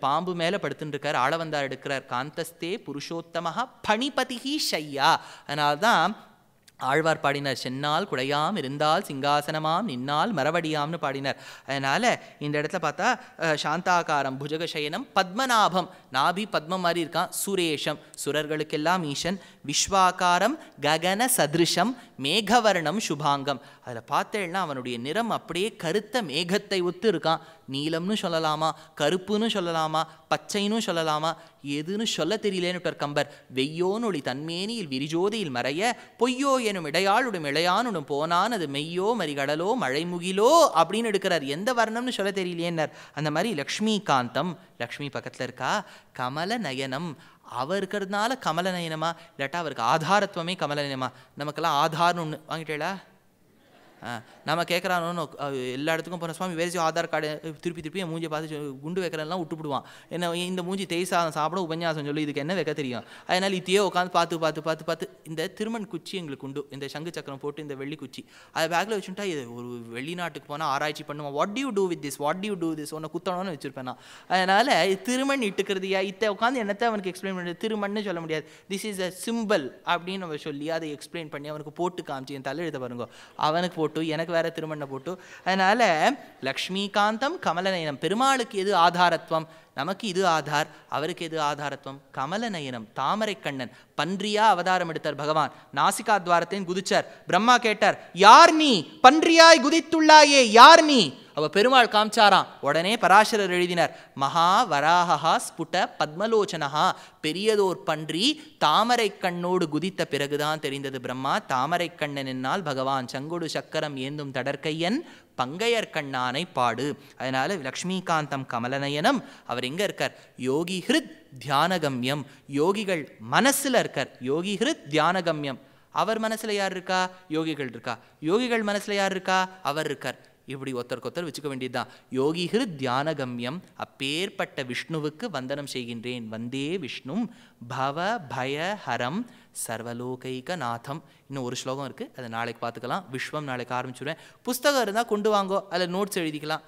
பாம்பு மேலே படுத்துட்டுருக்கார் வந்தார் எடுக்கிறார் காந்தஸ்தே புருஷோத்தமாக பணிபதிகி ஷையா அதனால்தான் ஆழ்வார் பாடினார் சென்னால் குடையாம் இருந்தால் சிங்காசனமாம் நின்னால் மரவடியாம்னு பாடினார் அதனால் இந்த இடத்துல பார்த்தா சாந்தாகாரம் புஜகசயனம் பத்மநாபம் நாபி பத்மம் மாதிரி இருக்கான் சுரேஷம் சுரர்களுக்கெல்லாம் ஈசன் விஸ்வாகாரம் ககன சதிருஷம் மேகவர்ணம் சுபாங்கம் அதில் பார்த்தேன்னா அவனுடைய நிறம் அப்படியே கருத்த மேகத்தை ஒத்து இருக்கான் நீலம்னு சொல்லலாமா கருப்புன்னு சொல்லலாமா பச்சைன்னு சொல்லலாமா எதுன்னு சொல்ல தெரியலேன்னு கம்பர் வெய்யோனொழி தன்மேனியில் விரிஜோதியில் மறைய பொய்யோ எனும் இடையாளுடும் இளையானுடும் போனான் அது மெய்யோ மறிகடலோ மழைமுகிலோ அப்படின்னு எடுக்கிறார் எந்த வர்ணம்னு சொல்ல தெரியலேன்னார் அந்த மாதிரி லக்ஷ்மி காந்தம் லக்ஷ்மி பக்கத்தில் இருக்கா கமல நயனம் அவர் இருக்கிறதுனால கமல நயனமா இல்லாட்டா அவருக்கு ஆதாரத்துவமே கமல நயனமா நமக்கெல்லாம் ஆதாரம்னு வாங்கிட்டேளா நம்ம கேட்குறானு எல்லா இடத்துக்கும் போன சுவாமி வேறு ஆதார் கார்டு திருப்பி திருப்பி என் மூஞ்சியை பார்த்து குண்டு வைக்கிறதெல்லாம் விட்டுவிடுவான் என்ன இந்த மூஞ்சி தேய்சாதம் சாப்பிட உபன்யாசம் சொல்லி இதுக்கு என்ன வைக்க தெரியும் அதனால் இத்தையே உட்காந்து பார்த்து பார்த்து பார்த்து பார்த்து இந்த திருமண் குச்சி எங்களுக்கு உண்டு இந்த சங்கு சக்கரம் போட்டு இந்த வெள்ளி குச்சி அதை பேக்கில் வச்சுட்டா இது ஒரு வெளிநாட்டுக்கு போனால் ஆராய்ச்சி பண்ணுவோம் what to do with this what to do this ஒன்று குத்தணும்னு வச்சுருப்பேன் நான் அதனால் திருமண் இட்டுக்கிறதுயா இத்தை உட்காந்து என்னத்தை அவனுக்கு எக்ஸ்பிளைன் பண்ணி திருமண்னு சொல்ல முடியாது திஸ் இஸ் அ சிம்பிள் அப்படின்னு நம்ம சொல்லி அதை எக்ஸ்பிளைன் பண்ணி அவனுக்கு போட்டு காமிச்சு என் தலையெழுத்த பாருங்க அவனுக்கு போட்டு போட்டு எனக்கு வேற திருமண்ணை போட்டு அதனால் லக்ஷ்மிகாந்தம் கமலநயனம் பெருமாளுக்கு எது ஆதாரத்துவம் நமக்கு இது ஆதார் அவருக்கு எது ஆதாரத்துவம் கமலநயனம் தாமரைக்கண்ணன் பன்றியா அவதாரம் எடுத்தார் பகவான் நாசிகா துவாரத்தையும் குதிச்சார் பிரம்மா கேட்டார் யார் நீ பன்றியாய் குதித்துள்ளாயே யார் நீ அவள் பெருமாள் காமிச்சாராம் உடனே பராசரர் எழுதினார் மகா வராகா ஸ்புட பத்மலோச்சனஹா பெரியதோர் பன்றி தாமரை கண்ணோடு குதித்த பிறகுதான் தெரிந்தது பிரம்மா தாமரை கண்ணன் என்னால் பகவான் செங்கொடு சக்கரம் ஏந்தும் தடற்கையன் பங்கையர் கண்ணானை பாடு அதனால் லக்ஷ்மிகாந்தம் கமலநயனம் அவர் எங்கே இருக்கார் யோகி ஹிருத் தியானகம்யம் யோகிகள் மனசில் இருக்கார் யோகி ஹிருத் தியானகம்யம் அவர் மனசில் யார் இருக்கா யோகிகள் இருக்கா யோகிகள் மனசில் யார் இருக்கா அவர் இருக்கார் இப்படி ஒருத்தருக்கு ஒருத்தர் வச்சுக்க வேண்டியதுதான் யோகிகிரு தியானகம்யம் அப்பேற்பட்ட விஷ்ணுவுக்கு வந்தனம் செய்கின்றேன் வந்தே விஷ்ணு பவ பய ஹரம் சர்வலோகைக நாதம் இன்னும் ஒரு ஸ்லோகம் இருக்குது அதை நாளைக்கு பார்த்துக்கலாம் விஸ்வம் நாளைக்கு ஆரம்பிச்சுடுவேன் புஸ்தகம் இருந்தால் கொண்டு வாங்கோ அதில் நோட்ஸ் எழுதிக்கலாம்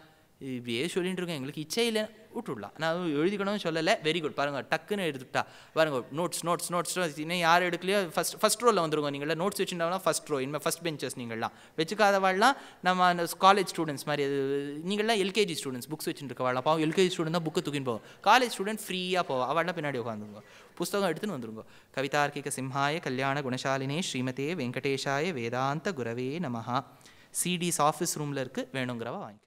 இப்படியே சொல்லிட்டு இருக்கேன் எங்களுக்கு இச்சை இல்லை விட்டுடலாம் நான் எழுதிக்கணும்னு சொல்லலை வெரி குட் பாருங்கள் டக்குன்னு எடுத்துட்டா பாருங்கள் நோட்ஸ் நோட்ஸ் நோட்ஸ் இன்னும் யார் எடுக்கலையோ ஃபஸ்ட் ஃபஸ்ட் ரோவில் வந்துருங்க நீங்கள் நோட்ஸ் வச்சுருந்தாலும் ஃபஸ்ட் ரோ இனிமேல் ஃபஸ்ட் பெஞ்சஸ் நீங்கள்லாம் வச்சுக்காதவாள்லாம் நம்ம அந்த காலேஜ் ஸ்டூடெண்ட்ஸ் மாதிரி அது நீங்களாம் எல்கேஜி ஸ்டூடெண்ட்ஸ் புக்ஸ் வாழலாம் பாவம் எல்கேஜி ஸ்டூடெண்ட் தான் புக்கு தூக்கின்னு போவோம் காலேஜ் ஸ்டூடெண்ட் ஃப்ரீயாக போவோம் அவள்லாம் பின்னாடி உட்காந்துருங்க புஸ்தகம் எடுத்துன்னு வந்துருங்க கவிதார்க்கிக சிம்ஹாய கல்யாண குணசாலினே ஸ்ரீமதே வெங்கடேஷாய வேதாந்த குரவே நமஹா சிடிஸ் ஆஃபீஸ் ரூமில் இருக்குது வேணுங்கிறவ வாங்கிக்கலாம்